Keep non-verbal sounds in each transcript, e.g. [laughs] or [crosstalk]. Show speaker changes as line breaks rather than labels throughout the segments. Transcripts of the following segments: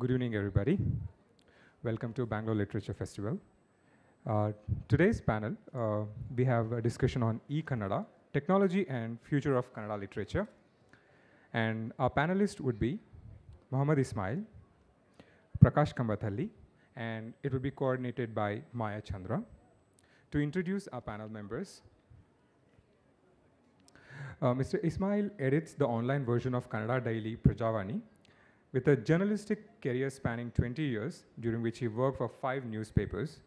Good evening, everybody. Welcome to Bangalore Literature Festival. Uh, today's panel, uh, we have a discussion on e-Kannada, technology and future of Kannada literature. And our panelists would be Muhammad Ismail, Prakash Kambathalli, and it will be coordinated by Maya Chandra. To introduce our panel members, uh, Mr. Ismail edits the online version of Kannada Daily Prajavani, with a journalistic career spanning 20 years, during which he worked for five newspapers,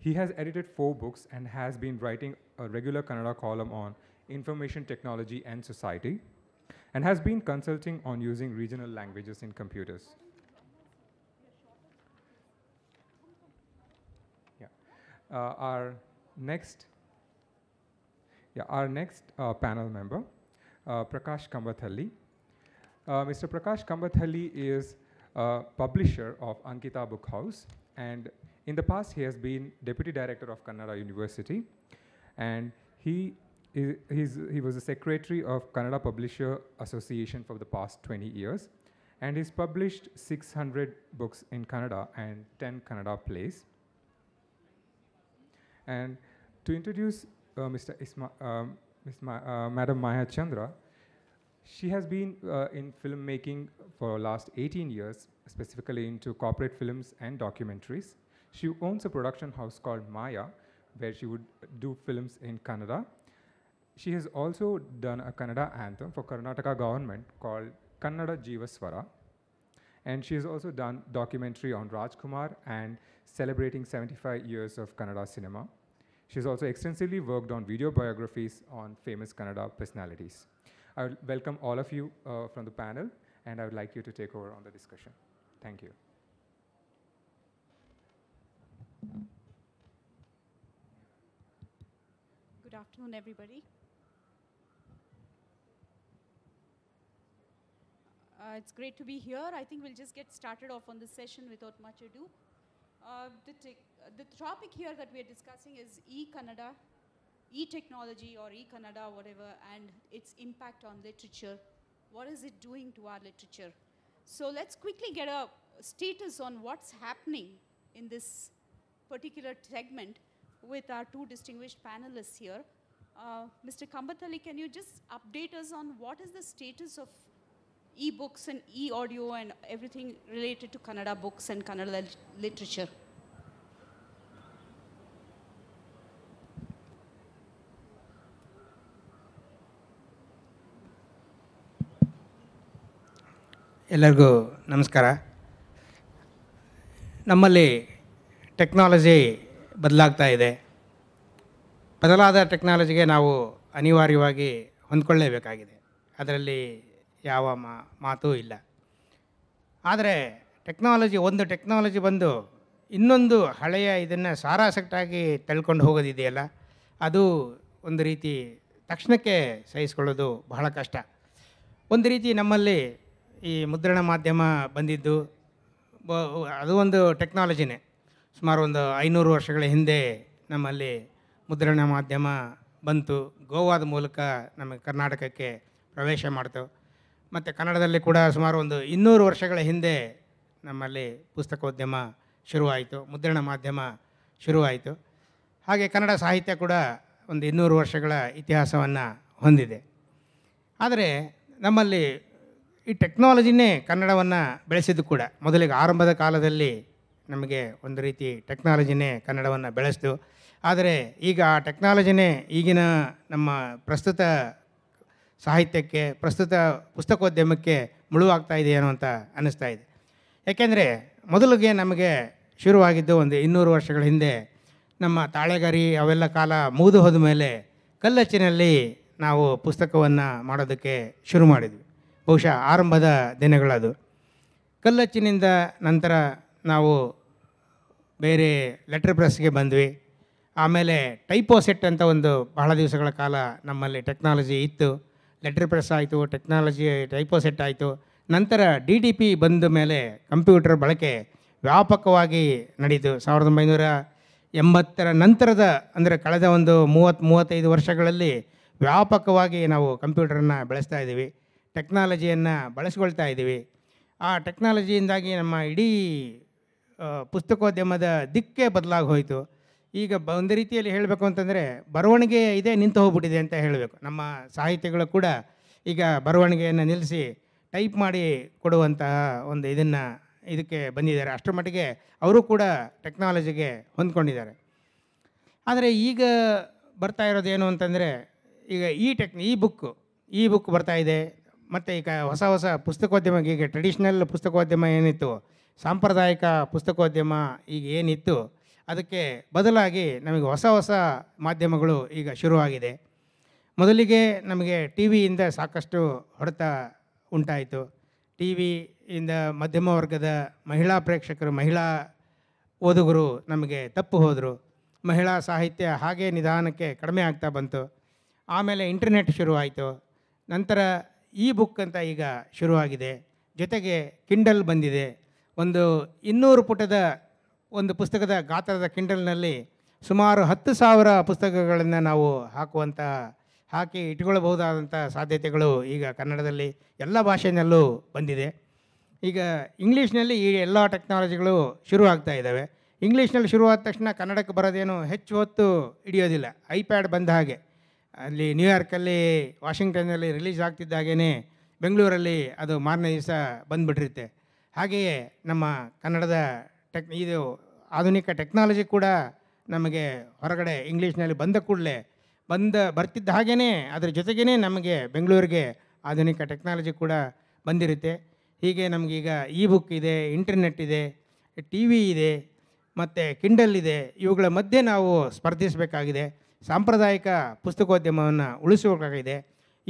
he has edited four books and has been writing a regular Kannada column on information technology and society, and has been consulting on using regional languages in computers. Yeah. Uh, our next, yeah, our next uh, panel member, uh, Prakash Kambathalli, uh, Mr. Prakash Kambathalli is publisher of Ankita Book House, and in the past he has been deputy director of Kannada University, and he he, he was a secretary of Kannada Publisher Association for the past 20 years, and he's published 600 books in Kannada and 10 Kannada plays. And to introduce uh, Mr. Isma, Ms. Um, Ma, uh, Madam Maya Chandra, she has been uh, in filmmaking for last 18 years, specifically into corporate films and documentaries. She owns a production house called Maya, where she would do films in Kannada. She has also done a Kannada anthem for Karnataka government called Kannada Jeevaswara. And she has also done documentary on Rajkumar and celebrating 75 years of Kannada cinema. She has also extensively worked on video biographies on famous Kannada personalities. I would welcome all of you uh, from the panel, and I would like you to take over on the discussion. Thank you.
Good afternoon, everybody. Uh, it's great to be here. I think we'll just get started off on this session without much ado. Uh, the, the topic here that we are discussing is e-Kannada e-technology or e-Kannada, whatever, and its impact on literature. What is it doing to our literature? So let's quickly get a status on what's happening in this particular segment with our two distinguished panelists here. Uh, Mr. Kambatali, can you just update us on what is the status of e-books and e-audio and everything related to Kannada books and Kannada literature?
ಎಲ್ಲರಿಗೂ ನಮಸ್ಕಾರ ನಮ್ಮಲ್ಲಿ technology ಬದಲಾಗ್ತಾ ಇದೆ ಬದಲಾದ ಟೆಕ್ನಾಲಜಿಗೆ ನಾವು ಅನಿವಾರ್ಯವಾಗಿ ಹೊಂದ್ಕೊಳ್ಳೇಬೇಕಾಗಿದೆ ಅದರಲ್ಲಿ ಯಾವ ಮಾತೂ ಇಲ್ಲ ಆದರೆ ಟೆಕ್ನಾಲಜಿ ಒಂದು ಟೆಕ್ನಾಲಜಿ ಬಂದು ಇನ್ನೊಂದು ಹಳೆಯ ಇದನ್ನು ಸಾರಾಸಕ್ತಾಗಿ ತಳ್ಕೊಂಡು ಹೋಗೋದಿದೆಯಲ್ಲ ಅದು ಒಂದು ರೀತಿ ತಕ್ಷಣಕ್ಕೆ ಸಹಿಸ್ಕೊಳ್ಳೋದು ಬಹಳ ಕಷ್ಟ ಒಂದು ರೀತಿ ನಮ್ಮಲ್ಲಿ ಈ ಮುದ್ರಣ ಮಾಧ್ಯಮ ಬಂದಿದ್ದು ಅದು ಒಂದು ಟೆಕ್ನಾಲಜಿನೇ ಸುಮಾರು ಒಂದು ಐನೂರು ವರ್ಷಗಳ ಹಿಂದೆ ನಮ್ಮಲ್ಲಿ ಮುದ್ರಣ ಮಾಧ್ಯಮ ಬಂತು ಗೋವಾದ ಮೂಲಕ ನಮ್ಮ ಕರ್ನಾಟಕಕ್ಕೆ ಪ್ರವೇಶ ಮಾಡ್ತು ಮತ್ತು ಕನ್ನಡದಲ್ಲಿ ಕೂಡ ಸುಮಾರು ಒಂದು ಇನ್ನೂರು ವರ್ಷಗಳ ಹಿಂದೆ ನಮ್ಮಲ್ಲಿ ಪುಸ್ತಕೋದ್ಯಮ ಶುರುವಾಯಿತು ಮುದ್ರಣ ಮಾಧ್ಯಮ ಶುರುವಾಯಿತು ಹಾಗೆ ಕನ್ನಡ ಸಾಹಿತ್ಯ ಕೂಡ ಒಂದು ಇನ್ನೂರು ವರ್ಷಗಳ ಇತಿಹಾಸವನ್ನು ಹೊಂದಿದೆ ಆದರೆ ನಮ್ಮಲ್ಲಿ ಈ ಟೆಕ್ನಾಲಜಿನೇ ಕನ್ನಡವನ್ನು ಬೆಳೆಸಿದ್ದು ಕೂಡ ಮೊದಲಿಗೆ ಆರಂಭದ ಕಾಲದಲ್ಲಿ ನಮಗೆ ಒಂದು ರೀತಿ ಟೆಕ್ನಾಲಜಿನೇ ಕನ್ನಡವನ್ನು ಬೆಳೆಸ್ತು ಆದರೆ ಈಗ ಆ ಟೆಕ್ನಾಲಜಿನೇ ಈಗಿನ ನಮ್ಮ ಪ್ರಸ್ತುತ ಸಾಹಿತ್ಯಕ್ಕೆ ಪ್ರಸ್ತುತ ಪುಸ್ತಕೋದ್ಯಮಕ್ಕೆ ಮುಳುವಾಗ್ತಾ ಇದೆ ಏನು ಅಂತ ಅನ್ನಿಸ್ತಾ ಇದೆ ಯಾಕೆಂದರೆ ಮೊದಲಿಗೆ ನಮಗೆ ಶುರುವಾಗಿದ್ದು ಒಂದು ಇನ್ನೂರು ವರ್ಷಗಳ ಹಿಂದೆ ನಮ್ಮ ತಾಳೆಗರಿ ಅವೆಲ್ಲ ಕಾಲ ಮುಗಿದು ಹೋದ ಮೇಲೆ ಕಲ್ಲಚ್ಚಿನಲ್ಲಿ ನಾವು ಪುಸ್ತಕವನ್ನು ಮಾಡೋದಕ್ಕೆ ಶುರು ಮಾಡಿದ್ವಿ ಬಹುಶಃ ಆರಂಭದ ದಿನಗಳದು ಕಲ್ಲಚ್ಚಿನಿಂದ ನಂತರ ನಾವು ಬೇರೆ ಲೆಟರ್ ಪ್ರೆಸ್ಗೆ ಬಂದ್ವಿ ಆಮೇಲೆ ಟೈಪೋಸೆಟ್ ಸೆಟ್ ಅಂತ ಒಂದು ಬಹಳ ದಿವಸಗಳ ಕಾಲ ನಮ್ಮಲ್ಲಿ ಟೆಕ್ನಾಲಜಿ ಇತ್ತು ಲೆಟರ್ ಪ್ರೆಸ್ ಆಯಿತು ಟೆಕ್ನಾಲಜಿ ಟೈಪೋಸೆಟ್ ಆಯಿತು ನಂತರ ಡಿ ಡಿ ಪಿ ಬಂದ ಮೇಲೆ ಕಂಪ್ಯೂಟರ್ ಬಳಕೆ ವ್ಯಾಪಕವಾಗಿ ನಡೀತು ಸಾವಿರದ ಒಂಬೈನೂರ ಎಂಬತ್ತರ ನಂತರದ ಅಂದರೆ ಕಳೆದ ಒಂದು ಮೂವತ್ತು ಮೂವತ್ತೈದು ವರ್ಷಗಳಲ್ಲಿ ವ್ಯಾಪಕವಾಗಿ ನಾವು ಕಂಪ್ಯೂಟರನ್ನು ಬೆಳೆಸ್ತಾ ಇದ್ದೀವಿ ಟೆಕ್ನಾಲಜಿಯನ್ನು ಬಳಸ್ಕೊಳ್ತಾ ಇದ್ದೀವಿ ಆ ಟೆಕ್ನಾಲಜಿಯಿಂದಾಗಿ ನಮ್ಮ ಇಡೀ ಪುಸ್ತಕೋದ್ಯಮದ ದಿಕ್ಕೇ ಬದಲಾಗಿ ಹೋಯಿತು ಈಗ ಬ ಒಂದು ರೀತಿಯಲ್ಲಿ ಹೇಳಬೇಕು ಅಂತಂದರೆ ಬರವಣಿಗೆ ಇದೇ ನಿಂತು ಹೋಗ್ಬಿಟ್ಟಿದೆ ಅಂತ ಹೇಳಬೇಕು ನಮ್ಮ ಸಾಹಿತ್ಯಗಳು ಕೂಡ ಈಗ ಬರವಣಿಗೆಯನ್ನು ನಿಲ್ಲಿಸಿ ಟೈಪ್ ಮಾಡಿ ಕೊಡುವಂತಹ ಒಂದು ಇದನ್ನು ಇದಕ್ಕೆ ಬಂದಿದ್ದಾರೆ ಅಷ್ಟರ ಮಟ್ಟಿಗೆ ಅವರು ಕೂಡ ಟೆಕ್ನಾಲಜಿಗೆ ಹೊಂದ್ಕೊಂಡಿದ್ದಾರೆ ಆದರೆ ಈಗ ಬರ್ತಾ ಇರೋದೇನು ಅಂತಂದರೆ ಈಗ ಈ ಟೆಕ್ ಈ ಬುಕ್ಕು ಈ ಬುಕ್ ಬರ್ತಾಯಿದೆ ಮತ್ತು ಈಗ ಹೊಸ ಹೊಸ ಪುಸ್ತಕೋದ್ಯಮ ಈಗ ಟ್ರೆಡಿಷ್ನಲ್ ಪುಸ್ತಕೋದ್ಯಮ ಏನಿತ್ತು ಸಾಂಪ್ರದಾಯಿಕ ಪುಸ್ತಕೋದ್ಯಮ ಈಗ ಏನಿತ್ತು ಅದಕ್ಕೆ ಬದಲಾಗಿ ನಮಗೆ ಹೊಸ ಹೊಸ ಮಾಧ್ಯಮಗಳು ಈಗ ಶುರುವಾಗಿದೆ ಮೊದಲಿಗೆ ನಮಗೆ ಟಿ ವಿಯಿಂದ ಸಾಕಷ್ಟು ಹೊಡೆತ ಉಂಟಾಯಿತು ಟಿ ವಿಯಿಂದ ಮಧ್ಯಮ ವರ್ಗದ ಮಹಿಳಾ ಪ್ರೇಕ್ಷಕರು ಮಹಿಳಾ ಓದುಗರು ನಮಗೆ ತಪ್ಪು ಹೋದರು ಮಹಿಳಾ ಸಾಹಿತ್ಯ ಹಾಗೆ ನಿಧಾನಕ್ಕೆ ಕಡಿಮೆ ಆಗ್ತಾ ಬಂತು ಆಮೇಲೆ ಇಂಟರ್ನೆಟ್ ಶುರುವಾಯಿತು ನಂತರ ಇ ಬುಕ್ ಅಂತ ಈಗ ಶುರುವಾಗಿದೆ ಜೊತೆಗೆ ಕಿಂಡಲ್ ಬಂದಿದೆ ಒಂದು ಇನ್ನೂರು ಪುಟದ ಒಂದು ಪುಸ್ತಕದ ಗಾತ್ರದ ಕಿಂಡಲ್ನಲ್ಲಿ ಸುಮಾರು ಹತ್ತು ಸಾವಿರ ಪುಸ್ತಕಗಳನ್ನು ನಾವು ಹಾಕುವಂಥ ಹಾಕಿ ಇಟ್ಕೊಳ್ಳಬಹುದಾದಂಥ ಸಾಧ್ಯತೆಗಳು ಈಗ ಕನ್ನಡದಲ್ಲಿ ಎಲ್ಲ ಭಾಷೆಯಲ್ಲೂ ಬಂದಿದೆ ಈಗ ಇಂಗ್ಲೀಷ್ನಲ್ಲಿ ಈ ಎಲ್ಲ ಟೆಕ್ನಾಲಜಿಗಳು ಶುರುವಾಗ್ತಾ ಇದ್ದಾವೆ ಇಂಗ್ಲೀಷ್ನಲ್ಲಿ ಶುರುವಾದ ತಕ್ಷಣ ಕನ್ನಡಕ್ಕೆ ಬರೋದೇನು ಹೆಚ್ಚು ಹೊತ್ತು ಹಿಡಿಯೋದಿಲ್ಲ ಐಪ್ಯಾಡ್ ಬಂದ ಹಾಗೆ ಅಲ್ಲಿ ನ್ಯೂಯಾರ್ಕಲ್ಲಿ ವಾಷಿಂಗ್ಟನ್ನಲ್ಲಿ ರಿಲೀಸ್ ಆಗ್ತಿದ್ದಾಗೇ ಬೆಂಗಳೂರಲ್ಲಿ ಅದು ಮಾರನೇ ದಿವಸ ಬಂದುಬಿಟ್ಟಿರುತ್ತೆ ಹಾಗೆಯೇ ನಮ್ಮ ಕನ್ನಡದ ಟೆಕ್ ಇದು ಆಧುನಿಕ ಟೆಕ್ನಾಲಜಿ ಕೂಡ ನಮಗೆ ಹೊರಗಡೆ ಇಂಗ್ಲೀಷ್ನಲ್ಲಿ ಬಂದ ಕೂಡಲೇ ಬಂದ ಬರ್ತಿದ್ದ ಹಾಗೇ ಅದರ ಜೊತೆಗೇ ನಮಗೆ ಬೆಂಗಳೂರಿಗೆ ಆಧುನಿಕ ಟೆಕ್ನಾಲಜಿ ಕೂಡ ಬಂದಿರುತ್ತೆ ಹೀಗೆ ನಮಗೀಗ ಇ ಬುಕ್ ಇದೆ ಇಂಟರ್ನೆಟ್ ಇದೆ ಟಿ ವಿ ಇದೆ ಮತ್ತು ಕಿಂಡಲ್ ಇದೆ ಇವುಗಳ ಮಧ್ಯೆ ನಾವು ಸ್ಪರ್ಧಿಸಬೇಕಾಗಿದೆ ಸಾಂಪ್ರದಾಯಿಕ ಪುಸ್ತಕೋದ್ಯಮವನ್ನು ಉಳಿಸಬೇಕಾಗಿದೆ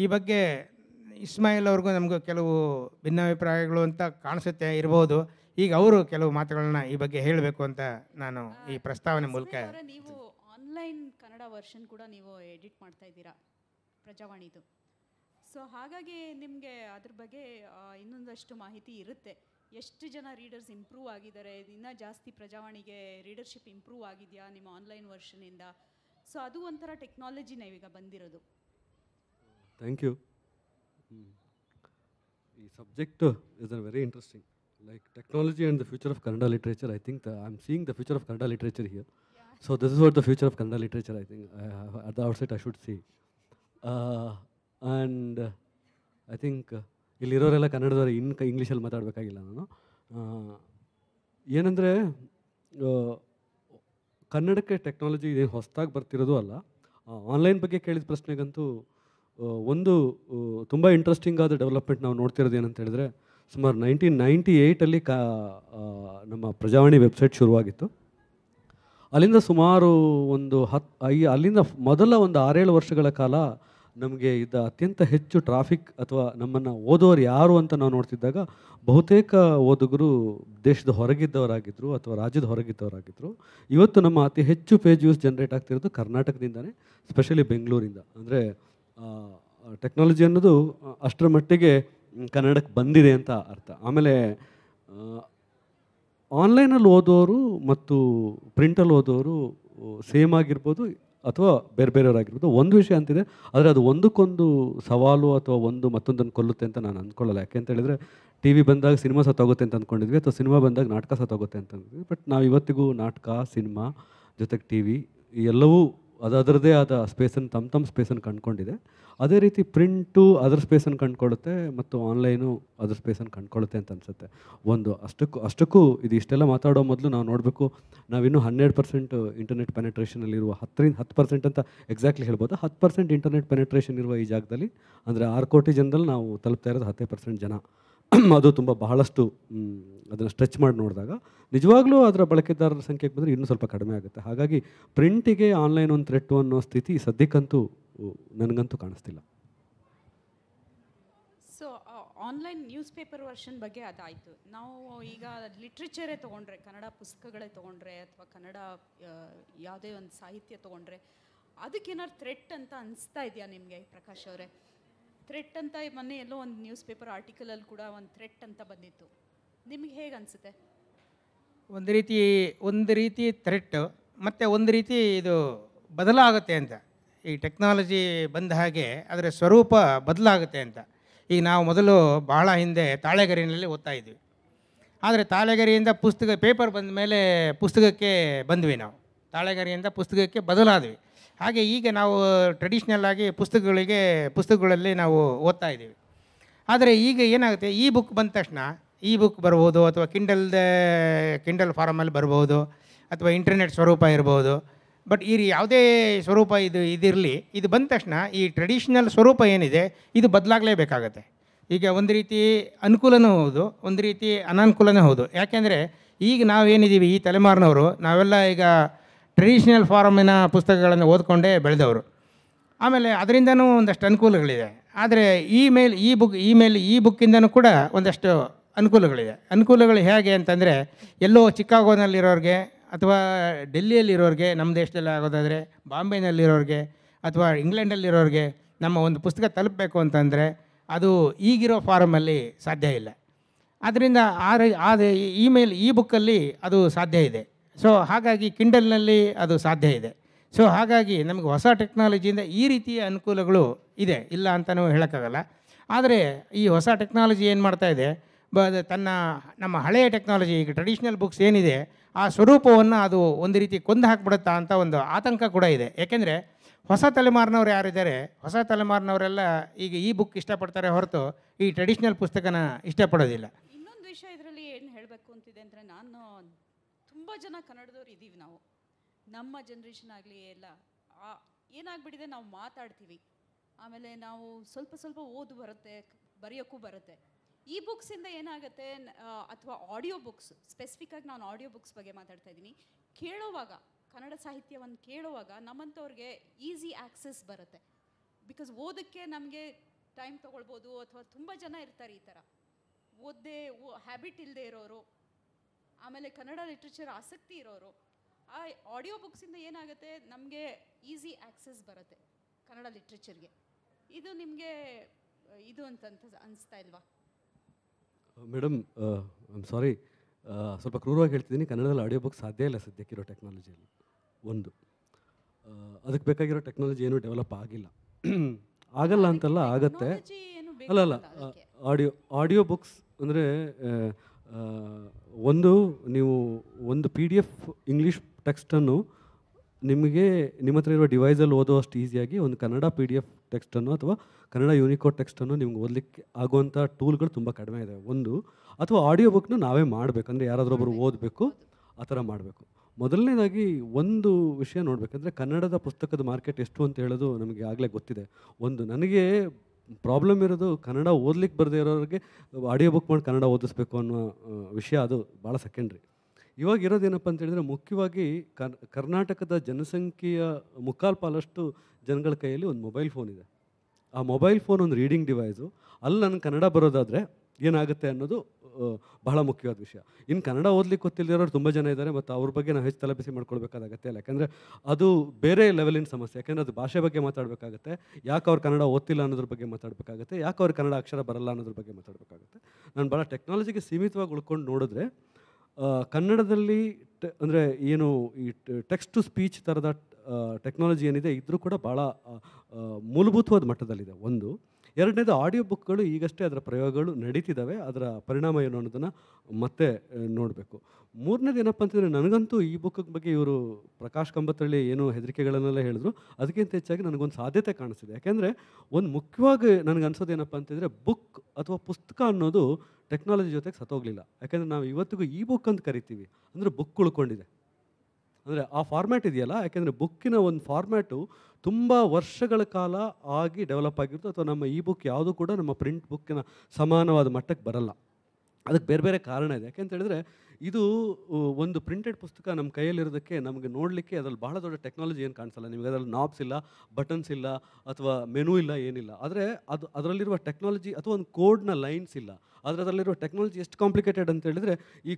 ಈ ಬಗ್ಗೆ ಇಸ್ಮಾಯಿಲ್ ಅವ್ರಿಗೂ ನಮಗೂ ಕೆಲವು ಭಿನ್ನಾಭಿಪ್ರಾಯಗಳು ಅಂತ ಕಾಣಿಸುತ್ತೆ ಇರ್ಬೋದು ಈಗ ಅವರು ಕೆಲವು ಮಾತುಗಳನ್ನ ಈ ಬಗ್ಗೆ ಹೇಳಬೇಕು ಅಂತ ನಾನು ಈ ಪ್ರಸ್ತಾವನೆ ಮೂಲಕ
ನೀವು ಆನ್ಲೈನ್ ಕನ್ನಡ ವರ್ಷನ್ ಕೂಡ ನೀವು ಎಡಿಟ್ ಮಾಡ್ತಾ ಇದ್ದೀರಾ ಪ್ರಜಾವಾಣಿದು ಸೊ ಹಾಗಾಗಿ ನಿಮಗೆ ಅದ್ರ ಬಗ್ಗೆ ಇನ್ನೊಂದಷ್ಟು ಮಾಹಿತಿ ಇರುತ್ತೆ ಎಷ್ಟು ಜನ ರೀಡರ್ಸ್ ಇಂಪ್ರೂವ್ ಆಗಿದ್ದಾರೆ ಇನ್ನೂ ಜಾಸ್ತಿ ಪ್ರಜಾವಾಣಿಗೆ ರೀಡರ್ಶಿಪ್ ಇಂಪ್ರೂವ್ ಆಗಿದೆಯಾ ನಿಮ್ಮ ಆನ್ಲೈನ್ ವರ್ಷನಿಂದ ಸೊ ಅದು ಒಂಥರ ಟೆಕ್ನಾಲಜಿ ಈಗ ಬಂದಿರೋದು
ಥ್ಯಾಂಕ್ ಯು ಈ subject is a very interesting like technology and the future of Kannada literature I think I am seeing the future of Kannada literature here so this is what the future of Kannada literature I think at the sight I should see and I think ಇಲ್ಲಿರೋರೆಲ್ಲ ಕನ್ನಡದವ್ರು ಇನ್ನು ಇಂಗ್ಲೀಷಲ್ಲಿ ಮಾತಾಡಬೇಕಾಗಿಲ್ಲ ನಾನು uh, ಏನಂದರೆ uh, ಕನ್ನಡಕ್ಕೆ technology ಇದೇನು ಹೊಸದಾಗಿ ಬರ್ತಿರೋದು ಅಲ್ಲ ಆನ್ಲೈನ್ ಬಗ್ಗೆ ಕೇಳಿದ ಪ್ರಶ್ನೆಗಂತೂ ಒಂದು ತುಂಬ ಇಂಟ್ರೆಸ್ಟಿಂಗ್ ಆದ ಡೆವಲಪ್ಮೆಂಟ್ ನಾವು ನೋಡ್ತಿರೋದು ಏನಂತ ಹೇಳಿದ್ರೆ ಸುಮಾರು ನೈನ್ಟೀನ್ ನೈಂಟಿ ಏಯ್ಟಲ್ಲಿ ಕಾ ನಮ್ಮ ಪ್ರಜಾವಾಣಿ ವೆಬ್ಸೈಟ್ ಶುರುವಾಗಿತ್ತು ಅಲ್ಲಿಂದ ಸುಮಾರು ಒಂದು ಹತ್ತು ಐ ಅಲ್ಲಿಂದ ಮೊದಲ ಒಂದು ಆರೇಳು ವರ್ಷಗಳ ಕಾಲ ನಮಗೆ ಇದ್ದ ಅತ್ಯಂತ ಹೆಚ್ಚು ಟ್ರಾಫಿಕ್ ಅಥವಾ ನಮ್ಮನ್ನು ಓದೋರು ಯಾರು ಅಂತ ನಾವು ನೋಡ್ತಿದ್ದಾಗ ಬಹುತೇಕ ಓದುಗರು ದೇಶದ ಹೊರಗಿದ್ದವರಾಗಿದ್ದರು ಅಥವಾ ರಾಜ್ಯದ ಹೊರಗಿದ್ದವರಾಗಿದ್ದರು ಇವತ್ತು ನಮ್ಮ ಅತಿ ಹೆಚ್ಚು ಪೇಜ್ ಯೂಸ್ ಜನ್ರೇಟ್ ಆಗ್ತಿರೋದು ಕರ್ನಾಟಕದಿಂದನೇ ಸ್ಪೆಷಲಿ ಬೆಂಗಳೂರಿಂದ ಅಂದರೆ ಟೆಕ್ನಾಲಜಿ ಅನ್ನೋದು ಅಷ್ಟರ ಮಟ್ಟಿಗೆ ಕನ್ನಡಕ್ಕೆ ಬಂದಿದೆ ಅಂತ ಅರ್ಥ ಆಮೇಲೆ ಆನ್ಲೈನಲ್ಲಿ ಓದೋರು ಮತ್ತು ಪ್ರಿಂಟಲ್ಲಿ ಓದೋರು ಸೇಮ್ ಆಗಿರ್ಬೋದು ಅಥವಾ ಬೇರೆ ಬೇರೆಯವರಾಗಿರ್ಬೋದು ಒಂದು ವಿಷಯ ಅಂತಿದೆ ಆದರೆ ಅದು ಒಂದಕ್ಕೊಂದು ಸವಾಲು ಅಥವಾ ಒಂದು ಮತ್ತೊಂದನ್ನು ಕೊಲ್ಲುತ್ತೆ ಅಂತ ನಾನು ಅಂದ್ಕೊಳ್ಳಲ್ಲ ಯಾಕೆ ಅಂತ ಹೇಳಿದ್ರೆ ಟಿ ವಿ ಬಂದಾಗ ಸಿನಿಮಾ ಸತ್ತೋಗುತ್ತೆ ಅಂತ ಅಂದ್ಕೊಂಡಿದ್ವಿ ಅಥವಾ ಸಿನಿಮಾ ಬಂದಾಗ ನಾಟಕ ಸತ್ತೋಗುತ್ತೆ ಅಂತ ಅಂದ್ವಿ ಬಟ್ ನಾವು ಇವತ್ತಿಗೂ ನಾಟಕ ಸಿನಿಮಾ ಜೊತೆಗೆ ಟಿ ವಿ ಎಲ್ಲವೂ ಅದು ಅದರದೇ ಆದ ಸ್ಪೇಸನ್ನು ತಮ್ಮ ತಮ್ಮ ಸ್ಪೇಸನ್ನು ಕಂಡುಕೊಂಡಿದೆ ಅದೇ ರೀತಿ ಪ್ರಿಂಟು ಅದರ ಸ್ಪೇಸನ್ನು ಕಂಡುಕೊಳ್ಳುತ್ತೆ ಮತ್ತು ಆನ್ಲೈನು ಅದರ ಸ್ಪೇಸನ್ನು ಕಂಡುಕೊಳ್ಳುತ್ತೆ ಅಂತ ಅನಿಸುತ್ತೆ ಒಂದು ಅಷ್ಟಕ್ಕೂ ಅಷ್ಟಕ್ಕೂ ಇದು ಇಷ್ಟೆಲ್ಲ ಮಾತಾಡೋ ಮೊದಲು ನಾವು ನೋಡಬೇಕು ನಾವಿನ್ನೂ ಹನ್ನೆರಡು ಪರ್ಸೆಂಟ್ ಇಂಟರ್ನೆಟ್ ಪೆನೆಟ್ರೇಷನಲ್ಲಿರುವ ಹತ್ತರಿಂದ ಹತ್ತು ಪರ್ಸೆಂಟ್ ಅಂತ ಎಕ್ಸಾಕ್ಟ್ಲಿ ಹೇಳ್ಬೋದು ಹತ್ತು ಪರ್ಸೆಂಟ್ ಇಂಟರ್ನೆಟ್ ಪೆನೆಟ್ರೇಷನ್ ಇರುವ ಈ ಜಾಗದಲ್ಲಿ ಅಂದರೆ ಆರು ಕೋಟಿ ಜನದಲ್ಲಿ ನಾವು ತಲುಪ್ತಾ ಇರೋದು ಹತ್ತೇ ಪರ್ಸೆಂಟ್ ಜನ [clears throat] ಅದು ತುಂಬ ಬಹಳಷ್ಟು ಅದನ್ನು ಸ್ಟ್ರೆಚ್ ಮಾಡಿ ನೋಡಿದಾಗ ನಿಜವಾಗ್ಲೂ ಅದರ ಬಳಕೆದಾರರ ಸಂಖ್ಯೆಗೆ ಬಂದರೆ ಇನ್ನೂ ಸ್ವಲ್ಪ ಕಡಿಮೆ ಆಗುತ್ತೆ ಹಾಗಾಗಿ ಪ್ರಿಂಟಿಗೆ ಆನ್ಲೈನ್ ಒಂದು ಥ್ರೆಟ್ಟು ಅನ್ನೋ ಸ್ಥಿತಿ ಸದ್ಯಕ್ಕಂತೂ ನನಗಂತೂ ಕಾಣಿಸ್ತಿಲ್ಲ
so online news paper version ಬಗ್ಗೆ ಅದಾಯಿತು ನಾವು ಈಗ ಲಿಟ್ರೇಚರೇ ತೊಗೊಂಡ್ರೆ ಕನ್ನಡ ಪುಸ್ತಕಗಳೇ ತೊಗೊಂಡ್ರೆ ಅಥವಾ ಕನ್ನಡ ಯಾವುದೇ ಒಂದು ಸಾಹಿತ್ಯ ತೊಗೊಂಡ್ರೆ ಅದಕ್ಕೇನಾದ್ರು ಥ್ರೆಟ್ ಅಂತ ಅನಿಸ್ತಾ ಇದೆಯಾ ನಿಮಗೆ ಪ್ರಕಾಶ್ ಅವರೇ ಥ್ರೆಟ್ ಅಂತ ಮೊನ್ನೆ ಎಲ್ಲೋ ಒಂದು ನ್ಯೂಸ್ ಪೇಪರ್ ಆರ್ಟಿಕಲಲ್ಲಿ ಕೂಡ ಒಂದು ಥ್ರೆಟ್ ಅಂತ ಬಂದಿತ್ತು ನಿಮಗೆ ಹೇಗೆ ಅನಿಸುತ್ತೆ
ಒಂದು ರೀತಿ ಒಂದು ರೀತಿ ಥ್ರೆಟ್ ಮತ್ತು ಒಂದು ರೀತಿ ಇದು ಬದಲಾಗುತ್ತೆ ಅಂತ ಈ ಟೆಕ್ನಾಲಜಿ ಬಂದ ಹಾಗೆ ಅದರ ಸ್ವರೂಪ ಬದಲಾಗುತ್ತೆ ಅಂತ ಈಗ ನಾವು ಮೊದಲು ಭಾಳ ಹಿಂದೆ ತಾಳೆಗರಿನಲ್ಲಿ ಓದ್ತಾ ಇದ್ವಿ ಆದರೆ ತಾಳೆಗರಿಯಿಂದ ಪುಸ್ತಕ ಪೇಪರ್ ಬಂದ ಮೇಲೆ ಪುಸ್ತಕಕ್ಕೆ ಬಂದ್ವಿ ನಾವು ತಾಳೆಗರಿಯಿಂದ ಪುಸ್ತಕಕ್ಕೆ ಬದಲಾದ್ವಿ ಹಾಗೆ ಈಗ ನಾವು ಟ್ರೆಡಿಷ್ನಲ್ ಆಗಿ ಪುಸ್ತಕಗಳಿಗೆ ಪುಸ್ತಕಗಳಲ್ಲಿ ನಾವು ಓದ್ತಾ ಇದ್ದೀವಿ ಆದರೆ ಈಗ ಏನಾಗುತ್ತೆ ಈ ಬುಕ್ ಬಂದ ತಕ್ಷಣ ಈ ಬುಕ್ ಬರ್ಬೋದು ಅಥವಾ ಕಿಂಡಲ್ದ ಕಿಂಡಲ್ ಫಾರಮಲ್ಲಿ ಬರ್ಬೋದು ಅಥವಾ ಇಂಟರ್ನೆಟ್ ಸ್ವರೂಪ ಇರ್ಬೋದು ಬಟ್ ಈ ಯಾವುದೇ ಸ್ವರೂಪ ಇದು ಇದಿರಲಿ ಇದು ಬಂದ ತಕ್ಷಣ ಈ ಟ್ರೆಡಿಷ್ನಲ್ ಸ್ವರೂಪ ಏನಿದೆ ಇದು ಬದಲಾಗಲೇಬೇಕಾಗತ್ತೆ ಈಗ ಒಂದು ರೀತಿ ಅನುಕೂಲನೂ ಹೌದು ಒಂದು ರೀತಿ ಅನಾನುಕೂಲನೂ ಹೌದು ಯಾಕೆಂದರೆ ಈಗ ನಾವೇನಿದ್ದೀವಿ ಈ ತಲೆಮಾರಿನವರು ನಾವೆಲ್ಲ ಈಗ ಟ್ರೆಡಿಷ್ನಲ್ ಫಾರಮಿನ ಪುಸ್ತಕಗಳನ್ನು ಓದ್ಕೊಂಡೇ ಬೆಳೆದವರು ಆಮೇಲೆ ಅದರಿಂದನೂ ಒಂದಷ್ಟು ಅನುಕೂಲಗಳಿದೆ ಆದರೆ ಈ ಮೇಲ್ ಈ ಬುಕ್ ಈ ಮೇಲ್ ಈ ಬುಕ್ಕಿಂದನೂ ಕೂಡ ಒಂದಷ್ಟು ಅನುಕೂಲಗಳಿದೆ ಅನುಕೂಲಗಳು ಹೇಗೆ ಅಂತಂದರೆ ಎಲ್ಲೋ ಚಿಕಾಗೋನಲ್ಲಿರೋರಿಗೆ ಅಥವಾ ಡೆಲ್ಲಿಯಲ್ಲಿರೋರಿಗೆ ನಮ್ಮ ದೇಶದಲ್ಲಿ ಆಗೋದಾದರೆ ಬಾಂಬೆನಲ್ಲಿರೋರಿಗೆ ಅಥವಾ ಇಂಗ್ಲೆಂಡಲ್ಲಿರೋರಿಗೆ ನಮ್ಮ ಒಂದು ಪುಸ್ತಕ ತಲುಪಬೇಕು ಅಂತಂದರೆ ಅದು ಈಗಿರೋ ಫಾರಮಲ್ಲಿ ಸಾಧ್ಯ ಇಲ್ಲ ಆದ್ದರಿಂದ ಆ ಆದ ಇಮೇಲ್ ಈ ಬುಕ್ಕಲ್ಲಿ ಅದು ಸಾಧ್ಯ ಇದೆ ಸೊ ಹಾಗಾಗಿ ಕಿಂಡಲ್ನಲ್ಲಿ ಅದು ಸಾಧ್ಯ ಇದೆ ಸೊ ಹಾಗಾಗಿ ನಮಗೆ ಹೊಸ ಟೆಕ್ನಾಲಜಿಯಿಂದ ಈ ರೀತಿಯ ಅನುಕೂಲಗಳು ಇದೆ ಇಲ್ಲ ಅಂತಲೂ ಹೇಳೋಕ್ಕಾಗಲ್ಲ ಆದರೆ ಈ ಹೊಸ ಟೆಕ್ನಾಲಜಿ ಏನು ಮಾಡ್ತಾ ಇದೆ ಬ ತನ್ನ ನಮ್ಮ ಹಳೆಯ ಟೆಕ್ನಾಲಜಿ ಈಗ ಟ್ರೆಡಿಷ್ನಲ್ ಬುಕ್ಸ್ ಏನಿದೆ ಆ ಸ್ವರೂಪವನ್ನು ಅದು ಒಂದು ರೀತಿ ಕೊಂದು ಹಾಕಿಬಿಡುತ್ತಾ ಅಂತ ಒಂದು ಆತಂಕ ಕೂಡ ಇದೆ ಏಕೆಂದರೆ ಹೊಸ ತಲೆಮಾರಿನವ್ರು ಯಾರಿದ್ದಾರೆ ಹೊಸ ತಲೆಮಾರಿನವರೆಲ್ಲ ಈಗ ಈ ಬುಕ್ ಇಷ್ಟಪಡ್ತಾರೆ ಹೊರತು ಈ ಟ್ರೆಡಿಷ್ನಲ್ ಪುಸ್ತಕನ ಇಷ್ಟಪಡೋದಿಲ್ಲ
ಇನ್ನೊಂದು ವಿಷಯ ಇದರಲ್ಲಿ ಏನು ಹೇಳಬೇಕು ಅಂತಿದೆ ಅಂದರೆ ನಾನು ತುಂಬ ಜನ ಕನ್ನಡದವ್ರು ಇದ್ದೀವಿ ನಾವು ನಮ್ಮ ಜನ್ರೇಷನ್ ಆಗಲಿ ಎಲ್ಲ ಏನಾಗ್ಬಿಟ್ಟಿದೆ ನಾವು ಮಾತಾಡ್ತೀವಿ ಆಮೇಲೆ ನಾವು ಸ್ವಲ್ಪ ಸ್ವಲ್ಪ ಓದು ಬರುತ್ತೆ ಬರೆಯೋಕ್ಕೂ ಬರುತ್ತೆ ಈ ಬುಕ್ಸಿಂದ ಏನಾಗುತ್ತೆ ಅಥವಾ ಆಡಿಯೋ ಬುಕ್ಸ್ ಸ್ಪೆಸಿಫಿಕ್ಕಾಗಿ ನಾನು ಆಡಿಯೋ ಬುಕ್ಸ್ ಬಗ್ಗೆ ಮಾತಾಡ್ತಾ ಇದ್ದೀನಿ ಕೇಳೋವಾಗ ಕನ್ನಡ ಸಾಹಿತ್ಯವನ್ನು ಕೇಳೋವಾಗ ನಮ್ಮಂಥವ್ರಿಗೆ ಈಸಿ ಆ್ಯಕ್ಸೆಸ್ ಬರುತ್ತೆ ಬಿಕಾಸ್ ಓದಕ್ಕೆ ನಮಗೆ ಟೈಮ್ ತಗೊಳ್ಬೋದು ಅಥವಾ ತುಂಬ ಜನ ಇರ್ತಾರೆ ಈ ಥರ ಓದೇ ಹ್ಯಾಬಿಟ್ ಇಲ್ಲದೆ ಇರೋರು ಆಮೇಲೆ ಕನ್ನಡ ಲಿಟ್ರೇಚರ್ ಆಸಕ್ತಿ ಇರೋರು ಆ ಆಡಿಯೋ ಬುಕ್ಸಿಂದ ಏನಾಗುತ್ತೆ ನಮಗೆ ಈಸಿ ಆ್ಯಕ್ಸೆಸ್ ಬರುತ್ತೆ ಕನ್ನಡ ಲಿಟ್ರೇಚರ್ಗೆ ಇದು ನಿಮಗೆ ಇದು ಅಂತ ಅನಿಸ್ತಾ ಇಲ್ವಾ
ಮೇಡಮ್ ಐಮ್ ಸಾರಿ ಸ್ವಲ್ಪ ಕ್ರೂರವಾಗಿ ಹೇಳ್ತಿದ್ದೀನಿ ಕನ್ನಡದಲ್ಲಿ ಆಡಿಯೋ ಬುಕ್ ಸಾಧ್ಯ ಇಲ್ಲ ಸದ್ಯಕ್ಕಿರೋ ಟೆಕ್ನಾಲಜಿಯಲ್ಲಿ ಒಂದು ಅದಕ್ಕೆ ಬೇಕಾಗಿರೋ ಟೆಕ್ನಾಲಜಿ ಏನು ಡೆವಲಪ್ ಆಗಿಲ್ಲ [clears throat] ಆಗಲ್ಲ ಅಂತಲ್ಲ ಆಗತ್ತೆ ಅಲ್ಲ ಅಲ್ಲ ಆಡಿಯೋ ಆಡಿಯೋ ಬುಕ್ಸ್ ಅಂದರೆ ಒಂದು ನೀವು ಒಂದು ಪಿ ಡಿ ಎಫ್ ಇಂಗ್ಲೀಷ್ ಟೆಕ್ಸ್ಟನ್ನು ನಿಮಗೆ ನಿಮ್ಮ ಹತ್ರ ಇರುವ ಡಿವೈಸಲ್ಲಿ ಅಷ್ಟು ಈಸಿಯಾಗಿ ಒಂದು ಕನ್ನಡ ಪಿ ಡಿ ಎಫ್ ಟೆಕ್ಸ್ಟನ್ನು ಅಥವಾ ಕನ್ನಡ ಯೂನಿಕೋಡ್ ಟೆಕ್ಸ್ಟನ್ನು ನಿಮ್ಗೆ ಓದಲಿಕ್ಕೆ ಆಗುವಂಥ ಟೂಲ್ಗಳು ತುಂಬ ಕಡಿಮೆ ಇದೆ ಒಂದು ಅಥವಾ ಆಡಿಯೋ ಬುಕ್ನ ನಾವೇ ಮಾಡಬೇಕಂದ್ರೆ ಒಬ್ಬರು ಓದಬೇಕು ಆ ಥರ ಮಾಡಬೇಕು ಮೊದಲನೇದಾಗಿ ಒಂದು ವಿಷಯ ನೋಡಬೇಕಂದ್ರೆ ಕನ್ನಡದ ಪುಸ್ತಕದ ಮಾರ್ಕೆಟ್ ಎಷ್ಟು ಅಂತ ಹೇಳೋದು ನಮಗೆ ಆಗಲೇ ಗೊತ್ತಿದೆ ಒಂದು ನನಗೆ ಪ್ರಾಬ್ಲಮ್ ಇರೋದು ಕನ್ನಡ ಓದ್ಲಿಕ್ಕೆ ಬರದೇ ಇರೋರಿಗೆ ಆಡಿಯೋ ಬುಕ್ ಮಾಡಿ ಕನ್ನಡ ಓದಿಸ್ಬೇಕು ಅನ್ನೋ ವಿಷಯ ಅದು ಭಾಳ ಸೆಕೆಂಡ್ರಿ ಇವಾಗ ಇರೋದೇನಪ್ಪ ಅಂತ ಹೇಳಿದರೆ ಮುಖ್ಯವಾಗಿ ಕರ್ನಾಟಕದ ಜನಸಂಖ್ಯೆಯ ಮುಕ್ಕಾಲು ಪಾಲಷ್ಟು ಜನಗಳ ಕೈಯಲ್ಲಿ ಒಂದು ಮೊಬೈಲ್ ಫೋನ್ ಇದೆ ಆ ಮೊಬೈಲ್ ಫೋನ್ ಒಂದು ರೀಡಿಂಗ್ ಡಿವೈಸು ಅಲ್ಲಿ ನನಗೆ ಕನ್ನಡ ಬರೋದಾದರೆ ಏನಾಗುತ್ತೆ ಅನ್ನೋದು ಬಹಳ ಮುಖ್ಯವಾದ ವಿಷಯ ಇನ್ನು ಕನ್ನಡ ಓದಲಿಕ್ಕೆ ಗೊತ್ತಿಲ್ಲದಿರೋರು ತುಂಬ ಜನ ಇದ್ದಾರೆ ಮತ್ತು ಅವ್ರ ಬಗ್ಗೆ ನಾವು ಹೆಚ್ಚು ತಲೆಬಿಸಿ ಮಾಡ್ಕೊಳ್ಬೇಕಾಗುತ್ತೆ ಯಾಕೆಂದರೆ ಅದು ಬೇರೆ ಲೆವೆಲಿನ ಸಮಸ್ಯೆ ಯಾಕೆಂದರೆ ಅದು ಭಾಷೆ ಬಗ್ಗೆ ಮಾತಾಡಬೇಕಾಗುತ್ತೆ ಯಾಕೆ ಅವ್ರು ಕನ್ನಡ ಓದ್ತಿಲ್ಲ ಅನ್ನೋದ್ರ ಬಗ್ಗೆ ಮಾತಾಡಬೇಕಾಗುತ್ತೆ ಯಾಕೆ ಅವ್ರು ಕನ್ನಡ ಅಕ್ಷರ ಬರಲ್ಲ ಅನ್ನೋದ್ರ ಬಗ್ಗೆ ಮಾತಾಡಬೇಕಾಗತ್ತೆ ನಾನು ಭಾಳ ಟೆಕ್ನಾಲಜಿಗೆ ಸೀಮಿತವಾಗಿ ಉಳ್ಕೊಂಡು ನೋಡಿದ್ರೆ ಕನ್ನಡದಲ್ಲಿ ಟೆ ಅಂದರೆ ಏನು ಈ ಟೆಕ್ಸ್ಟ್ ಟು ಸ್ಪೀಚ್ ಥರದ ಟೆಕ್ನಾಲಜಿ ಏನಿದೆ ಇದ್ರೂ ಕೂಡ ಭಾಳ ಮೂಲಭೂತವಾದ ಮಟ್ಟದಲ್ಲಿದೆ ಒಂದು ಎರಡನೇದು ಆಡಿಯೋ ಬುಕ್ಗಳು ಈಗಷ್ಟೇ ಅದರ ಪ್ರಯೋಗಗಳು ನಡೀತಿದ್ದಾವೆ ಅದರ ಪರಿಣಾಮ ಏನು ಅನ್ನೋದನ್ನು ಮತ್ತೆ ನೋಡಬೇಕು ಮೂರನೇದು ಏನಪ್ಪ ಅಂತಂದರೆ ನನಗಂತೂ ಈ ಬುಕ್ ಬಗ್ಗೆ ಇವರು ಪ್ರಕಾಶ್ ಕಂಬತ್ತಳ್ಳಿ ಏನು ಹೆದರಿಕೆಗಳನ್ನೆಲ್ಲ ಹೇಳಿದ್ರು ಅದಕ್ಕಿಂತ ಹೆಚ್ಚಾಗಿ ನನಗೊಂದು ಸಾಧ್ಯತೆ ಕಾಣಿಸಿದೆ ಯಾಕೆಂದರೆ ಒಂದು ಮುಖ್ಯವಾಗಿ ನನಗೆ ಅನಿಸೋದು ಏನಪ್ಪ ಅಂತಂದರೆ ಬುಕ್ ಅಥವಾ ಪುಸ್ತಕ ಅನ್ನೋದು ಟೆಕ್ನಾಲಜಿ ಜೊತೆಗೆ ಸತ್ತೋಗಲಿಲ್ಲ ಯಾಕೆಂದರೆ ನಾವು ಇವತ್ತಿಗೂ ಈ ಬುಕ್ ಅಂತ ಕರಿತೀವಿ ಅಂದರೆ ಬುಕ್ ಉಳ್ಕೊಂಡಿದೆ ಅಂದರೆ ಆ ಫಾರ್ಮ್ಯಾಟ್ ಇದೆಯಲ್ಲ ಯಾಕೆಂದರೆ ಬುಕ್ಕಿನ ಒಂದು ಫಾರ್ಮ್ಯಾಟು ತುಂಬ ವರ್ಷಗಳ ಕಾಲ ಆಗಿ ಡೆವಲಪ್ ಆಗಿರುತ್ತೆ ಅಥವಾ ನಮ್ಮ ಈ ಬುಕ್ ಯಾವುದೂ ಕೂಡ ನಮ್ಮ ಪ್ರಿಂಟ್ ಬುಕ್ಕಿನ ಸಮಾನವಾದ ಮಟ್ಟಕ್ಕೆ ಬರಲ್ಲ ಅದಕ್ಕೆ ಬೇರೆ ಬೇರೆ ಕಾರಣ ಇದೆ ಯಾಕೆಂತ ಹೇಳಿದ್ರೆ ಇದು ಒಂದು ಪ್ರಿಂಟೆಡ್ ಪುಸ್ತಕ ನಮ್ಮ ಕೈಯಲ್ಲಿರೋದಕ್ಕೆ ನಮಗೆ ನೋಡಲಿಕ್ಕೆ ಅದರಲ್ಲಿ ಬಹಳ ದೊಡ್ಡ ಟೆಕ್ನಾಲಜಿ ಏನು ಕಾಣಿಸಲ್ಲ ನಿಮಗೆ ಅದರಲ್ಲಿ ನಾಬ್ಸ್ ಇಲ್ಲ ಬಟನ್ಸ್ ಇಲ್ಲ ಅಥವಾ ಮೆನು ಇಲ್ಲ ಏನಿಲ್ಲ ಆದರೆ ಅದು ಅದರಲ್ಲಿರುವ ಟೆಕ್ನಾಲಜಿ ಅಥವಾ ಒಂದು ಕೋಡ್ನ ಲೈನ್ಸ್ ಇಲ್ಲ ಆದರೆ ಅದರಲ್ಲಿರೋ ಟೆಕ್ನಾಲಜಿ ಎಷ್ಟು ಕಾಂಪ್ಲಿಕೇಟೆಡ್ ಅಂತ ಹೇಳಿದ್ರೆ ಈ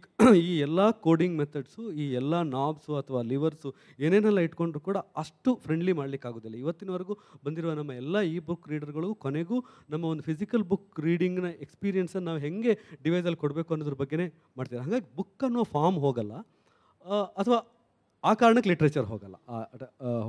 ಈ ಎಲ್ಲ ಕೋಡಿಂಗ್ ಮೆಥಡ್ಸು ಈ ಎಲ್ಲ ನಾಬ್ಸು ಅಥವಾ ಲಿವರ್ಸು ಏನೇನೆಲ್ಲ ಇಟ್ಕೊಂಡ್ರು ಕೂಡ ಅಷ್ಟು ಫ್ರೆಂಡ್ಲಿ ಮಾಡಲಿಕ್ಕಾಗೋದಿಲ್ಲ ಇವತ್ತಿನವರೆಗೂ ಬಂದಿರುವ ನಮ್ಮ ಎಲ್ಲ ಈ ಬುಕ್ ರೀಡರ್ಗಳು ಕೊನೆಗೂ ನಮ್ಮ ಒಂದು ಫಿಸಿಕಲ್ ಬುಕ್ ರೀಡಿಂಗ್ನ ಎಕ್ಸ್ಪೀರಿಯೆನ್ಸನ್ನು ನಾವು ಹೆಂಗೆ ಡಿವೈಸಲ್ಲಿ ಕೊಡಬೇಕು ಅನ್ನೋದ್ರ ಬಗ್ಗೆ ಮಾಡ್ತೀವಿ ಹಾಗಾಗಿ ಬುಕ್ ಅನ್ನೋ ಫಾರ್ಮ್ ಹೋಗಲ್ಲ ಅಥವಾ ಆ ಕಾರಣಕ್ಕೆ ಲಿಟ್ರೇಚರ್ ಹೋಗಲ್ಲ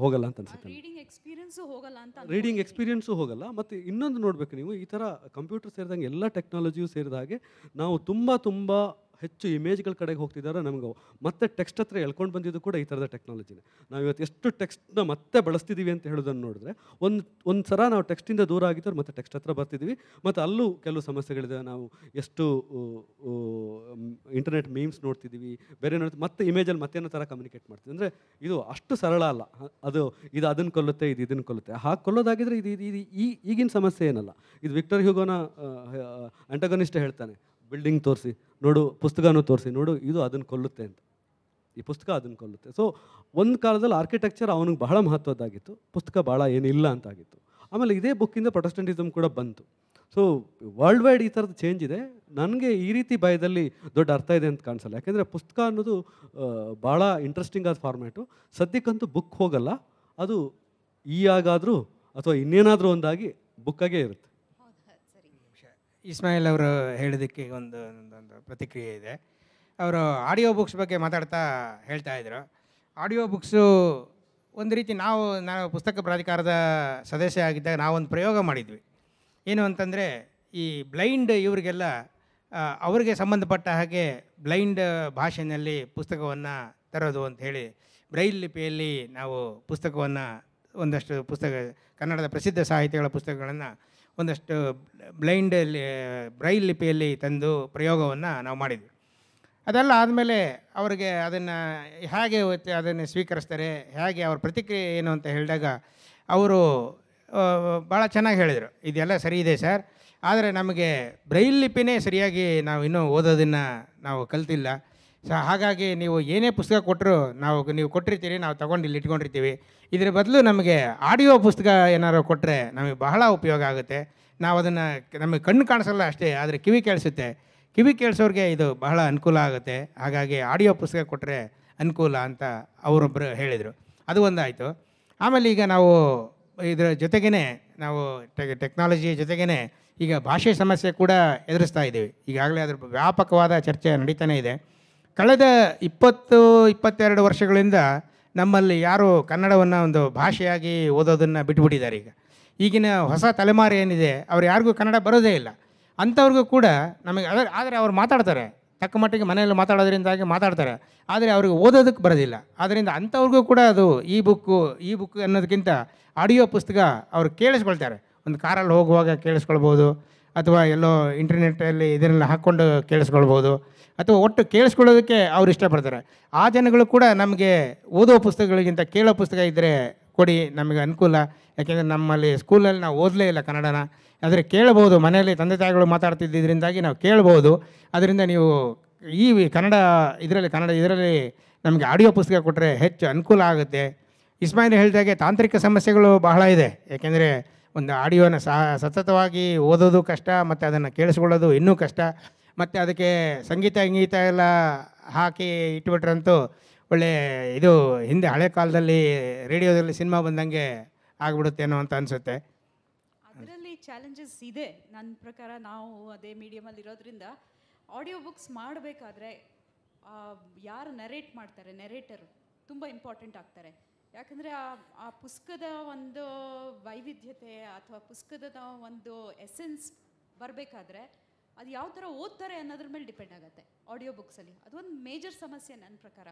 ಹೋಗಲ್ಲ ಅಂತ ಅನ್ಸುತ್ತೆ
ರೀಡಿಂಗ್ ಎಕ್ಸ್ಪೀರಿಯನ್ಸು ಹೋಗಲ್ಲ ಅಂತ ರೀಡಿಂಗ್
ಎಕ್ಸ್ಪೀರಿಯನ್ಸು ಹೋಗಲ್ಲ ಮತ್ತೆ ಇನ್ನೊಂದು ನೋಡ್ಬೇಕು ನೀವು ಈ ತರ ಕಂಪ್ಯೂಟರ್ ಸೇರಿದಂಗೆ ಎಲ್ಲ ಟೆಕ್ನಾಲಜಿಯು ಸೇರಿದ ಹಾಗೆ ನಾವು ತುಂಬಾ ತುಂಬಾ ಹೆಚ್ಚು ಇಮೇಜ್ಗಳ ಕಡೆಗೆ ಹೋಗ್ತಿದ್ದಾರೆ ನಮಗೆ ಮತ್ತೆ ಟೆಕ್ಸ್ಟ್ ಹತ್ರ ಎಳ್ಕೊಂಡು ಬಂದಿದ್ದು ಕೂಡ ಈ ಥರದ ಟೆಕ್ನಾಲಜಿನೇ ನಾವು ಇವತ್ತು ಎಷ್ಟು ಟೆಕ್ಸ್ಟ್ನ ಮತ್ತೆ ಬಳಸ್ತಿದ್ದೀವಿ ಅಂತ ಹೇಳೋದನ್ನು ನೋಡಿದ್ರೆ ಒಂದು ಒಂದು ಸಲ ನಾವು ಟೆಕ್ಸ್ಟಿಂದ ದೂರ ಆಗಿದ್ದವ್ರು ಮತ್ತೆ ಟೆಕ್ಸ್ಟ್ ಹತ್ರ ಬರ್ತಿದ್ದೀವಿ ಮತ್ತು ಅಲ್ಲೂ ಕೆಲವು ಸಮಸ್ಯೆಗಳಿದೆ ನಾವು ಎಷ್ಟು ಇಂಟರ್ನೆಟ್ ಮೀಮ್ಸ್ ನೋಡ್ತಿದ್ದೀವಿ ಬೇರೆ ನೋಡ್ತೀವಿ ಮತ್ತೆ ಇಮೇಜಲ್ಲಿ ಮತ್ತೇನೋ ಥರ ಕಮ್ಯುನಿಕೇಟ್ ಮಾಡ್ತೀವಿ ಅಂದರೆ ಇದು ಅಷ್ಟು ಸರಳ ಅಲ್ಲ ಅದು ಇದು ಅದನ್ನು ಕೊಲ್ಲುತ್ತೆ ಇದು ಇದನ್ನು ಕೊಲ್ಲುತ್ತೆ ಹಾಗೆ ಕೊಲ್ಲೋದಾಗಿದ್ರೆ ಇದು ಇದು ಈ ಈಗಿನ ಸಮಸ್ಯೆ ಏನಲ್ಲ ಇದು ವಿಕ್ಟರ್ ಹ್ಯೂಗೋನ ಅಂಟಗನಿಸ್ಟ್ ಹೇಳ್ತಾನೆ ಬಿಲ್ಡಿಂಗ್ ತೋರಿಸಿ ನೋಡು ಪುಸ್ತಕನೂ ತೋರಿಸಿ ನೋಡು ಇದು ಅದನ್ನು ಕೊಲ್ಲುತ್ತೆ ಅಂತ ಈ ಪುಸ್ತಕ ಅದನ್ನು ಕೊಲ್ಲುತ್ತೆ ಸೊ ಒಂದು ಕಾಲದಲ್ಲಿ ಆರ್ಕಿಟೆಕ್ಚರ್ ಅವನಿಗೆ ಬಹಳ ಮಹತ್ವದ್ದಾಗಿತ್ತು ಪುಸ್ತಕ ಭಾಳ ಏನಿಲ್ಲ ಅಂತಾಗಿತ್ತು ಆಮೇಲೆ ಇದೇ ಬುಕ್ಕಿಂದ ಪ್ರೊಟೆಸ್ಟೆಂಟಿಸಮ್ ಕೂಡ ಬಂತು ಸೊ ವರ್ಲ್ಡ್ ವೈಡ್ ಈ ಥರದ್ದು ಚೇಂಜ್ ಇದೆ ನನಗೆ ಈ ರೀತಿ ಭಯದಲ್ಲಿ ದೊಡ್ಡ ಅರ್ಥ ಇದೆ ಅಂತ ಕಾಣಿಸಲ್ಲ ಯಾಕೆಂದರೆ ಪುಸ್ತಕ ಅನ್ನೋದು ಭಾಳ ಇಂಟ್ರೆಸ್ಟಿಂಗ್ ಆದ ಫಾರ್ಮ್ಯಾಟು ಸದ್ಯಕ್ಕಂತೂ ಬುಕ್ ಹೋಗಲ್ಲ ಅದು ಈ ಆಗಾದರೂ ಅಥವಾ ಇನ್ನೇನಾದರೂ ಒಂದಾಗಿ ಬುಕ್ಕಾಗೇ ಇರುತ್ತೆ ಇಸ್ಮಾಯಿಲ್ ಅವರು ಹೇಳಿದ್ದಕ್ಕೆ ಒಂದು ಒಂದೊಂದು
ಪ್ರತಿಕ್ರಿಯೆ ಇದೆ ಅವರು ಆಡಿಯೋ ಬುಕ್ಸ್ ಬಗ್ಗೆ ಮಾತಾಡ್ತಾ ಹೇಳ್ತಾ ಇದ್ರು ಆಡಿಯೋ ಬುಕ್ಸು ಒಂದು ರೀತಿ ನಾವು ನಾವು ಪುಸ್ತಕ ಪ್ರಾಧಿಕಾರದ ಸದಸ್ಯ ಆಗಿದ್ದಾಗ ನಾವೊಂದು ಪ್ರಯೋಗ ಮಾಡಿದ್ವಿ ಏನು ಅಂತಂದರೆ ಈ ಬ್ಲೈಂಡ್ ಇವರಿಗೆಲ್ಲ ಅವರಿಗೆ ಸಂಬಂಧಪಟ್ಟ ಹಾಗೆ ಬ್ಲೈಂಡ್ ಭಾಷೆಯಲ್ಲಿ ಪುಸ್ತಕವನ್ನು ತರೋದು ಅಂತ ಹೇಳಿ ಬ್ರೈಲ್ ಲಿಪಿಯಲ್ಲಿ ನಾವು ಪುಸ್ತಕವನ್ನು ಒಂದಷ್ಟು ಪುಸ್ತಕ ಕನ್ನಡದ ಪ್ರಸಿದ್ಧ ಸಾಹಿತ್ಯಗಳ ಪುಸ್ತಕಗಳನ್ನು ಒಂದಷ್ಟು ಬ್ಲೈಂಡಲ್ಲಿ ಬ್ರೈಲ್ ಲಿಪಿಯಲ್ಲಿ ತಂದು ಪ್ರಯೋಗವನ್ನು ನಾವು ಮಾಡಿದ್ವಿ ಅದೆಲ್ಲ ಆದಮೇಲೆ ಅವರಿಗೆ ಅದನ್ನು ಹೇಗೆ ಅದನ್ನು ಸ್ವೀಕರಿಸ್ತಾರೆ ಹೇಗೆ ಅವ್ರ ಪ್ರತಿಕ್ರಿಯೆ ಏನು ಅಂತ ಹೇಳಿದಾಗ ಅವರು ಭಾಳ ಚೆನ್ನಾಗಿ ಹೇಳಿದರು ಇದೆಲ್ಲ ಸರಿ ಇದೆ ಸರ್ ಆದರೆ ನಮಗೆ ಬ್ರೈಲ್ ಲಿಪಿನೇ ಸರಿಯಾಗಿ ನಾವು ಇನ್ನೂ ಓದೋದನ್ನು ನಾವು ಕಲ್ತಿಲ್ಲ ಸೊ ಹಾಗಾಗಿ ನೀವು ಏನೇ ಪುಸ್ತಕ ಕೊಟ್ಟರು ನಾವು ನೀವು ಕೊಟ್ಟಿರ್ತೀರಿ ನಾವು ತೊಗೊಂಡು ಇಲ್ಲಿ ಇಟ್ಕೊಂಡಿರ್ತೀವಿ ಇದರ ಬದಲು ನಮಗೆ ಆಡಿಯೋ ಪುಸ್ತಕ ಏನಾರು ಕೊಟ್ಟರೆ ನಮಗೆ ಬಹಳ ಉಪಯೋಗ ಆಗುತ್ತೆ ನಾವು ಅದನ್ನು ನಮಗೆ ಕಣ್ಣು ಕಾಣಿಸಲ್ಲ ಅಷ್ಟೇ ಆದರೆ ಕಿವಿ ಕೇಳಿಸುತ್ತೆ ಕಿವಿ ಕೇಳಿಸೋರಿಗೆ ಇದು ಬಹಳ ಅನುಕೂಲ ಆಗುತ್ತೆ ಹಾಗಾಗಿ ಆಡಿಯೋ ಪುಸ್ತಕ ಕೊಟ್ಟರೆ ಅನುಕೂಲ ಅಂತ ಅವರೊಬ್ಬರು ಹೇಳಿದರು ಅದು ಒಂದಾಯಿತು ಆಮೇಲೆ ಈಗ ನಾವು ಇದರ ಜೊತೆಗೇ ನಾವು ಟೆಕ್ ಟೆಕ್ನಾಲಜಿ ಜೊತೆಗೇ ಈಗ ಭಾಷೆ ಸಮಸ್ಯೆ ಕೂಡ ಎದುರಿಸ್ತಾ ಇದ್ದೀವಿ ಈಗಾಗಲೇ ಅದ್ರ ವ್ಯಾಪಕವಾದ ಚರ್ಚೆ ನಡೀತಾನೇ ಇದೆ ಕಳೆದ ಇಪ್ಪತ್ತು ಇಪ್ಪತ್ತೆರಡು ವರ್ಷಗಳಿಂದ ನಮ್ಮಲ್ಲಿ ಯಾರು ಕನ್ನಡವನ್ನು ಒಂದು ಭಾಷೆಯಾಗಿ ಓದೋದನ್ನು ಬಿಟ್ಬಿಟ್ಟಿದ್ದಾರೆ ಈಗ ಈಗಿನ ಹೊಸ ತಲೆಮಾರು ಏನಿದೆ ಅವ್ರು ಯಾರಿಗೂ ಕನ್ನಡ ಬರೋದೇ ಇಲ್ಲ ಅಂಥವ್ರಿಗೂ ಕೂಡ ನಮಗೆ ಅದರ ಆದರೆ ಅವ್ರು ಮಾತಾಡ್ತಾರೆ ತಕ್ಕ ಮಟ್ಟಿಗೆ ಮನೆಯಲ್ಲಿ ಮಾತಾಡೋದ್ರಿಂದಾಗಿ ಮಾತಾಡ್ತಾರೆ ಆದರೆ ಅವ್ರಿಗೆ ಓದೋದಕ್ಕೆ ಬರೋದಿಲ್ಲ ಆದ್ದರಿಂದ ಅಂಥವ್ರಿಗೂ ಕೂಡ ಅದು ಈ ಬುಕ್ಕು ಈ ಬುಕ್ ಅನ್ನೋದಕ್ಕಿಂತ ಆಡಿಯೋ ಪುಸ್ತಕ ಅವ್ರು ಕೇಳಿಸ್ಕೊಳ್ತಾರೆ ಒಂದು ಕಾರಲ್ಲಿ ಹೋಗುವಾಗ ಕೇಳಿಸ್ಕೊಳ್ಬೋದು ಅಥವಾ ಎಲ್ಲೋ ಇಂಟರ್ನೆಟ್ಟಲ್ಲಿ ಇದನ್ನೆಲ್ಲ ಹಾಕ್ಕೊಂಡು ಕೇಳಿಸ್ಕೊಳ್ಬೋದು ಅಥವಾ ಒಟ್ಟು ಕೇಳಿಸ್ಕೊಳ್ಳೋದಕ್ಕೆ ಅವ್ರು ಇಷ್ಟಪಡ್ತಾರೆ ಆ ಜನಗಳು ಕೂಡ ನಮಗೆ ಓದೋ ಪುಸ್ತಕಗಳಿಗಿಂತ ಕೇಳೋ ಪುಸ್ತಕ ಇದ್ದರೆ ಕೊಡಿ ನಮಗೆ ಅನುಕೂಲ ಯಾಕೆಂದರೆ ನಮ್ಮಲ್ಲಿ ಸ್ಕೂಲಲ್ಲಿ ನಾವು ಓದಲೇ ಇಲ್ಲ ಕನ್ನಡನ ಆದರೆ ಕೇಳಬಹುದು ಮನೆಯಲ್ಲಿ ತಂದೆ ತಾಯಿಗಳು ಮಾತಾಡ್ತಿದ್ದರಿಂದಾಗಿ ನಾವು ಕೇಳಬಹುದು ಅದರಿಂದ ನೀವು ಈ ಕನ್ನಡ ಇದರಲ್ಲಿ ಕನ್ನಡ ಇದರಲ್ಲಿ ನಮಗೆ ಆಡಿಯೋ ಪುಸ್ತಕ ಕೊಟ್ಟರೆ ಹೆಚ್ಚು ಅನುಕೂಲ ಆಗುತ್ತೆ ಇಸ್ಮಾಯಿಲ್ ಹೇಳಿದಾಗೆ ತಾಂತ್ರಿಕ ಸಮಸ್ಯೆಗಳು ಬಹಳ ಇದೆ ಏಕೆಂದರೆ ಒಂದು ಆಡಿಯೋನ ಸಹ ಸತತವಾಗಿ ಓದೋದು ಕಷ್ಟ ಮತ್ತು ಅದನ್ನು ಕೇಳಿಸ್ಕೊಳ್ಳೋದು ಇನ್ನೂ ಕಷ್ಟ ಮತ್ತು ಅದಕ್ಕೆ ಸಂಗೀತ ಸಂಗೀತ ಎಲ್ಲ ಹಾಕಿ ಇಟ್ಬಿಟ್ರಂತೂ ಒಳ್ಳೆ ಇದು ಹಿಂದೆ ಹಳೆ ಕಾಲದಲ್ಲಿ ರೇಡಿಯೋದಲ್ಲಿ ಸಿನಿಮಾ ಬಂದಂಗೆ ಆಗಿಬಿಡುತ್ತೆನೋ ಅಂತ ಅನಿಸುತ್ತೆ
ಅದರಲ್ಲಿ ಚಾಲೆಂಜಸ್ ಇದೆ ನನ್ನ ಪ್ರಕಾರ ನಾವು ಅದೇ ಮೀಡಿಯಮಲ್ಲಿ ಇರೋದ್ರಿಂದ ಆಡಿಯೋ ಬುಕ್ಸ್ ಮಾಡಬೇಕಾದ್ರೆ ಯಾರು ನೆರೇಟ್ ಮಾಡ್ತಾರೆ ನೆರೇಟರು ತುಂಬ ಇಂಪಾರ್ಟೆಂಟ್ ಆಗ್ತಾರೆ ಯಾಕಂದರೆ ಆ ಆ ಪುಸ್ತಕದ ಒಂದು ವೈವಿಧ್ಯತೆ ಅಥವಾ ಪುಸ್ತಕದ ಒಂದು ಎಸೆನ್ಸ್ ಬರಬೇಕಾದ್ರೆ ಅದು ಯಾವ ಥರ ಓದ್ತಾರೆ ಅನ್ನೋದ್ರ ಮೇಲೆ ಡಿಪೆಂಡ್ ಆಗುತ್ತೆ ಆಡಿಯೋ ಬುಕ್ಸಲ್ಲಿ ಅದೊಂದು ಮೇಜರ್ ಸಮಸ್ಯೆ ನನ್ನ ಪ್ರಕಾರ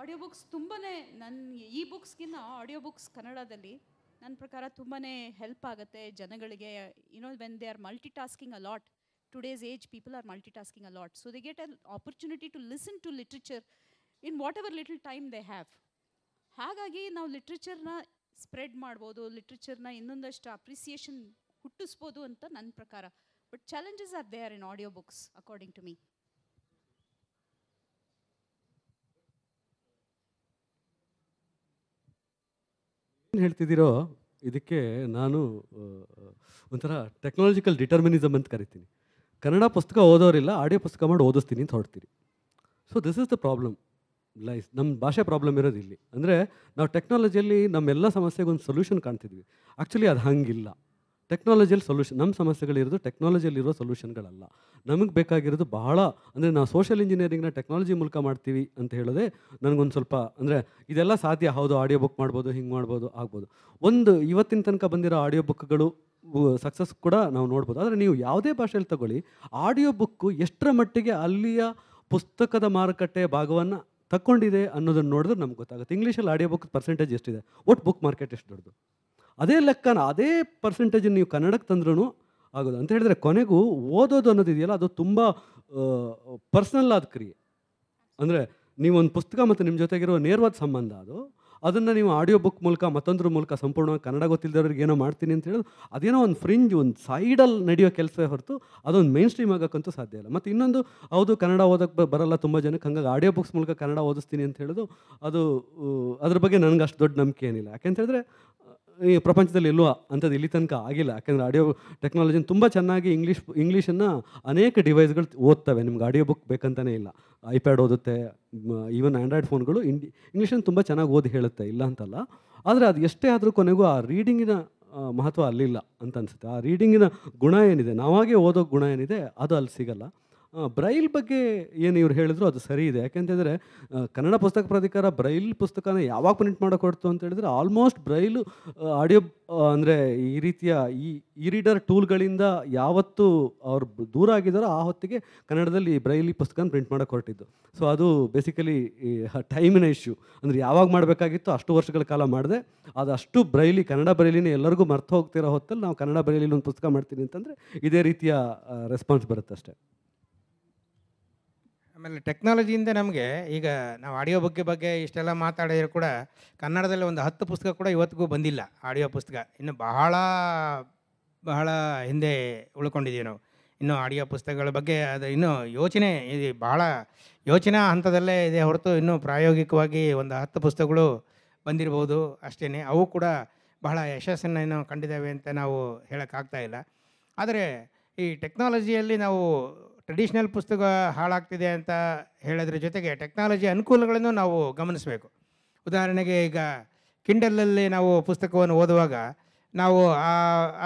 ಆಡಿಯೋ ಬುಕ್ಸ್ ತುಂಬಾ ನನ್ನ ಈ ಬುಕ್ಸ್ಗಿಂತ ಆಡಿಯೋ ಬುಕ್ಸ್ ಕನ್ನಡದಲ್ಲಿ ನನ್ನ ಪ್ರಕಾರ ತುಂಬಾ ಹೆಲ್ಪ್ ಆಗುತ್ತೆ ಜನಗಳಿಗೆ you know when they are multitasking a lot today's age people are multitasking a lot so they get an opportunity to listen to literature in whatever little time they have ಹಾಗಾಗಿ ನಾವು ಲಿಟ್ರೇಚರ್ನ spread ಮಾಡ್ಬೋದು ಲಿಟ್ರೇಚರ್ನ ಇನ್ನೊಂದಷ್ಟು appreciation ಹುಟ್ಟಿಸ್ಬೋದು ಅಂತ ನನ್ನ ಪ್ರಕಾರ But challenges are there in audiobooks, according to me.
ಏನು ಹೇಳ್ತಿದ್ದೀರೋ ಇದಕ್ಕೆ ನಾನು ಒಂಥರ ಟೆಕ್ನಾಲಜಿಕಲ್ ಡಿಟರ್ಮಿನಿಸಮ್ ಅಂತ ಕರಿತೀನಿ ಕನ್ನಡ ಪುಸ್ತಕ ಓದೋರಿಲ್ಲ ಆಡಿಯೋ ಪುಸ್ತಕ ಮಾಡಿ ಓದಿಸ್ತೀನಿ ಅಂತ ಹೊರಡ್ತೀರಿ so this is the problem lies ನಮ್ಮ ಭಾಷೆ ಪ್ರಾಬ್ಲಮ್ ಇರೋದು ಇಲ್ಲಿ ಅಂದರೆ ನಾವು ಟೆಕ್ನಾಲಜಿಯಲ್ಲಿ ನಮ್ಮೆಲ್ಲ ಸಮಸ್ಯೆಗೆ ಒಂದು ಸೊಲ್ಯೂಷನ್ ಕಾಣ್ತಿದ್ವಿ ಆ್ಯಕ್ಚುಲಿ ಅದು ಹಂಗಿಲ್ಲ ಟೆಕ್ನಾಲಜಿಯಲ್ಲಿ ಸೊಲ್ಯೂಷನ್ ನಮ್ಮ ಸಮಸ್ಯೆಗಳಿರೋದು ಟೆಕ್ನಾಲಜಿಯಲ್ಲಿರೋ ಸೊಲ್ಯೂಷನ್ಗಳಲ್ಲ ನಮಗೆ ಬೇಕಾಗಿರೋದು ಬಹಳ ಅಂದರೆ ನಾವು ಸೋಷಿಯಲ್ ಇಂಜಿನಿಯರಿಂಗ್ನ ಟೆಕ್ನಾಲಜಿ ಮೂಲಕ ಮಾಡ್ತೀವಿ ಅಂತ ಹೇಳೋದೆ ನನಗೊಂದು ಸ್ವಲ್ಪ ಅಂದರೆ ಇದೆಲ್ಲ ಸಾಧ್ಯ ಹೌದು ಆಡಿಯೋ ಬುಕ್ ಮಾಡ್ಬೋದು ಹಿಂಗೆ ಮಾಡ್ಬೋದು ಆಗ್ಬೋದು ಒಂದು ಇವತ್ತಿನ ತನಕ ಬಂದಿರೋ ಆಡಿಯೋ ಬುಕ್ಗಳು ಸಕ್ಸಸ್ ಕೂಡ ನಾವು ನೋಡ್ಬೋದು ಆದರೆ ನೀವು ಯಾವುದೇ ಭಾಷೆಯಲ್ಲಿ ತಗೊಳ್ಳಿ ಆಡಿಯೋ ಬುಕ್ಕು ಎಷ್ಟರ ಮಟ್ಟಿಗೆ ಅಲ್ಲಿಯ ಪುಸ್ತಕದ ಮಾರುಕಟ್ಟೆಯ ಭಾಗವನ್ನು ತಕ್ಕೊಂಡಿದೆ ಅನ್ನೋದನ್ನು ನೋಡಿದ್ರೆ ನಮ್ಗೆ ಗೊತ್ತಾಗುತ್ತೆ ಇಂಗ್ಲೀಷಲ್ಲಿ ಆಡಿಯೋ ಬುಕ್ ಪರ್ಸೆಂಟೇಜ್ ಎಷ್ಟಿದೆ ಒಟ್ಟು ಬುಕ್ ಮಾರ್ಕೆಟ್ ಎಷ್ಟು ದೊಡ್ಡದು ಅದೇ ಲೆಕ್ಕನ ಅದೇ ಪರ್ಸೆಂಟೇಜನ್ನು ನೀವು ಕನ್ನಡಕ್ಕೆ ತಂದ್ರೂ ಆಗೋದು ಅಂತ ಹೇಳಿದ್ರೆ ಕೊನೆಗೂ ಓದೋದು ಅನ್ನೋದಿದೆಯಲ್ಲ ಅದು ತುಂಬ ಪರ್ಸ್ನಲ್ ಆದ ಕ್ರಿಯೆ ಅಂದರೆ ನೀವೊಂದು ಪುಸ್ತಕ ಮತ್ತು ನಿಮ್ಮ ಜೊತೆಗಿರೋ ನೇರವಾದ ಸಂಬಂಧ ಅದು ಅದನ್ನು ನೀವು ಆಡಿಯೋ ಬುಕ್ ಮೂಲಕ ಮತ್ತೊಂದ್ರ ಮೂಲಕ ಸಂಪೂರ್ಣವಾಗಿ ಕನ್ನಡ ಗೊತ್ತಿಲ್ಲದವ್ರಿಗೆ ಏನೋ ಮಾಡ್ತೀನಿ ಅಂತ ಹೇಳೋದು ಅದೇನೋ ಒಂದು ಫ್ರಿಂಜ್ ಒಂದು ಸೈಡಲ್ಲಿ ನಡೆಯೋ ಕೆಲಸ ಹೊರತು ಅದೊಂದು ಮೇನ್ ಸ್ಟ್ರೀಮ್ ಆಗೋಕ್ಕಂತೂ ಸಾಧ್ಯ ಇಲ್ಲ ಮತ್ತು ಇನ್ನೊಂದು ಹೌದು ಕನ್ನಡ ಓದೋಕ್ಕೆ ಬರಲ್ಲ ತುಂಬ ಜನಕ್ಕೆ ಹಂಗಾಗಿ ಆಡಿಯೋ ಬುಕ್ಸ್ ಮೂಲಕ ಕನ್ನಡ ಓದಿಸ್ತೀನಿ ಅಂತ ಹೇಳೋದು ಅದು ಅದ್ರ ಬಗ್ಗೆ ನನಗೆ ಅಷ್ಟು ದೊಡ್ಡ ನಂಬಿಕೆ ಏನಿಲ್ಲ ಯಾಕೆಂತ ಹೇಳಿದ್ರೆ ಈ ಪ್ರಪಂಚದಲ್ಲಿ ಎಲ್ಲೋ ಅಂಥದ್ದು ಇಲ್ಲಿ ತನಕ ಆಗಿಲ್ಲ ಯಾಕೆಂದರೆ ಆಡಿಯೋ ಟೆಕ್ನಾಲಜಿನ ತುಂಬ ಚೆನ್ನಾಗಿ ಇಂಗ್ಲೀಷ್ ಇಂಗ್ಲೀಷನ್ನು ಅನೇಕ ಡಿವೈಸ್ಗಳು ಓದ್ತವೆ ನಿಮ್ಗೆ ಆಡಿಯೋ ಬುಕ್ ಬೇಕಂತಲೇ ಇಲ್ಲ ಐಪ್ಯಾಡ್ ಓದುತ್ತೆ ಈವನ್ ಆ್ಯಂಡ್ರಾಯ್ಡ್ ಫೋನ್ಗಳು ಇಂಡಿ ಇಂಗ್ಲೀಷನ್ನು ತುಂಬ ಚೆನ್ನಾಗಿ ಓದಿ ಹೇಳುತ್ತೆ ಇಲ್ಲ ಅಂತಲ್ಲ ಆದರೆ ಅದು ಎಷ್ಟೇ ಆದರೂ ಕೊನೆಗೂ ಆ ರೀಡಿಂಗಿನ ಮಹತ್ವ ಅಲ್ಲಿಲ್ಲ ಅಂತ ಅನಿಸುತ್ತೆ ಆ ರೀಡಿಂಗಿನ ಗುಣ ಏನಿದೆ ನಾವಾಗೇ ಓದೋ ಗುಣ ಏನಿದೆ ಅದು ಅಲ್ಲಿ ಸಿಗಲ್ಲ ಬ್ರೈಲ್ ಬಗ್ಗೆ ಏನು ಇವ್ರು ಹೇಳಿದ್ರು ಅದು ಸರಿ ಇದೆ ಯಾಕೆಂತಂದರೆ ಕನ್ನಡ ಪುಸ್ತಕ ಪ್ರಾಧಿಕಾರ ಬ್ರೈಲ್ ಪುಸ್ತಕನ ಯಾವಾಗ ಪ್ರಿಂಟ್ ಮಾಡೋಕೊಡ್ತು ಅಂತ ಹೇಳಿದ್ರೆ ಆಲ್ಮೋಸ್ಟ್ ಬ್ರೈಲು ಆಡಿಯೋ ಅಂದರೆ ಈ ರೀತಿಯ ಈ ಈ ರೀಡರ್ ಟೂಲ್ಗಳಿಂದ ಯಾವತ್ತು ಅವ್ರು ದೂರ ಆಗಿದ್ದಾರೋ ಆ ಹೊತ್ತಿಗೆ ಕನ್ನಡದಲ್ಲಿ ಬ್ರೈಲಿ ಪುಸ್ತಕನ ಪ್ರಿಂಟ್ ಮಾಡೋಕೆ ಹೊರಟಿದ್ದು ಸೊ ಅದು ಬೇಸಿಕಲಿ ಟೈಮಿನ ಇಶ್ಯೂ ಅಂದರೆ ಯಾವಾಗ ಮಾಡಬೇಕಾಗಿತ್ತು ಅಷ್ಟು ವರ್ಷಗಳ ಕಾಲ ಮಾಡಿದೆ ಅಷ್ಟು ಬ್ರೈಲಿ ಕನ್ನಡ ಬ್ರೈಲಿನೇ ಎಲ್ಲರಿಗೂ ಮರ್ತು ಹೋಗ್ತಿರೋ ಹೊತ್ತಲ್ಲಿ ನಾವು ಕನ್ನಡ ಬ್ರೈಲಿಲಿ ಒಂದು ಪುಸ್ತಕ ಮಾಡ್ತೀನಿ ಅಂತಂದರೆ ಇದೇ ರೀತಿಯ ರೆಸ್ಪಾನ್ಸ್ ಬರುತ್ತೆ ಅಷ್ಟೇ
ಆಮೇಲೆ ಟೆಕ್ನಾಲಜಿಯಿಂದ ನಮಗೆ ಈಗ ನಾವು ಆಡಿಯೋ ಬಗ್ಗೆ ಬಗ್ಗೆ ಇಷ್ಟೆಲ್ಲ ಮಾತಾಡಿದ್ರು ಕೂಡ ಕನ್ನಡದಲ್ಲಿ ಒಂದು ಹತ್ತು ಪುಸ್ತಕ ಕೂಡ ಇವತ್ತಿಗೂ ಬಂದಿಲ್ಲ ಆಡಿಯೋ ಪುಸ್ತಕ ಇನ್ನು ಬಹಳ ಬಹಳ ಹಿಂದೆ ಉಳ್ಕೊಂಡಿದ್ದೀವಿ ನಾವು ಇನ್ನು ಆಡಿಯೋ ಪುಸ್ತಕಗಳ ಬಗ್ಗೆ ಅದು ಇನ್ನೂ ಯೋಚನೆ ಇದು ಬಹಳ ಯೋಚನಾ ಹಂತದಲ್ಲೇ ಇದೆ ಹೊರತು ಇನ್ನೂ ಪ್ರಾಯೋಗಿಕವಾಗಿ ಒಂದು ಹತ್ತು ಪುಸ್ತಕಗಳು ಬಂದಿರ್ಬೋದು ಅಷ್ಟೇ ಅವು ಕೂಡ ಬಹಳ ಯಶಸ್ಸನ್ನು ಇನ್ನೂ ಕಂಡಿದ್ದಾವೆ ಅಂತ ನಾವು ಹೇಳೋಕ್ಕಾಗ್ತಾ ಇಲ್ಲ ಆದರೆ ಈ ಟೆಕ್ನಾಲಜಿಯಲ್ಲಿ ನಾವು ಟ್ರೆಡಿಷ್ನಲ್ ಪುಸ್ತಕ ಹಾಳಾಗ್ತಿದೆ ಅಂತ ಹೇಳೋದ್ರ ಜೊತೆಗೆ ಟೆಕ್ನಾಲಜಿ ಅನುಕೂಲಗಳನ್ನು ನಾವು ಗಮನಿಸಬೇಕು ಉದಾಹರಣೆಗೆ ಈಗ ಕಿಂಡಲಲ್ಲಿ ನಾವು ಪುಸ್ತಕವನ್ನು ಓದುವಾಗ ನಾವು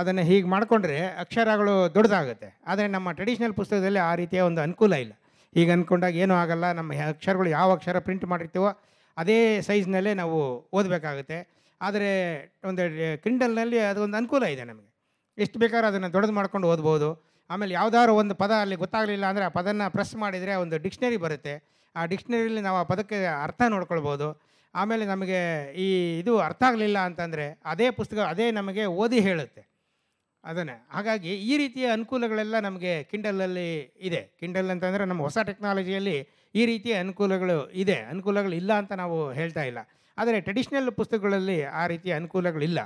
ಅದನ್ನು ಹೀಗೆ ಮಾಡಿಕೊಂಡ್ರೆ ಅಕ್ಷರಗಳು ದೊಡ್ಡದಾಗುತ್ತೆ ಆದರೆ ನಮ್ಮ ಟ್ರೆಡಿಷ್ನಲ್ ಪುಸ್ತಕದಲ್ಲಿ ಆ ರೀತಿಯ ಒಂದು ಅನುಕೂಲ ಇಲ್ಲ ಈಗ ಅಂದ್ಕೊಂಡಾಗ ಏನೂ ಆಗಲ್ಲ ನಮ್ಮ ಅಕ್ಷರಗಳು ಯಾವ ಅಕ್ಷರ ಪ್ರಿಂಟ್ ಮಾಡಿರ್ತೀವೋ ಅದೇ ಸೈಜ್ನಲ್ಲೇ ನಾವು ಓದಬೇಕಾಗುತ್ತೆ ಆದರೆ ಒಂದು ಕಿಂಡಲ್ನಲ್ಲಿ ಅದೊಂದು ಅನುಕೂಲ ಇದೆ ನಮಗೆ ಎಷ್ಟು ಬೇಕಾದ್ರೂ ಅದನ್ನು ದೊಡ್ಡದು ಮಾಡ್ಕೊಂಡು ಓದ್ಬೋದು ಆಮೇಲೆ ಯಾವುದಾದ್ರು ಒಂದು ಪದ ಅಲ್ಲಿ ಗೊತ್ತಾಗಲಿಲ್ಲ ಅಂದರೆ ಆ ಪದನ ಪ್ರೆಸ್ ಮಾಡಿದರೆ ಒಂದು ಡಿಕ್ಷ್ನರಿ ಬರುತ್ತೆ ಆ ಡಿಕ್ಷ್ನರಿಲಿ ನಾವು ಆ ಪದಕ್ಕೆ ಅರ್ಥ ನೋಡ್ಕೊಳ್ಬೋದು ಆಮೇಲೆ ನಮಗೆ ಈ ಇದು ಅರ್ಥ ಆಗಲಿಲ್ಲ ಅಂತಂದರೆ ಅದೇ ಪುಸ್ತಕ ಅದೇ ನಮಗೆ ಓದಿ ಹೇಳುತ್ತೆ ಅದನ್ನೇ ಹಾಗಾಗಿ ಈ ರೀತಿಯ ಅನುಕೂಲಗಳೆಲ್ಲ ನಮಗೆ ಕಿಂಡಲಲ್ಲಿ ಇದೆ ಕಿಂಡಲ್ ಅಂತಂದರೆ ನಮ್ಮ ಹೊಸ ಟೆಕ್ನಾಲಜಿಯಲ್ಲಿ ಈ ರೀತಿಯ ಅನುಕೂಲಗಳು ಇದೆ ಅನುಕೂಲಗಳು ಇಲ್ಲ ಅಂತ ನಾವು ಹೇಳ್ತಾ ಇಲ್ಲ ಆದರೆ ಟ್ರೆಡಿಷ್ನಲ್ ಪುಸ್ತಕಗಳಲ್ಲಿ ಆ ರೀತಿಯ ಅನುಕೂಲಗಳಿಲ್ಲ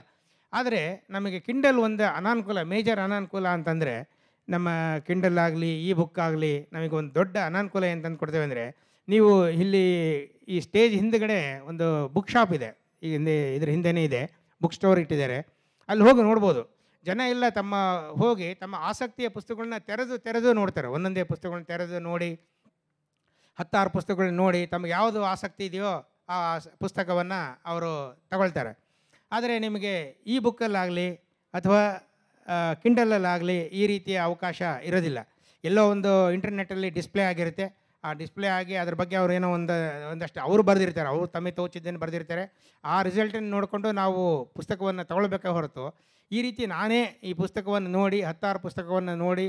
ಆದರೆ ನಮಗೆ ಕಿಂಡಲ್ ಒಂದು ಅನಾನುಕೂಲ ಮೇಜರ್ ಅನಾನುಕೂಲ ಅಂತಂದರೆ ನಮ್ಮ ಕಿಂಡಲ್ ಆಗಲಿ ಈ ಬುಕ್ ಆಗಲಿ ನಮಗೊಂದು ದೊಡ್ಡ ಅನಾನುಕೂಲ ಏನು ಕೊಡ್ತೇವೆ ಅಂದರೆ ನೀವು ಇಲ್ಲಿ ಈ ಸ್ಟೇಜ್ ಹಿಂದ್ಗಡೆ ಒಂದು ಬುಕ್ ಶಾಪ್ ಇದೆ ಈ ಹಿಂದೆ ಇದ್ರ ಹಿಂದೆನೇ ಇದೆ ಬುಕ್ ಸ್ಟೋರ್ ಇಟ್ಟಿದ್ದಾರೆ ಅಲ್ಲಿ ಹೋಗಿ ನೋಡ್ಬೋದು ಜನ ಎಲ್ಲ ತಮ್ಮ ಹೋಗಿ ತಮ್ಮ ಆಸಕ್ತಿಯ ಪುಸ್ತಕಗಳನ್ನ ತೆರೆದು ತೆರೆದು ನೋಡ್ತಾರೆ ಒಂದೊಂದೇ ಪುಸ್ತಕಗಳನ್ನ ತೆರೆದು ನೋಡಿ ಹತ್ತಾರು ಪುಸ್ತಕಗಳನ್ನ ನೋಡಿ ತಮಗೆ ಯಾವುದು ಆಸಕ್ತಿ ಇದೆಯೋ ಆ ಪುಸ್ತಕವನ್ನು ಅವರು ತಗೊಳ್ತಾರೆ ಆದರೆ ನಿಮಗೆ ಈ ಬುಕ್ಕಲ್ಲಾಗಲಿ ಅಥವಾ ಕಿಂಡಲಲ್ಲಾಗಲಿ ಈ ರೀತಿಯ ಅವಕಾಶ ಇರೋದಿಲ್ಲ ಎಲ್ಲೋ ಒಂದು ಇಂಟರ್ನೆಟ್ಟಲ್ಲಿ ಡಿಸ್ಪ್ಲೇ ಆಗಿರುತ್ತೆ ಆ ಡಿಸ್ಪ್ಲೇ ಆಗಿ ಅದ್ರ ಬಗ್ಗೆ ಅವ್ರು ಏನೋ ಒಂದು ಒಂದಷ್ಟು ಅವರು ಬರೆದಿರ್ತಾರೆ ಅವರು ತಮ್ಮ ತೋಚಿದ್ದೇನು ಬರೆದಿರ್ತಾರೆ ಆ ರಿಸಲ್ಟನ್ನು ನೋಡಿಕೊಂಡು ನಾವು ಪುಸ್ತಕವನ್ನು ತಗೊಳ್ಬೇಕೇ ಹೊರತು ಈ ರೀತಿ ನಾನೇ ಈ ಪುಸ್ತಕವನ್ನು ನೋಡಿ ಹತ್ತಾರು ಪುಸ್ತಕವನ್ನು ನೋಡಿ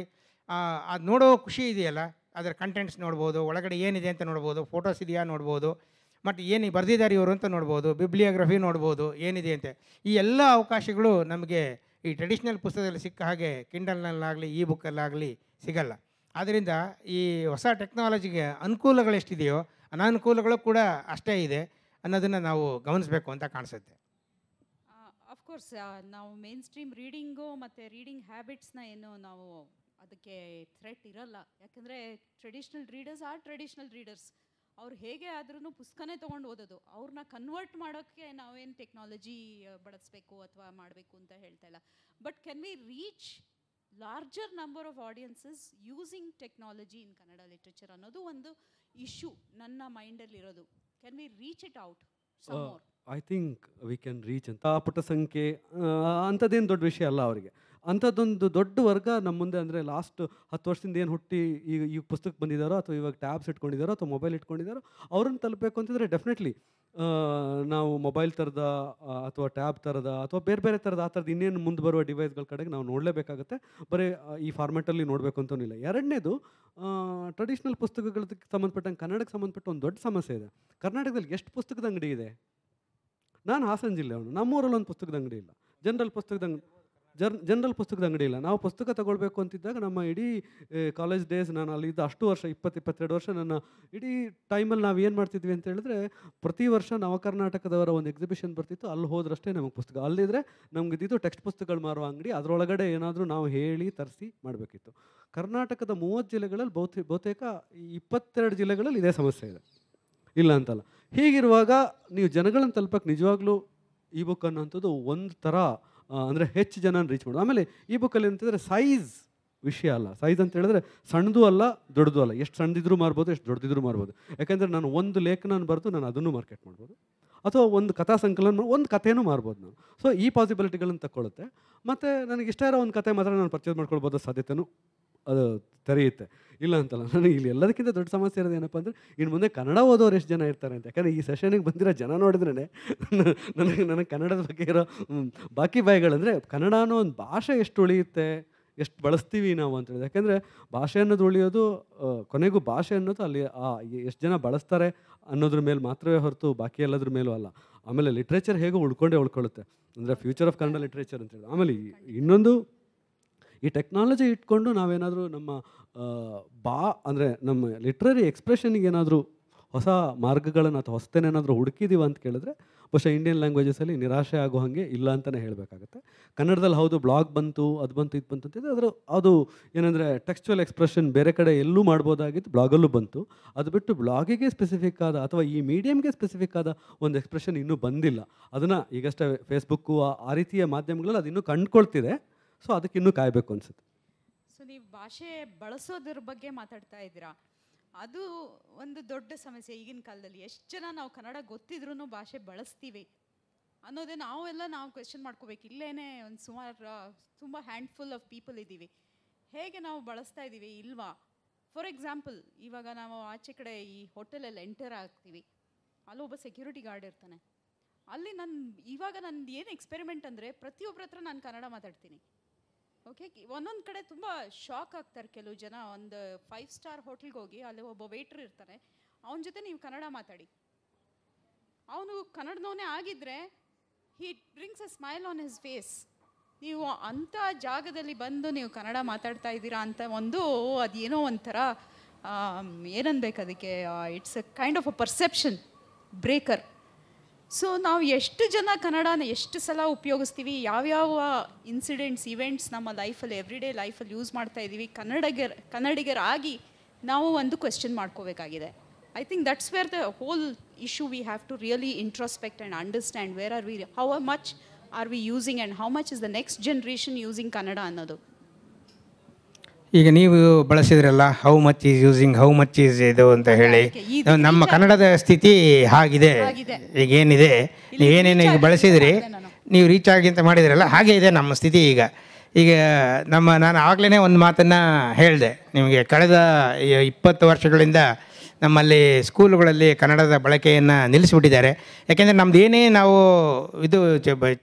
ಅದು ನೋಡೋ ಖುಷಿ ಇದೆಯಲ್ಲ ಅದರ ಕಂಟೆಂಟ್ಸ್ ನೋಡ್ಬೋದು ಒಳಗಡೆ ಏನಿದೆ ಅಂತ ನೋಡ್ಬೋದು ಫೋಟೋಸ್ ಇದೆಯಾ ನೋಡ್ಬೋದು ಮತ್ತು ಏನು ಬರೆದಿದ್ದಾರೆ ಇವರು ಅಂತ ನೋಡ್ಬೋದು ಬಿಬ್ಲಿಯೋಗ್ರಫಿ ನೋಡ್ಬೋದು ಏನಿದೆ ಅಂತೆ ಈ ಎಲ್ಲ ಅವಕಾಶಗಳು ನಮಗೆ ಈ ಟ್ರೆಡಿಷ್ನಲ್ ಪುಸ್ತಕದಲ್ಲಿ ಸಿಕ್ಕ ಹಾಗೆ ಕಿಂಡಲ್ನಲ್ಲಾಗಲಿ ಈ ಬುಕ್ಕಲ್ಲಾಗಲಿ ಸಿಗಲ್ಲ ಆದ್ದರಿಂದ ಈ ಹೊಸ ಟೆಕ್ನಾಲಜಿಗೆ ಅನುಕೂಲಗಳೆಷ್ಟಿದೆಯೋ ಅನಾನುಕೂಲಗಳು ಕೂಡ ಅಷ್ಟೇ ಇದೆ ಅನ್ನೋದನ್ನು ನಾವು ಗಮನಿಸಬೇಕು ಅಂತ ಕಾಣಿಸುತ್ತೆ
ಅಫ್ಕೋರ್ಸ್ ನಾವು ಮೇನ್ ಸ್ಟ್ರೀಮ್ ರೀಡಿಂಗು ಮತ್ತು ರೀಡಿಂಗ್ ಹ್ಯಾಬಿಟ್ಸ್ನ ಏನು ನಾವು ಅದಕ್ಕೆ ಥ್ರೆಟ್ ಇರಲ್ಲ ಯಾಕಂದರೆ traditional readers are traditional readers ಅವ್ರು ಹೇಗೆ ಆದ್ರೂ ಪುಸ್ತಕನೇ ತೊಗೊಂಡು ಓದೋದು ಅವ್ರನ್ನ ಕನ್ವರ್ಟ್ ಮಾಡೋಕ್ಕೆ ನಾವೇನು ಟೆಕ್ನಾಲಜಿ ಬಳಸಬೇಕು ಅಥವಾ ಮಾಡಬೇಕು ಅಂತ ಹೇಳ್ತಾ ಇಲ್ಲ but can we reach larger number of audiences using technology in Kannada literature ಅನ್ನೋದು ಒಂದು ಇಶ್ಯೂ ನನ್ನ ಇರೋದು can we reach it out
I think we can reach ಅಂತ ಪುಟ ಸಂಖ್ಯೆ ಅಂಥದ್ದೇನು ದೊಡ್ಡ ವಿಷಯ ಅಲ್ಲ ಅವರಿಗೆ ಅಂಥದ್ದೊಂದು ದೊಡ್ಡ ವರ್ಗ ನಮ್ಮ ಮುಂದೆ ಅಂದರೆ ಲಾಸ್ಟ್ ಹತ್ತು ವರ್ಷದಿಂದ ಏನು ಹುಟ್ಟಿ ಈಗ ಈ ಪುಸ್ತಕ ಬಂದಿದ್ದಾರೋ ಅಥವಾ ಇವಾಗ ಟ್ಯಾಬ್ಸ್ ಇಟ್ಕೊಂಡಿದ್ದಾರೋ ಅಥವಾ ಮೊಬೈಲ್ ಇಟ್ಕೊಂಡಿದ್ದಾರೋ ಅವ್ರನ್ನ ತಲುಪಬೇಕು ಅಂತಂದರೆ ಡೆಫಿನೆಟ್ಲಿ ನಾವು ಮೊಬೈಲ್ ಥರದ ಅಥವಾ ಟ್ಯಾಬ್ ಥರದ ಅಥವಾ ಬೇರೆ ಬೇರೆ ಥರದ ಆ ಥರದ ಇನ್ನೇನು ಮುಂದೆ ಬರುವ ಡಿವೈಸ್ಗಳ ಕಡೆಗೆ ನಾವು ನೋಡಲೇಬೇಕಾಗುತ್ತೆ ಬರೀ ಈ ಫಾರ್ಮ್ಯಾಟಲ್ಲಿ ನೋಡಬೇಕು ಇಲ್ಲ ಎರಡನೇದು ಟ್ರೆಡಿಷ್ನಲ್ ಪುಸ್ತಕಗಳಿಗೆ ಸಂಬಂಧಪಟ್ಟಂಗೆ ಕನ್ನಡಕ್ಕೆ ಸಂಬಂಧಪಟ್ಟ ಒಂದು ದೊಡ್ಡ ಸಮಸ್ಯೆ ಇದೆ ಕರ್ನಾಟಕದಲ್ಲಿ ಎಷ್ಟು ಪುಸ್ತಕದ ಅಂಗಡಿ ಇದೆ ನಾನು ಹಾಸನ ಅವನು ನಮ್ಮೂರಲ್ಲಿ ಒಂದು ಪುಸ್ತಕದ ಅಂಗಡಿ ಇಲ್ಲ ಜನರಲ್ ಪುಸ್ತಕದ ಅಂಗಡಿ ಜರ್ ಜನರಲ್ ಪುಸ್ತಕದ ಅಂಗಡಿ ಇಲ್ಲ ನಾವು ಪುಸ್ತಕ ತಗೊಳ್ಬೇಕು ಅಂತಿದ್ದಾಗ ನಮ್ಮ ಇಡೀ ಕಾಲೇಜ್ ಡೇಸ್ ನಾನು ಅಲ್ಲಿದ್ದ ಅಷ್ಟು ವರ್ಷ ಇಪ್ಪತ್ತು ಇಪ್ಪತ್ತೆರಡು ವರ್ಷ ನನ್ನ ಇಡೀ ಟೈಮಲ್ಲಿ ನಾವು ಏನು ಮಾಡ್ತಿದ್ವಿ ಅಂತ ಹೇಳಿದ್ರೆ ಪ್ರತಿ ವರ್ಷ ನವಕರ್ನಾಟಕದವರ ಒಂದು ಎಕ್ಸಿಬಿಷನ್ ಬರ್ತಿತ್ತು ಅಲ್ಲಿ ಹೋದ್ರಷ್ಟೇ ನಮಗೆ ಪುಸ್ತಕ ಅಲ್ಲಿದ್ದರೆ ನಮ್ಗೆ ಟೆಕ್ಸ್ಟ್ ಪುಸ್ತಕಗಳು ಮಾರುವ ಅಂಗಡಿ ಅದರೊಳಗಡೆ ಏನಾದರೂ ನಾವು ಹೇಳಿ ತರಿಸಿ ಮಾಡಬೇಕಿತ್ತು ಕರ್ನಾಟಕದ ಮೂವತ್ತು ಜಿಲ್ಲೆಗಳಲ್ಲಿ ಬಹುತೇ ಬಹುತೇಕ ಇಪ್ಪತ್ತೆರಡು ಜಿಲ್ಲೆಗಳಲ್ಲಿ ಇದೇ ಸಮಸ್ಯೆ ಇದೆ ಇಲ್ಲ ಅಂತಲ್ಲ ಹೀಗಿರುವಾಗ ನೀವು ಜನಗಳನ್ನು ತಲುಪಕ್ಕೆ ನಿಜವಾಗ್ಲೂ ಈ ಬುಕ್ ಅನ್ನೋಂಥದ್ದು ಒಂದು ಥರ ಅಂದರೆ ಹೆಚ್ಚು ಜನ ರೀಚ್ ಮಾಡೋದು ಆಮೇಲೆ ಈ ಬುಕ್ಕಲ್ಲಿ ಅಂತಂದರೆ ಸೈಜ್ ವಿಷಯ ಅಲ್ಲ ಸೈಜ್ ಅಂತ ಹೇಳಿದ್ರೆ ಸಣ್ಣದು ಅಲ್ಲ ದೊಡ್ಡದು ಅಲ್ಲ ಎಷ್ಟು ಸಣ್ಣದಿದ್ರೂ ಮಾರ್ಬೋದು ಎಷ್ಟು ದೊಡ್ಡದಿದ್ರೂ ಮಾರ್ಬೋದು ಯಾಕೆಂದರೆ ನಾನು ಒಂದು ಲೇಖನ ಬರೆದು ನಾನು ಅದನ್ನು ಮಾರ್ಕೆಟ್ ಮಾಡ್ಬೋದು ಅಥವಾ ಒಂದು ಕಥಾ ಸಂಕಲನ ಒಂದು ಕಥೆಯೂ ಮಾರ್ಬೋದು ನಾನು ಸೊ ಈ ಪಾಸಿಬಿಲಿಟಿಗಳನ್ನು ತಗೊಳ್ಳುತ್ತೆ ಮತ್ತು ನನಗೆ ಇಷ್ಟ ಇರೋ ಒಂದು ಕತೆ ಮಾತ್ರ ನಾನು ಪರ್ಚೇಸ್ ಮಾಡ್ಕೊಳ್ಬೋದು ಸಾಧ್ಯತೆಯೂ ಅದು ತೆರೆಯುತ್ತೆ ಇಲ್ಲ ಅಂತಲ್ಲ ನನಗೆ ಇಲ್ಲಿ ಎಲ್ಲದಕ್ಕಿಂತ ದೊಡ್ಡ ಸಮಸ್ಯೆ ಇರೋದು ಏನಪ್ಪ ಅಂದರೆ ಇನ್ನು ಮುಂದೆ ಕನ್ನಡ ಓದೋರು ಎಷ್ಟು ಜನ ಇರ್ತಾರೆ ಅಂತ ಯಾಕಂದರೆ ಈ ಸೆಷನಿಗೆ ಬಂದಿರೋ ಜನ ನೋಡಿದ್ರೆ ನನಗೆ ನನಗೆ ಕನ್ನಡದ ಬಗ್ಗೆ ಇರೋ ಬಾಕಿ ಬಾಯಿಗಳಂದರೆ ಕನ್ನಡ ಅನ್ನೋ ಒಂದು ಭಾಷೆ ಎಷ್ಟು ಉಳಿಯುತ್ತೆ ಎಷ್ಟು ಬಳಸ್ತೀವಿ ನಾವು ಅಂತ ಯಾಕಂದರೆ ಯಾಕೆಂದರೆ ಭಾಷೆ ಅನ್ನೋದು ಉಳಿಯೋದು ಕೊನೆಗೂ ಭಾಷೆ ಅನ್ನೋದು ಅಲ್ಲಿ ಎಷ್ಟು ಜನ ಬಳಸ್ತಾರೆ ಅನ್ನೋದ್ರ ಮೇಲೆ ಮಾತ್ರವೇ ಹೊರತು ಬಾಕಿ ಎಲ್ಲದ್ರ ಮೇಲೂ ಅಲ್ಲ ಆಮೇಲೆ ಲಿಟ್ರೇಚರ್ ಹೇಗೂ ಉಳ್ಕೊಂಡೇ ಉಳ್ಕೊಳ್ಳುತ್ತೆ ಅಂದರೆ ಫ್ಯೂಚರ್ ಆಫ್ ಕನ್ನಡ ಲಿಟ್ರೇಚರ್ ಅಂತ ಆಮೇಲೆ ಇನ್ನೊಂದು ಈ ಟೆಕ್ನಾಲಜಿ ಇಟ್ಕೊಂಡು ನಾವೇನಾದರೂ ನಮ್ಮ ಬಾ ಅಂದರೆ ನಮ್ಮ ಲಿಟ್ರರಿ ಎಕ್ಸ್ಪ್ರೆಷನ್ಗೆ ಏನಾದರೂ ಹೊಸ ಮಾರ್ಗಗಳನ್ನು ಅಥವಾ ಹೊಸತೇನೇನಾದರೂ ಹುಡುಕಿದ್ದೀವ ಅಂತ ಕೇಳಿದ್ರೆ ಬಹುಶಃ ಇಂಡಿಯನ್ ಲ್ಯಾಂಗ್ವೇಜಸಲ್ಲಿ ನಿರಾಶೆ ಆಗೋ ಹಾಗೆ ಇಲ್ಲ ಅಂತಲೇ ಹೇಳಬೇಕಾಗತ್ತೆ ಕನ್ನಡದಲ್ಲಿ ಹೌದು ಬ್ಲಾಗ್ ಬಂತು ಅದು ಬಂತು ಇದು ಬಂತು ಅಂತಿದೆ ಅದರ ಅದು ಏನಂದರೆ ಟೆಕ್ಸ್ಚುವಲ್ ಎಕ್ಸ್ಪ್ರೆಷನ್ ಬೇರೆ ಕಡೆ ಎಲ್ಲೂ ಮಾಡ್ಬೋದಾಗಿತ್ತು ಬ್ಲಾಗಲ್ಲೂ ಬಂತು ಅದು ಬಿಟ್ಟು ಬ್ಲಾಗಿಗೆ ಸ್ಪೆಸಿಫಿಕ್ ಆದ ಅಥವಾ ಈ ಮೀಡಿಯಮ್ಗೆ ಸ್ಪೆಸಿಫಿಕ್ ಆದ ಒಂದು ಎಕ್ಸ್ಪ್ರೆಷನ್ ಇನ್ನೂ ಬಂದಿಲ್ಲ ಅದನ್ನು ಈಗಷ್ಟೇ ಫೇಸ್ಬುಕ್ಕು ಆ ರೀತಿಯ ಮಾಧ್ಯಮಗಳಲ್ಲಿ ಅದು ಇನ್ನೂ ಕಂಡುಕೊಳ್ತಿದೆ ಸೊ ಅದಕ್ಕೆ ಇನ್ನೂ ಕಾಯಬೇಕು ಅನ್ಸುತ್ತೆ
ಸೊ ನೀವು ಭಾಷೆ ಬಳಸೋದ್ರ ಬಗ್ಗೆ ಮಾತಾಡ್ತಾ ಇದ್ದೀರಾ ಅದು ಒಂದು ದೊಡ್ಡ ಸಮಸ್ಯೆ ಈಗಿನ ಕಾಲದಲ್ಲಿ ಎಷ್ಟು ಜನ ನಾವು ಕನ್ನಡ ಗೊತ್ತಿದ್ರೂ ಭಾಷೆ ಬಳಸ್ತೀವಿ ಅನ್ನೋದೇ ನಾವೆಲ್ಲ ನಾವು ಕ್ವೆಶನ್ ಮಾಡ್ಕೋಬೇಕು ಇಲ್ಲೇ ಒಂದು ಸುಮಾರು ತುಂಬ ಹ್ಯಾಂಡ್ಫುಲ್ ಆಫ್ ಪೀಪಲ್ ಇದ್ದೀವಿ ಹೇಗೆ ನಾವು ಬಳಸ್ತಾ ಇದ್ದೀವಿ ಇಲ್ವಾ ಫಾರ್ ಎಕ್ಸಾಂಪಲ್ ಇವಾಗ ನಾವು ಆಚೆ ಕಡೆ ಈ ಹೋಟೆಲಲ್ಲಿ ಎಂಟರ್ ಆಗ್ತೀವಿ ಅಲ್ಲಿ ಒಬ್ಬ ಸೆಕ್ಯೂರಿಟಿ ಗಾರ್ಡ್ ಇರ್ತಾನೆ ಅಲ್ಲಿ ನನ್ನ ಇವಾಗ ನನ್ನ ಏನು ಎಕ್ಸ್ಪೆರಿಮೆಂಟ್ ಅಂದರೆ ಪ್ರತಿಯೊಬ್ಬರ ಹತ್ರ ನಾನು ಕನ್ನಡ ಮಾತಾಡ್ತೀನಿ ಓಕೆ ಒಂದೊಂದು ಕಡೆ ತುಂಬ ಶಾಕ್ ಆಗ್ತಾರೆ ಕೆಲವು ಜನ ಒಂದು ಫೈವ್ ಸ್ಟಾರ್ ಹೋಟೆಲ್ಗೆ ಹೋಗಿ ಅಲ್ಲಿ ಒಬ್ಬ ವೇಟ್ರ್ ಇರ್ತಾರೆ ಅವನ ಜೊತೆ ನೀವು ಕನ್ನಡ ಮಾತಾಡಿ ಅವನು ಕನ್ನಡದವನೇ ಆಗಿದ್ರೆ he drinks a smile on his face ನೀವು ಅಂಥ ಜಾಗದಲ್ಲಿ ಬಂದು ನೀವು ಕನ್ನಡ ಮಾತಾಡ್ತಾ ಇದ್ದೀರಾ ಅಂತ ಒಂದು ಅದೇನೋ ಒಂಥರ ಏನನ್ಬೇಕು ಅದಕ್ಕೆ it's a kind of a perception breaker so ನಾವು ಎಷ್ಟು ಜನ ಕನ್ನಡನ ಎಷ್ಟು ಸಲ ಉಪಯೋಗಿಸ್ತೀವಿ ಯಾವ್ಯಾವ ಇನ್ಸಿಡೆಂಟ್ಸ್ ಇವೆಂಟ್ಸ್ ನಮ್ಮ ಲೈಫಲ್ಲಿ ಡೇ ಲೈಫಲ್ಲಿ ಯೂಸ್ ಮಾಡ್ತಾ ಇದ್ದೀವಿ ಕನ್ನಡಿಗರ ಕನ್ನಡಿಗರಾಗಿ ನಾವು ಒಂದು ಕ್ವೆಶ್ಚನ್ ಮಾಡ್ಕೋಬೇಕಾಗಿದೆ I think that's where the whole issue we have to really introspect and understand where are we how much are we using and how much is the next generation using Kannada ಅನ್ನೋದು
ಈಗ ನೀವು ಬಳಸಿದ್ರಲ್ಲ how much is using how much is ಇದು ಅಂತ ಹೇಳಿ ನಮ್ಮ ಕನ್ನಡದ ಸ್ಥಿತಿ ಹಾಗಿದೆ ಈಗ ಏನಿದೆ ಏನೇನು ಈಗ ಬಳಸಿದ್ರಿ ನೀವು ರೀಚ್ ಆಗಿ ಅಂತ ಮಾಡಿದ್ರಲ್ಲ ಹಾಗೆ ಇದೆ ನಮ್ಮ ಸ್ಥಿತಿ ಈಗ ಈಗ ನಮ್ಮ ನಾನು ಆಗ್ಲೇ ಒಂದು ಮಾತನ್ನು ಹೇಳಿದೆ ನಿಮಗೆ ಕಳೆದ ಇಪ್ಪತ್ತು ವರ್ಷಗಳಿಂದ ನಮ್ಮಲ್ಲಿ ಸ್ಕೂಲುಗಳಲ್ಲಿ ಕನ್ನಡದ ಬಳಕೆಯನ್ನು ನಿಲ್ಲಿಸಿಬಿಟ್ಟಿದ್ದಾರೆ ಯಾಕೆಂದರೆ ನಮ್ಮದು ಏನೇ ನಾವು ಇದು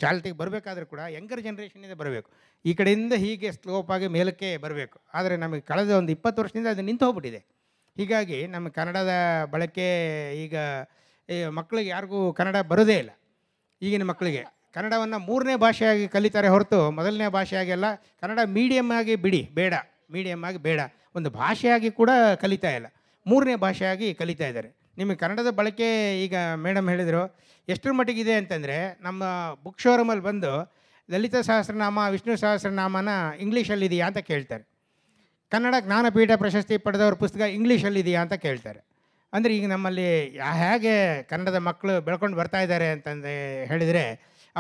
ಚಾಲ್ತಿಗೆ ಬರಬೇಕಾದ್ರೂ ಕೂಡ ಯಂಗರ್ ಜನ್ರೇಷನಿಂದ ಬರಬೇಕು ಈ ಕಡೆಯಿಂದ ಹೀಗೆ ಸ್ಲೋಪಾಗಿ ಮೇಲಕ್ಕೆ ಬರಬೇಕು ಆದರೆ ನಮಗೆ ಕಳೆದ ಒಂದು ಇಪ್ಪತ್ತು ವರ್ಷದಿಂದ ಅದು ನಿಂತು ಹೋಗ್ಬಿಟ್ಟಿದೆ ಹೀಗಾಗಿ ನಮ್ಮ ಕನ್ನಡದ ಬಳಕೆ ಈಗ ಮಕ್ಕಳಿಗೆ ಯಾರಿಗೂ ಕನ್ನಡ ಬರೋದೇ ಇಲ್ಲ ಈಗಿನ ಮಕ್ಕಳಿಗೆ ಕನ್ನಡವನ್ನು ಮೂರನೇ ಭಾಷೆಯಾಗಿ ಕಲಿತಾರೆ ಹೊರತು ಮೊದಲನೇ ಭಾಷೆಯಾಗೆಲ್ಲ ಕನ್ನಡ ಮೀಡಿಯಮ್ ಆಗಿ ಬಿಡಿ ಬೇಡ ಮೀಡಿಯಮ್ ಆಗಿ ಬೇಡ ಒಂದು ಭಾಷೆಯಾಗಿ ಕೂಡ ಕಲಿತಾ ಇಲ್ಲ ಮೂರನೇ ಭಾಷೆಯಾಗಿ ಕಲಿತಾ ಇದ್ದಾರೆ ನಿಮಗೆ ಕನ್ನಡದ ಬಳಕೆ ಈಗ ಮೇಡಮ್ ಹೇಳಿದರು ಎಷ್ಟರ ಇದೆ ಅಂತಂದರೆ ನಮ್ಮ ಬುಕ್ ಶೋರೂಮಲ್ಲಿ ಬಂದು ಲಲಿತ ಸಹಸ್ರನಾಮ ವಿಷ್ಣು ಸಹಸ್ರನಾಮನ ಇಂಗ್ಲೀಷಲ್ಲಿದೆಯಾ ಅಂತ ಕೇಳ್ತಾರೆ ಕನ್ನಡ ಜ್ಞಾನಪೀಠ ಪ್ರಶಸ್ತಿ ಪಡೆದವ್ರ ಪುಸ್ತಕ ಇಂಗ್ಲೀಷಲ್ಲಿದೆಯಾ ಅಂತ ಕೇಳ್ತಾರೆ ಅಂದರೆ ಈಗ ನಮ್ಮಲ್ಲಿ ಹೇಗೆ ಕನ್ನಡದ ಮಕ್ಕಳು ಬೆಳ್ಕೊಂಡು ಬರ್ತಾ ಇದ್ದಾರೆ ಅಂತಂದು ಹೇಳಿದರೆ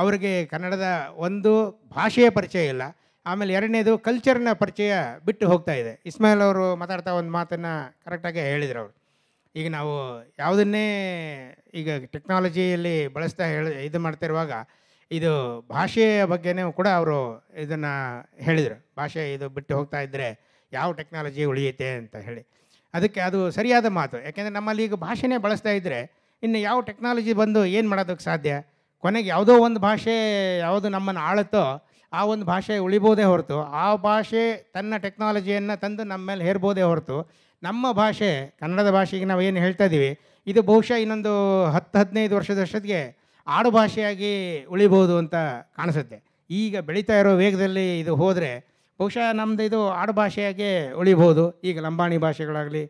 ಅವರಿಗೆ ಕನ್ನಡದ ಒಂದು ಭಾಷೆಯ ಪರಿಚಯ ಇಲ್ಲ ಆಮೇಲೆ ಎರಡನೇದು ಕಲ್ಚರ್ನ ಪರಿಚಯ ಬಿಟ್ಟು ಹೋಗ್ತಾ ಇದೆ ಇಸ್ಮಾಯಿಲ್ ಅವರು ಮಾತಾಡ್ತಾ ಒಂದು ಮಾತನ್ನು ಕರೆಕ್ಟಾಗಿ ಹೇಳಿದರು ಅವರು ಈಗ ನಾವು ಯಾವುದನ್ನೇ ಈಗ ಟೆಕ್ನಾಲಜಿಯಲ್ಲಿ ಬಳಸ್ತಾ ಹೇಳಿ ಇದು ಮಾಡ್ತಿರುವಾಗ ಇದು ಭಾಷೆಯ ಬಗ್ಗೆನೂ ಕೂಡ ಅವರು ಇದನ್ನು ಹೇಳಿದರು ಭಾಷೆ ಇದು ಬಿಟ್ಟು ಹೋಗ್ತಾ ಇದ್ದರೆ ಯಾವ ಟೆಕ್ನಾಲಜಿ ಉಳಿಯುತ್ತೆ ಅಂತ ಹೇಳಿ ಅದಕ್ಕೆ ಅದು ಸರಿಯಾದ ಮಾತು ಯಾಕೆಂದರೆ ನಮ್ಮಲ್ಲಿ ಈಗ ಭಾಷೆನೇ ಬಳಸ್ತಾ ಇದ್ದರೆ ಇನ್ನು ಯಾವ ಟೆಕ್ನಾಲಜಿ ಬಂದು ಏನು ಮಾಡೋದಕ್ಕೆ ಸಾಧ್ಯ ಕೊನೆಗೆ ಯಾವುದೋ ಒಂದು ಭಾಷೆ ಯಾವುದು ನಮ್ಮನ್ನು ಆಳುತ್ತೋ ಆ ಒಂದು ಭಾಷೆ ಉಳಿಬೋದೇ ಹೊರತು ಆ ಭಾಷೆ ತನ್ನ ಟೆಕ್ನಾಲಜಿಯನ್ನು ತಂದು ನಮ್ಮ ಮೇಲೆ ಹೇರ್ಬೋದೇ ಹೊರತು ನಮ್ಮ ಭಾಷೆ ಕನ್ನಡದ ಭಾಷೆಗೆ ನಾವು ಏನು ಹೇಳ್ತಾ ಇದ್ದೀವಿ ಇದು ಬಹುಶಃ ಇನ್ನೊಂದು ಹತ್ತು ಹದಿನೈದು ವರ್ಷದಷ್ಟೊತ್ತಿಗೆ ಆಡುಭಾಷೆಯಾಗಿ ಉಳಿಬೋದು ಅಂತ ಕಾಣಿಸುತ್ತೆ ಈಗ ಬೆಳೀತಾ ಇರೋ ವೇಗದಲ್ಲಿ ಇದು ಹೋದರೆ ಬಹುಶಃ ನಮ್ಮದು ಇದು ಆಡುಭಾಷೆಯಾಗೆ ಉಳಿಬೋದು ಈಗ ಲಂಬಾಣಿ ಭಾಷೆಗಳಾಗಲಿ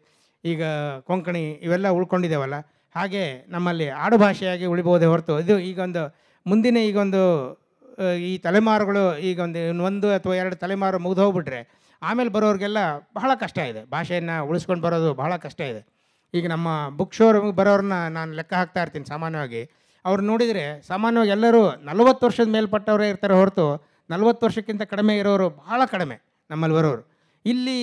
ಈಗ ಕೊಂಕಣಿ ಇವೆಲ್ಲ ಉಳ್ಕೊಂಡಿದ್ದೇವಲ್ಲ ಹಾಗೆ ನಮ್ಮಲ್ಲಿ ಆಡುಭಾಷೆಯಾಗಿ ಉಳಿಬೋದೇ ಹೊರತು ಇದು ಈಗೊಂದು ಮುಂದಿನ ಈಗೊಂದು ಈ ತಲೆಮಾರುಗಳು ಈಗ ಒಂದು ಅಥವಾ ಎರಡು ತಲೆಮಾರು ಮುಗಿದು ಹೋಗ್ಬಿಟ್ರೆ ಆಮೇಲೆ ಬರೋರಿಗೆಲ್ಲ ಬಹಳ ಕಷ್ಟ ಇದೆ ಭಾಷೆಯನ್ನು ಉಳಿಸ್ಕೊಂಡು ಬರೋದು ಬಹಳ ಕಷ್ಟ ಇದೆ ಈಗ ನಮ್ಮ ಬುಕ್ ಶೋರೂಮ್ಗೆ ಬರೋರನ್ನ ನಾನು ಲೆಕ್ಕ ಹಾಕ್ತಾ ಇರ್ತೀನಿ ಸಾಮಾನ್ಯವಾಗಿ ಅವ್ರು ನೋಡಿದರೆ ಸಾಮಾನ್ಯವಾಗಿ ಎಲ್ಲರೂ ನಲವತ್ತು ವರ್ಷದ ಮೇಲ್ಪಟ್ಟವರೇ ಇರ್ತಾರೆ ಹೊರತು ನಲವತ್ತು ವರ್ಷಕ್ಕಿಂತ ಕಡಿಮೆ ಇರೋರು ಭಾಳ ಕಡಿಮೆ ನಮ್ಮಲ್ಲಿ ಬರೋರು ಇಲ್ಲಿ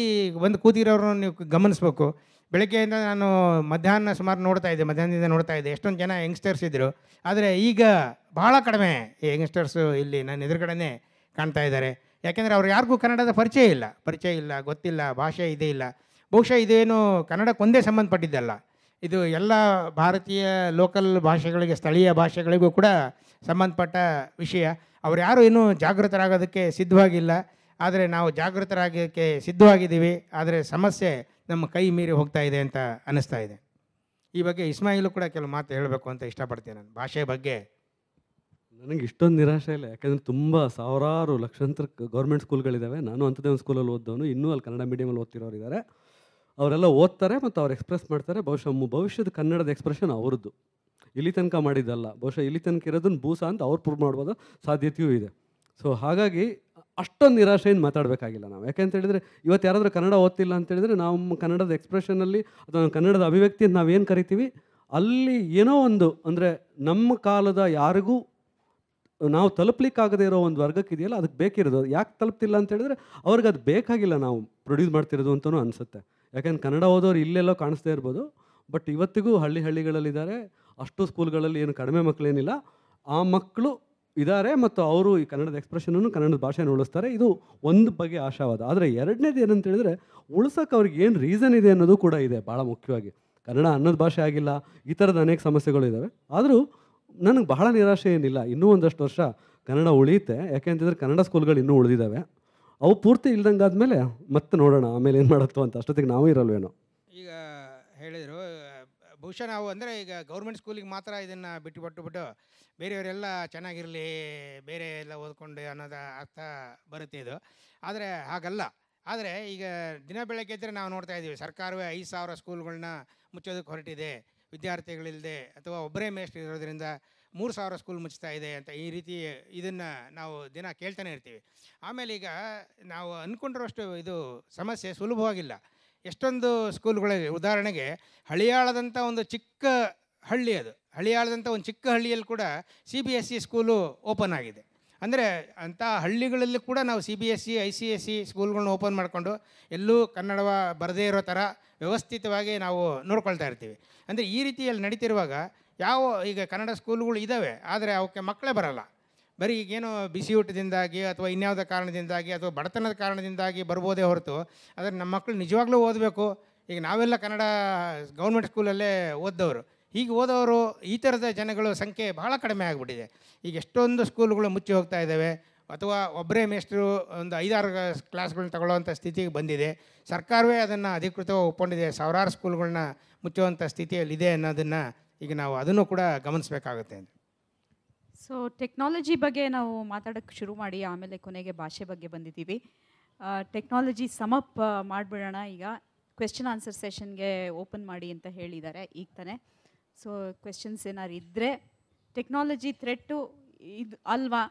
ಒಂದು ಕೂತಿರೋರು ನೀವು ಗಮನಿಸ್ಬೇಕು ಬೆಳಗ್ಗೆಯಿಂದ ನಾನು ಮಧ್ಯಾಹ್ನ ಸುಮಾರು ನೋಡ್ತಾ ಇದ್ದೆ ಮಧ್ಯಾಹ್ನದಿಂದ ನೋಡ್ತಾ ಇದ್ದೆ ಎಷ್ಟೊಂದು ಜನ ಯಂಗ್ಸ್ಟರ್ಸ್ ಇದ್ದರು ಆದರೆ ಈಗ ಭಾಳ ಕಡಿಮೆ ಯಂಗ್ಸ್ಟರ್ಸು ಇಲ್ಲಿ ನನ್ನ ಎದುರುಗಡೆನೇ ಕಾಣ್ತಾ ಇದ್ದಾರೆ ಯಾಕೆಂದರೆ ಅವ್ರು ಯಾರಿಗೂ ಕನ್ನಡದ ಪರಿಚಯ ಇಲ್ಲ ಪರಿಚಯ ಇಲ್ಲ ಗೊತ್ತಿಲ್ಲ ಭಾಷೆ ಇದೇ ಇಲ್ಲ ಬಹುಶಃ ಇದೇನು ಕನ್ನಡಕ್ಕೊಂದೇ ಸಂಬಂಧಪಟ್ಟಿದ್ದಲ್ಲ ಇದು ಎಲ್ಲ ಭಾರತೀಯ ಲೋಕಲ್ ಭಾಷೆಗಳಿಗೆ ಸ್ಥಳೀಯ ಭಾಷೆಗಳಿಗೂ ಕೂಡ ಸಂಬಂಧಪಟ್ಟ ವಿಷಯ ಅವ್ರು ಯಾರೂ ಇನ್ನೂ ಜಾಗೃತರಾಗೋದಕ್ಕೆ ಸಿದ್ಧವಾಗಿಲ್ಲ ಆದರೆ ನಾವು ಜಾಗೃತರಾಗೋಕ್ಕೆ ಸಿದ್ಧವಾಗಿದ್ದೀವಿ ಆದರೆ ಸಮಸ್ಯೆ ನಮ್ಮ ಕೈ ಮೀರಿ ಹೋಗ್ತಾ ಇದೆ ಅಂತ ಅನ್ನಿಸ್ತಾ ಇದೆ ಈ ಬಗ್ಗೆ ಇಸ್ಮಾಯಿಲು ಕೂಡ ಕೆಲವು ಮಾತು ಹೇಳಬೇಕು ಅಂತ ಇಷ್ಟಪಡ್ತೀನಿ ನಾನು ಭಾಷೆ ಬಗ್ಗೆ
ನನಗೆ ಇಷ್ಟೊಂದು ನಿರಾಶೆ ಇಲ್ಲ ಯಾಕಂದರೆ ತುಂಬ ಸಾವಿರಾರು ಲಕ್ಷಾಂತರ ಗೌರ್ಮೆಂಟ್ ಸ್ಕೂಲ್ಗಳಿದ್ದಾವೆ ನಾನು ಅಂಥದ್ದೇ ಒಂದು ಸ್ಕೂಲಲ್ಲಿ ಓದ್ದವನು ಇನ್ನೂ ಅಲ್ಲಿ ಕನ್ನಡ ಮೀಡಿಯಮಲ್ಲಿ ಓದ್ತಿರೋರು ಇದ್ದಾರೆ ಅವರೆಲ್ಲ ಓದ್ತಾರೆ ಮತ್ತು ಅವ್ರು ಎಕ್ಸ್ಪ್ರೆಸ್ ಮಾಡ್ತಾರೆ ಬಹುಶಃ ಭವಿಷ್ಯದ ಕನ್ನಡದ ಎಕ್ಸ್ಪ್ರೆಷನ್ ಅವ್ರದ್ದು ಇಲ್ಲಿ ತನಕ ಮಾಡಿದ್ದಲ್ಲ ಬಹುಶಃ ಇಲ್ಲಿ ತನಕ ಇರೋದನ್ನ ಭೂಸ ಅಂತ ಅವ್ರು ಪ್ರೂವ್ ಮಾಡ್ಬೋದು ಸಾಧ್ಯತೆಯೂ ಇದೆ ಸೊ ಹಾಗಾಗಿ ಅಷ್ಟೊಂದು ನಿರಾಶೆಯಿಂದ ಮಾತಾಡಬೇಕಾಗಿಲ್ಲ ನಾವು ಅಂತ ಇವತ್ತು ಯಾರಾದರೂ ಕನ್ನಡ ಓದ್ತಿಲ್ಲ ಅಂತ ನಮ್ಮ ಕನ್ನಡದ ಎಕ್ಸ್ಪ್ರೆಷನಲ್ಲಿ ಅಥವಾ ಕನ್ನಡದ ಅಭಿವ್ಯಕ್ತಿ ಅಂತ ನಾವೇನು ಕರಿತೀವಿ ಅಲ್ಲಿ ಏನೋ ಒಂದು ಅಂದರೆ ನಮ್ಮ ಕಾಲದ ಯಾರಿಗೂ ನಾವು ತಲುಪಲಿಕ್ಕಾಗದೇ ಇರೋ ಒಂದು ವರ್ಗಕ್ಕೆ ಇದೆಯಲ್ಲ ಅದಕ್ಕೆ ಬೇಕಿರೋದು ಯಾಕೆ ತಲುಪ್ತಿಲ್ಲ ಅಂತ ಹೇಳಿದ್ರೆ ಅವ್ರಿಗೆ ಅದು ಬೇಕಾಗಿಲ್ಲ ನಾವು ಪ್ರೊಡ್ಯೂಸ್ ಮಾಡ್ತಿರೋದು ಅಂತಲೂ ಅನಿಸುತ್ತೆ ಯಾಕಂದ್ರೆ ಕನ್ನಡ ಓದೋರು ಇಲ್ಲೆಲ್ಲೋ ಕಾಣಿಸ್ತಾ ಇರ್ಬೋದು ಬಟ್ ಇವತ್ತಿಗೂ ಹಳ್ಳಿ ಹಳ್ಳಿಗಳಲ್ಲಿದ್ದಾರೆ ಅಷ್ಟು ಸ್ಕೂಲ್ಗಳಲ್ಲಿ ಏನು ಕಡಿಮೆ ಮಕ್ಕಳೇನಿಲ್ಲ ಆ ಮಕ್ಕಳು ಇದ್ದಾರೆ ಮತ್ತು ಅವರು ಈ ಕನ್ನಡದ ಎಕ್ಸ್ಪ್ರೆಷನನ್ನು ಕನ್ನಡದ ಭಾಷೆಯನ್ನು ಉಳಿಸ್ತಾರೆ ಇದು ಒಂದು ಬಗೆ ಆಶಾವಾದ ಆದರೆ ಎರಡನೇದು ಏನಂತ ಹೇಳಿದ್ರೆ ಉಳಿಸೋಕೆ ಅವ್ರಿಗೆ ಏನು ರೀಸನ್ ಇದೆ ಅನ್ನೋದು ಕೂಡ ಇದೆ ಭಾಳ ಮುಖ್ಯವಾಗಿ ಕನ್ನಡ ಅನ್ನೋದು ಭಾಷೆ ಆಗಿಲ್ಲ ಈ ಥರದ ಅನೇಕ ಸಮಸ್ಯೆಗಳು ಇದ್ದಾವೆ ಆದರೂ ನನಗೆ ಬಹಳ ನಿರಾಶೆ ಏನಿಲ್ಲ ಇನ್ನೂ ಒಂದಷ್ಟು ವರ್ಷ ಕನ್ನಡ ಉಳಿಯುತ್ತೆ ಯಾಕೆಂತಂದರೆ ಕನ್ನಡ ಸ್ಕೂಲ್ಗಳು ಇನ್ನೂ ಉಳಿದಿದ್ದಾವೆ ಅವು ಪೂರ್ತಿ ಆದಮೇಲೆ ಮತ್ತೆ ನೋಡೋಣ ಆಮೇಲೆ ಏನು ಮಾಡತ್ತೋ ಅಂತ ಅಷ್ಟೊತ್ತಿಗೆ ನಾವು ಇರಲ್ವೇನೋ ಈಗ
ಹೇಳಿದರು ಬಹುಶಃ ನಾವು ಅಂದರೆ ಈಗ ಗೌರ್ಮೆಂಟ್ ಸ್ಕೂಲಿಗೆ ಮಾತ್ರ ಇದನ್ನು ಬಿಟ್ಟು ಬಿಟ್ಟು ಬಿಟ್ಟು ಬೇರೆಯವರೆಲ್ಲ ಚೆನ್ನಾಗಿರಲಿ ಬೇರೆ ಎಲ್ಲ ಓದ್ಕೊಂಡು ಅನ್ನೋದು ಅರ್ಥ ಬರುತ್ತೆ ಇದು ಆದರೆ ಹಾಗಲ್ಲ ಆದರೆ ಈಗ ದಿನ ಬೆಳಗ್ಗೆ ಇದ್ದರೆ ನಾವು ನೋಡ್ತಾ ಇದ್ದೀವಿ ಸರ್ಕಾರವೇ ಐದು ಸಾವಿರ ಸ್ಕೂಲ್ಗಳನ್ನ ಮುಚ್ಚೋದಕ್ಕೆ ಹೊರಟಿದೆ ವಿದ್ಯಾರ್ಥಿಗಳಿಲ್ಲದೆ ಅಥವಾ ಒಬ್ಬರೇ ಮೇಸ್ಟ್ ಇರೋದ್ರಿಂದ ಮೂರು ಸಾವಿರ ಸ್ಕೂಲ್ ಮುಚ್ತಾ ಇದೆ ಅಂತ ಈ ರೀತಿ ಇದನ್ನು ನಾವು ದಿನ ಕೇಳ್ತಾನೆ ಇರ್ತೀವಿ ಆಮೇಲೆ ಈಗ ನಾವು ಅಂದ್ಕೊಂಡಿರೋಷ್ಟು ಇದು ಸಮಸ್ಯೆ ಸುಲಭವಾಗಿಲ್ಲ ಎಷ್ಟೊಂದು ಸ್ಕೂಲ್ಗಳಿಗೆ ಉದಾಹರಣೆಗೆ ಹಳಿಯಾಳದಂಥ ಒಂದು ಚಿಕ್ಕ ಹಳ್ಳಿ ಅದು ಹಳಿಯಾಳದಂಥ ಒಂದು ಚಿಕ್ಕ ಹಳ್ಳಿಯಲ್ಲಿ ಕೂಡ C B S C school open ಆಗಿದೆ ಅಂದರೆ ಅಂಥ ಹಳ್ಳಿಗಳಲ್ಲಿ ಕೂಡ ನಾವು C B S C I C S C ಸ್ಕೂಲ್ಗಳನ್ನ ಓಪನ್ ಮಾಡಿಕೊಂಡು ಎಲ್ಲೂ ಕನ್ನಡವ ಬರದೇ ಇರೋ ಥರ ವ್ಯವಸ್ಥಿತವಾಗಿ ನಾವು ನೋಡ್ಕೊಳ್ತಾ ಇರ್ತೀವಿ ಅಂದರೆ ಈ ರೀತಿಯಲ್ಲಿ ನಡೀತಿರುವಾಗ ಯಾವ ಈಗ ಕನ್ನಡ ಸ್ಕೂಲ್ಗಳು ಇದ್ದಾವೆ ಆದರೆ ಅವಕ್ಕೆ ಮಕ್ಕಳೇ ಬರಲ್ಲ ಬರೀ ಈಗೇನೋ ಬಿಸಿ ಊಟದಿಂದಾಗಿ ಅಥವಾ ಇನ್ಯಾವುದೋ ಕಾರಣದಿಂದಾಗಿ ಅಥವಾ ಬಡತನದ ಕಾರಣದಿಂದಾಗಿ ಬರ್ಬೋದೇ ಹೊರತು ಆದರೆ ನಮ್ಮ ಮಕ್ಕಳು ನಿಜವಾಗ್ಲೂ ಓದಬೇಕು ಈಗ ನಾವೆಲ್ಲ ಕನ್ನಡ ಗೌರ್ಮೆಂಟ್ ಸ್ಕೂಲಲ್ಲೇ ಓದ್ದವರು ಹೀಗೆ ಓದೋರು ಈ ಥರದ ಜನಗಳ ಸಂಖ್ಯೆ ಬಹಳ ಕಡಿಮೆ ಆಗಿಬಿಟ್ಟಿದೆ ಈಗ ಎಷ್ಟೊಂದು ಸ್ಕೂಲ್ಗಳು ಮುಚ್ಚಿ ಹೋಗ್ತಾ ಇದ್ದಾವೆ ಅಥವಾ ಒಬ್ಬರೇ ಮೇಸ್ಟ್ರು ಒಂದು ಐದಾರು ಕ್ಲಾಸ್ಗಳನ್ನ ತಗೊಳ್ಳೋವಂಥ ಸ್ಥಿತಿಗೆ ಬಂದಿದೆ ಸರ್ಕಾರವೇ ಅದನ್ನು ಅಧಿಕೃತವಾಗಿ ಒಪ್ಕೊಂಡಿದೆ ಸಾವಿರಾರು ಸ್ಕೂಲ್ಗಳನ್ನ ಮುಚ್ಚುವಂಥ ಸ್ಥಿತಿಯಲ್ಲಿದೆ ಅನ್ನೋದನ್ನು ಈಗ ನಾವು ಅದನ್ನು ಕೂಡ ಗಮನಿಸಬೇಕಾಗುತ್ತೆ
ಸೊ ಟೆಕ್ನಾಲಜಿ ಬಗ್ಗೆ ನಾವು ಮಾತಾಡೋಕ್ಕೆ ಶುರು ಮಾಡಿ ಆಮೇಲೆ ಕೊನೆಗೆ ಭಾಷೆ ಬಗ್ಗೆ ಬಂದಿದ್ದೀವಿ ಟೆಕ್ನಾಲಜಿ ಸಮಪ್ ಮಾಡಿಬಿಡೋಣ ಈಗ ಕ್ವೆಶ್ಚನ್ ಆನ್ಸರ್ ಸೆಷನ್ಗೆ ಓಪನ್ ಮಾಡಿ ಅಂತ ಹೇಳಿದ್ದಾರೆ ಈಗ ತಾನೇ ಸೊ ಕ್ವೆಶನ್ಸ್ ಏನಾದ್ರು ಇದ್ದರೆ ಟೆಕ್ನಾಲಜಿ ಥ್ರೆಟ್ಟು ಇದು ಅಲ್ವಾ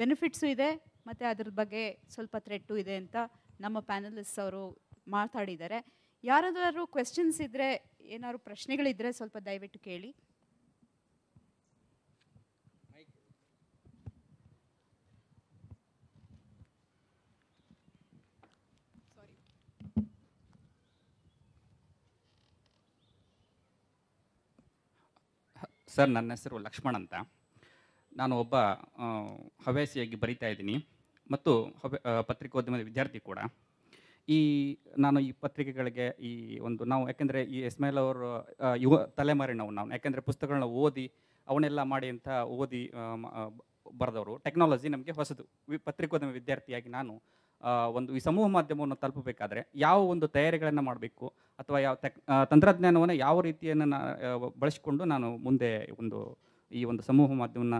ಬೆನಿಫಿಟ್ಸು ಇದೆ ಮತ್ತು ಅದ್ರ ಬಗ್ಗೆ ಸ್ವಲ್ಪ ಥ್ರೆಟ್ಟು ಇದೆ ಅಂತ ನಮ್ಮ ಪ್ಯಾನಲಿಸ್ಟ್ ಅವರು ಮಾತಾಡಿದ್ದಾರೆ ಯಾರಾದರೂ ಕ್ವೆಶನ್ಸ್ ಇದ್ದರೆ ಏನಾದ್ರು ಪ್ರಶ್ನೆಗಳಿದ್ದರೆ ಸ್ವಲ್ಪ ದಯವಿಟ್ಟು ಕೇಳಿ
ಸರ್ ನನ್ನ ಹೆಸರು ಲಕ್ಷ್ಮಣ್ ಅಂತ ನಾನು ಒಬ್ಬ ಹವ್ಯಾಸಿಯಾಗಿ ಬರಿತಾ ಇದ್ದೀನಿ ಮತ್ತು ಹವ್ಯ ಪತ್ರಿಕೋದ್ಯಮದ ವಿದ್ಯಾರ್ಥಿ ಕೂಡ ಈ ನಾನು ಈ ಪತ್ರಿಕೆಗಳಿಗೆ ಈ ಒಂದು ನಾವು ಯಾಕೆಂದರೆ ಈ ಎಸ್ಮೈಲ್ ಅವರು ಯುವ ತಲೆಮಾರಿನವ್ ನಾವು ಯಾಕೆಂದರೆ ಪುಸ್ತಕಗಳನ್ನ ಓದಿ ಅವನ್ನೆಲ್ಲ ಮಾಡಿ ಅಂತ ಓದಿ ಬರೆದವರು ಟೆಕ್ನಾಲಜಿ ನಮಗೆ ಹೊಸದು ವಿ ಪತ್ರಿಕೋದ್ಯಮ ವಿದ್ಯಾರ್ಥಿಯಾಗಿ ನಾನು ಒಂದು ಈ ಸಮೂಹ ಮಾಧ್ಯಮವನ್ನು ತಲುಪಬೇಕಾದ್ರೆ ಯಾವ ಒಂದು ತಯಾರಿಗಳನ್ನು ಮಾಡಬೇಕು ಅಥವಾ ಯಾವ ಟೆಕ್ ತಂತ್ರಜ್ಞಾನವನ್ನು ಯಾವ ರೀತಿಯನ್ನು ನಾ ಬಳಸಿಕೊಂಡು ನಾನು ಮುಂದೆ ಒಂದು ಈ ಒಂದು ಸಮೂಹ ಮಾಧ್ಯಮನ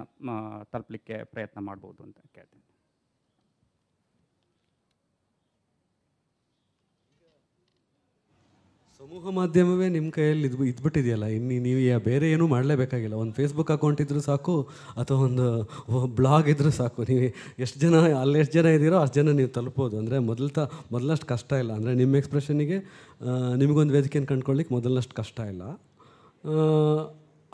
ತಲುಪಲಿಕ್ಕೆ ಪ್ರಯತ್ನ ಮಾಡ್ಬೋದು ಅಂತ ಕೇಳ್ತೀನಿ
ಸಮೂಹ ಮಾಧ್ಯಮವೇ ನಿಮ್ಮ ಕೈಯಲ್ಲಿ ಇದು ಇದ್ಬಿಟ್ಟಿದೆಯಲ್ಲ ಇನ್ನು ನೀವು ಬೇರೆ ಏನೂ ಮಾಡಲೇಬೇಕಾಗಿಲ್ಲ ಒಂದು ಫೇಸ್ಬುಕ್ ಅಕೌಂಟ್ ಇದ್ದರೂ ಸಾಕು ಅಥವಾ ಒಂದು ಬ್ಲಾಗ್ ಇದ್ದರೂ ಸಾಕು ನೀವು ಎಷ್ಟು ಜನ ಅಲ್ಲಿ ಎಷ್ಟು ಜನ ಇದ್ದೀರೋ ಅಷ್ಟು ಜನ ನೀವು ತಲುಪೋದು ಅಂದರೆ ಮೊದಲ ತ ಮೊದಲಷ್ಟು ಕಷ್ಟ ಇಲ್ಲ ಅಂದರೆ ನಿಮ್ಮ ಎಕ್ಸ್ಪ್ರೆಷನ್ನಿಗೆ ನಿಮಗೊಂದು ವೇದಿಕೆಯನ್ನು ಕಂಡ್ಕೊಳ್ಳಿಕ್ಕೆ ಮೊದಲಷ್ಟು ಕಷ್ಟ ಇಲ್ಲ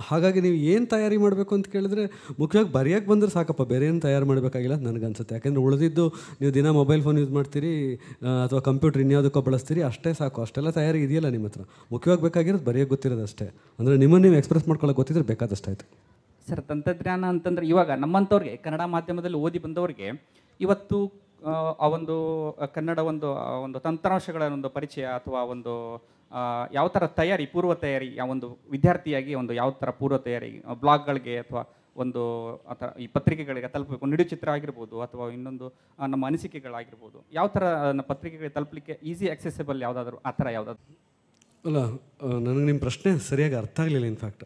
ಹಾಗಾಗಿ ನೀವು ಏನು ತಯಾರಿ ಮಾಡಬೇಕು ಅಂತ ಕೇಳಿದ್ರೆ ಮುಖ್ಯವಾಗಿ ಬರೆಯೋಕ್ಕೆ ಬಂದರೆ ಸಾಕಪ್ಪ ಬೇರೆ ಏನು ತಯಾರು ಮಾಡಬೇಕಾಗಿಲ್ಲ ನನಗನ್ಸುತ್ತೆ ಯಾಕೆಂದರೆ ಉಳಿದಿದ್ದು ನೀವು ದಿನ ಮೊಬೈಲ್ ಫೋನ್ ಯೂಸ್ ಮಾಡ್ತೀರಿ ಅಥವಾ ಕಂಪ್ಯೂಟರ್ ಇನ್ಯಾವುದಕ್ಕೂ ಬಳಸ್ತೀರಿ ಅಷ್ಟೇ ಸಾಕು ಅಷ್ಟೆಲ್ಲ ತಯಾರಿ ಇದೆಯಲ್ಲ ನಿಮ್ಮ ಹತ್ರ ಮುಖ್ಯವಾಗಿ ಬೇಕಾಗಿರೋದು ಬರೆಯೋಕ್ಕೆ ಗೊತ್ತಿರೋದು ಅಷ್ಟೇ ಅಂದರೆ ನಿಮ್ಮನ್ನು ನೀವು ಎಕ್ಸ್ಪ್ರೆಸ್ ಮಾಡ್ಕೊಳ್ಳೋಕೆ ಗೊತ್ತಿದ್ರೆ ಬೇಕಾದಷ್ಟಾಯಿತು
ಸರ್ ತಂತ್ರಜ್ಞಾನ ಅಂತಂದರೆ ಇವಾಗ ನಮ್ಮಂಥವ್ರಿಗೆ ಕನ್ನಡ ಮಾಧ್ಯಮದಲ್ಲಿ ಓದಿ ಬಂದವರಿಗೆ ಇವತ್ತು ಆ ಒಂದು ಕನ್ನಡ ಒಂದು ಒಂದು ತಂತ್ರಾಂಶಗಳ ಒಂದು ಪರಿಚಯ ಅಥವಾ ಒಂದು ಯಾವ ಥರ ತಯಾರಿ ಪೂರ್ವ ತಯಾರಿ ಯಾವ ಒಂದು ವಿದ್ಯಾರ್ಥಿಯಾಗಿ ಒಂದು ಯಾವ ಥರ ಪೂರ್ವ ತಯಾರಿ ಬ್ಲಾಗ್ಗಳಿಗೆ ಅಥವಾ ಒಂದು ಅಥವಾ ಈ ಪತ್ರಿಕೆಗಳಿಗೆ ತಲುಪಬೇಕು ನಿಡು ಚಿತ್ರ ಆಗಿರ್ಬೋದು ಅಥವಾ ಇನ್ನೊಂದು ನಮ್ಮ ಅನಿಸಿಕೆಗಳಾಗಿರ್ಬೋದು ಯಾವ ಥರ ಪತ್ರಿಕೆಗಳಿಗೆ ತಲುಪಲಿಕ್ಕೆ ಈಸಿ ಆಕ್ಸೆಸಬಲ್ ಯಾವುದಾದ್ರು ಆ ಥರ ಯಾವುದಾದ್ರು
ಅಲ್ಲ ನನಗೆ ನಿಮ್ಮ ಪ್ರಶ್ನೆ ಸರಿಯಾಗಿ ಅರ್ಥ ಆಗಲಿಲ್ಲ ಇನ್ಫ್ಯಾಕ್ಟ್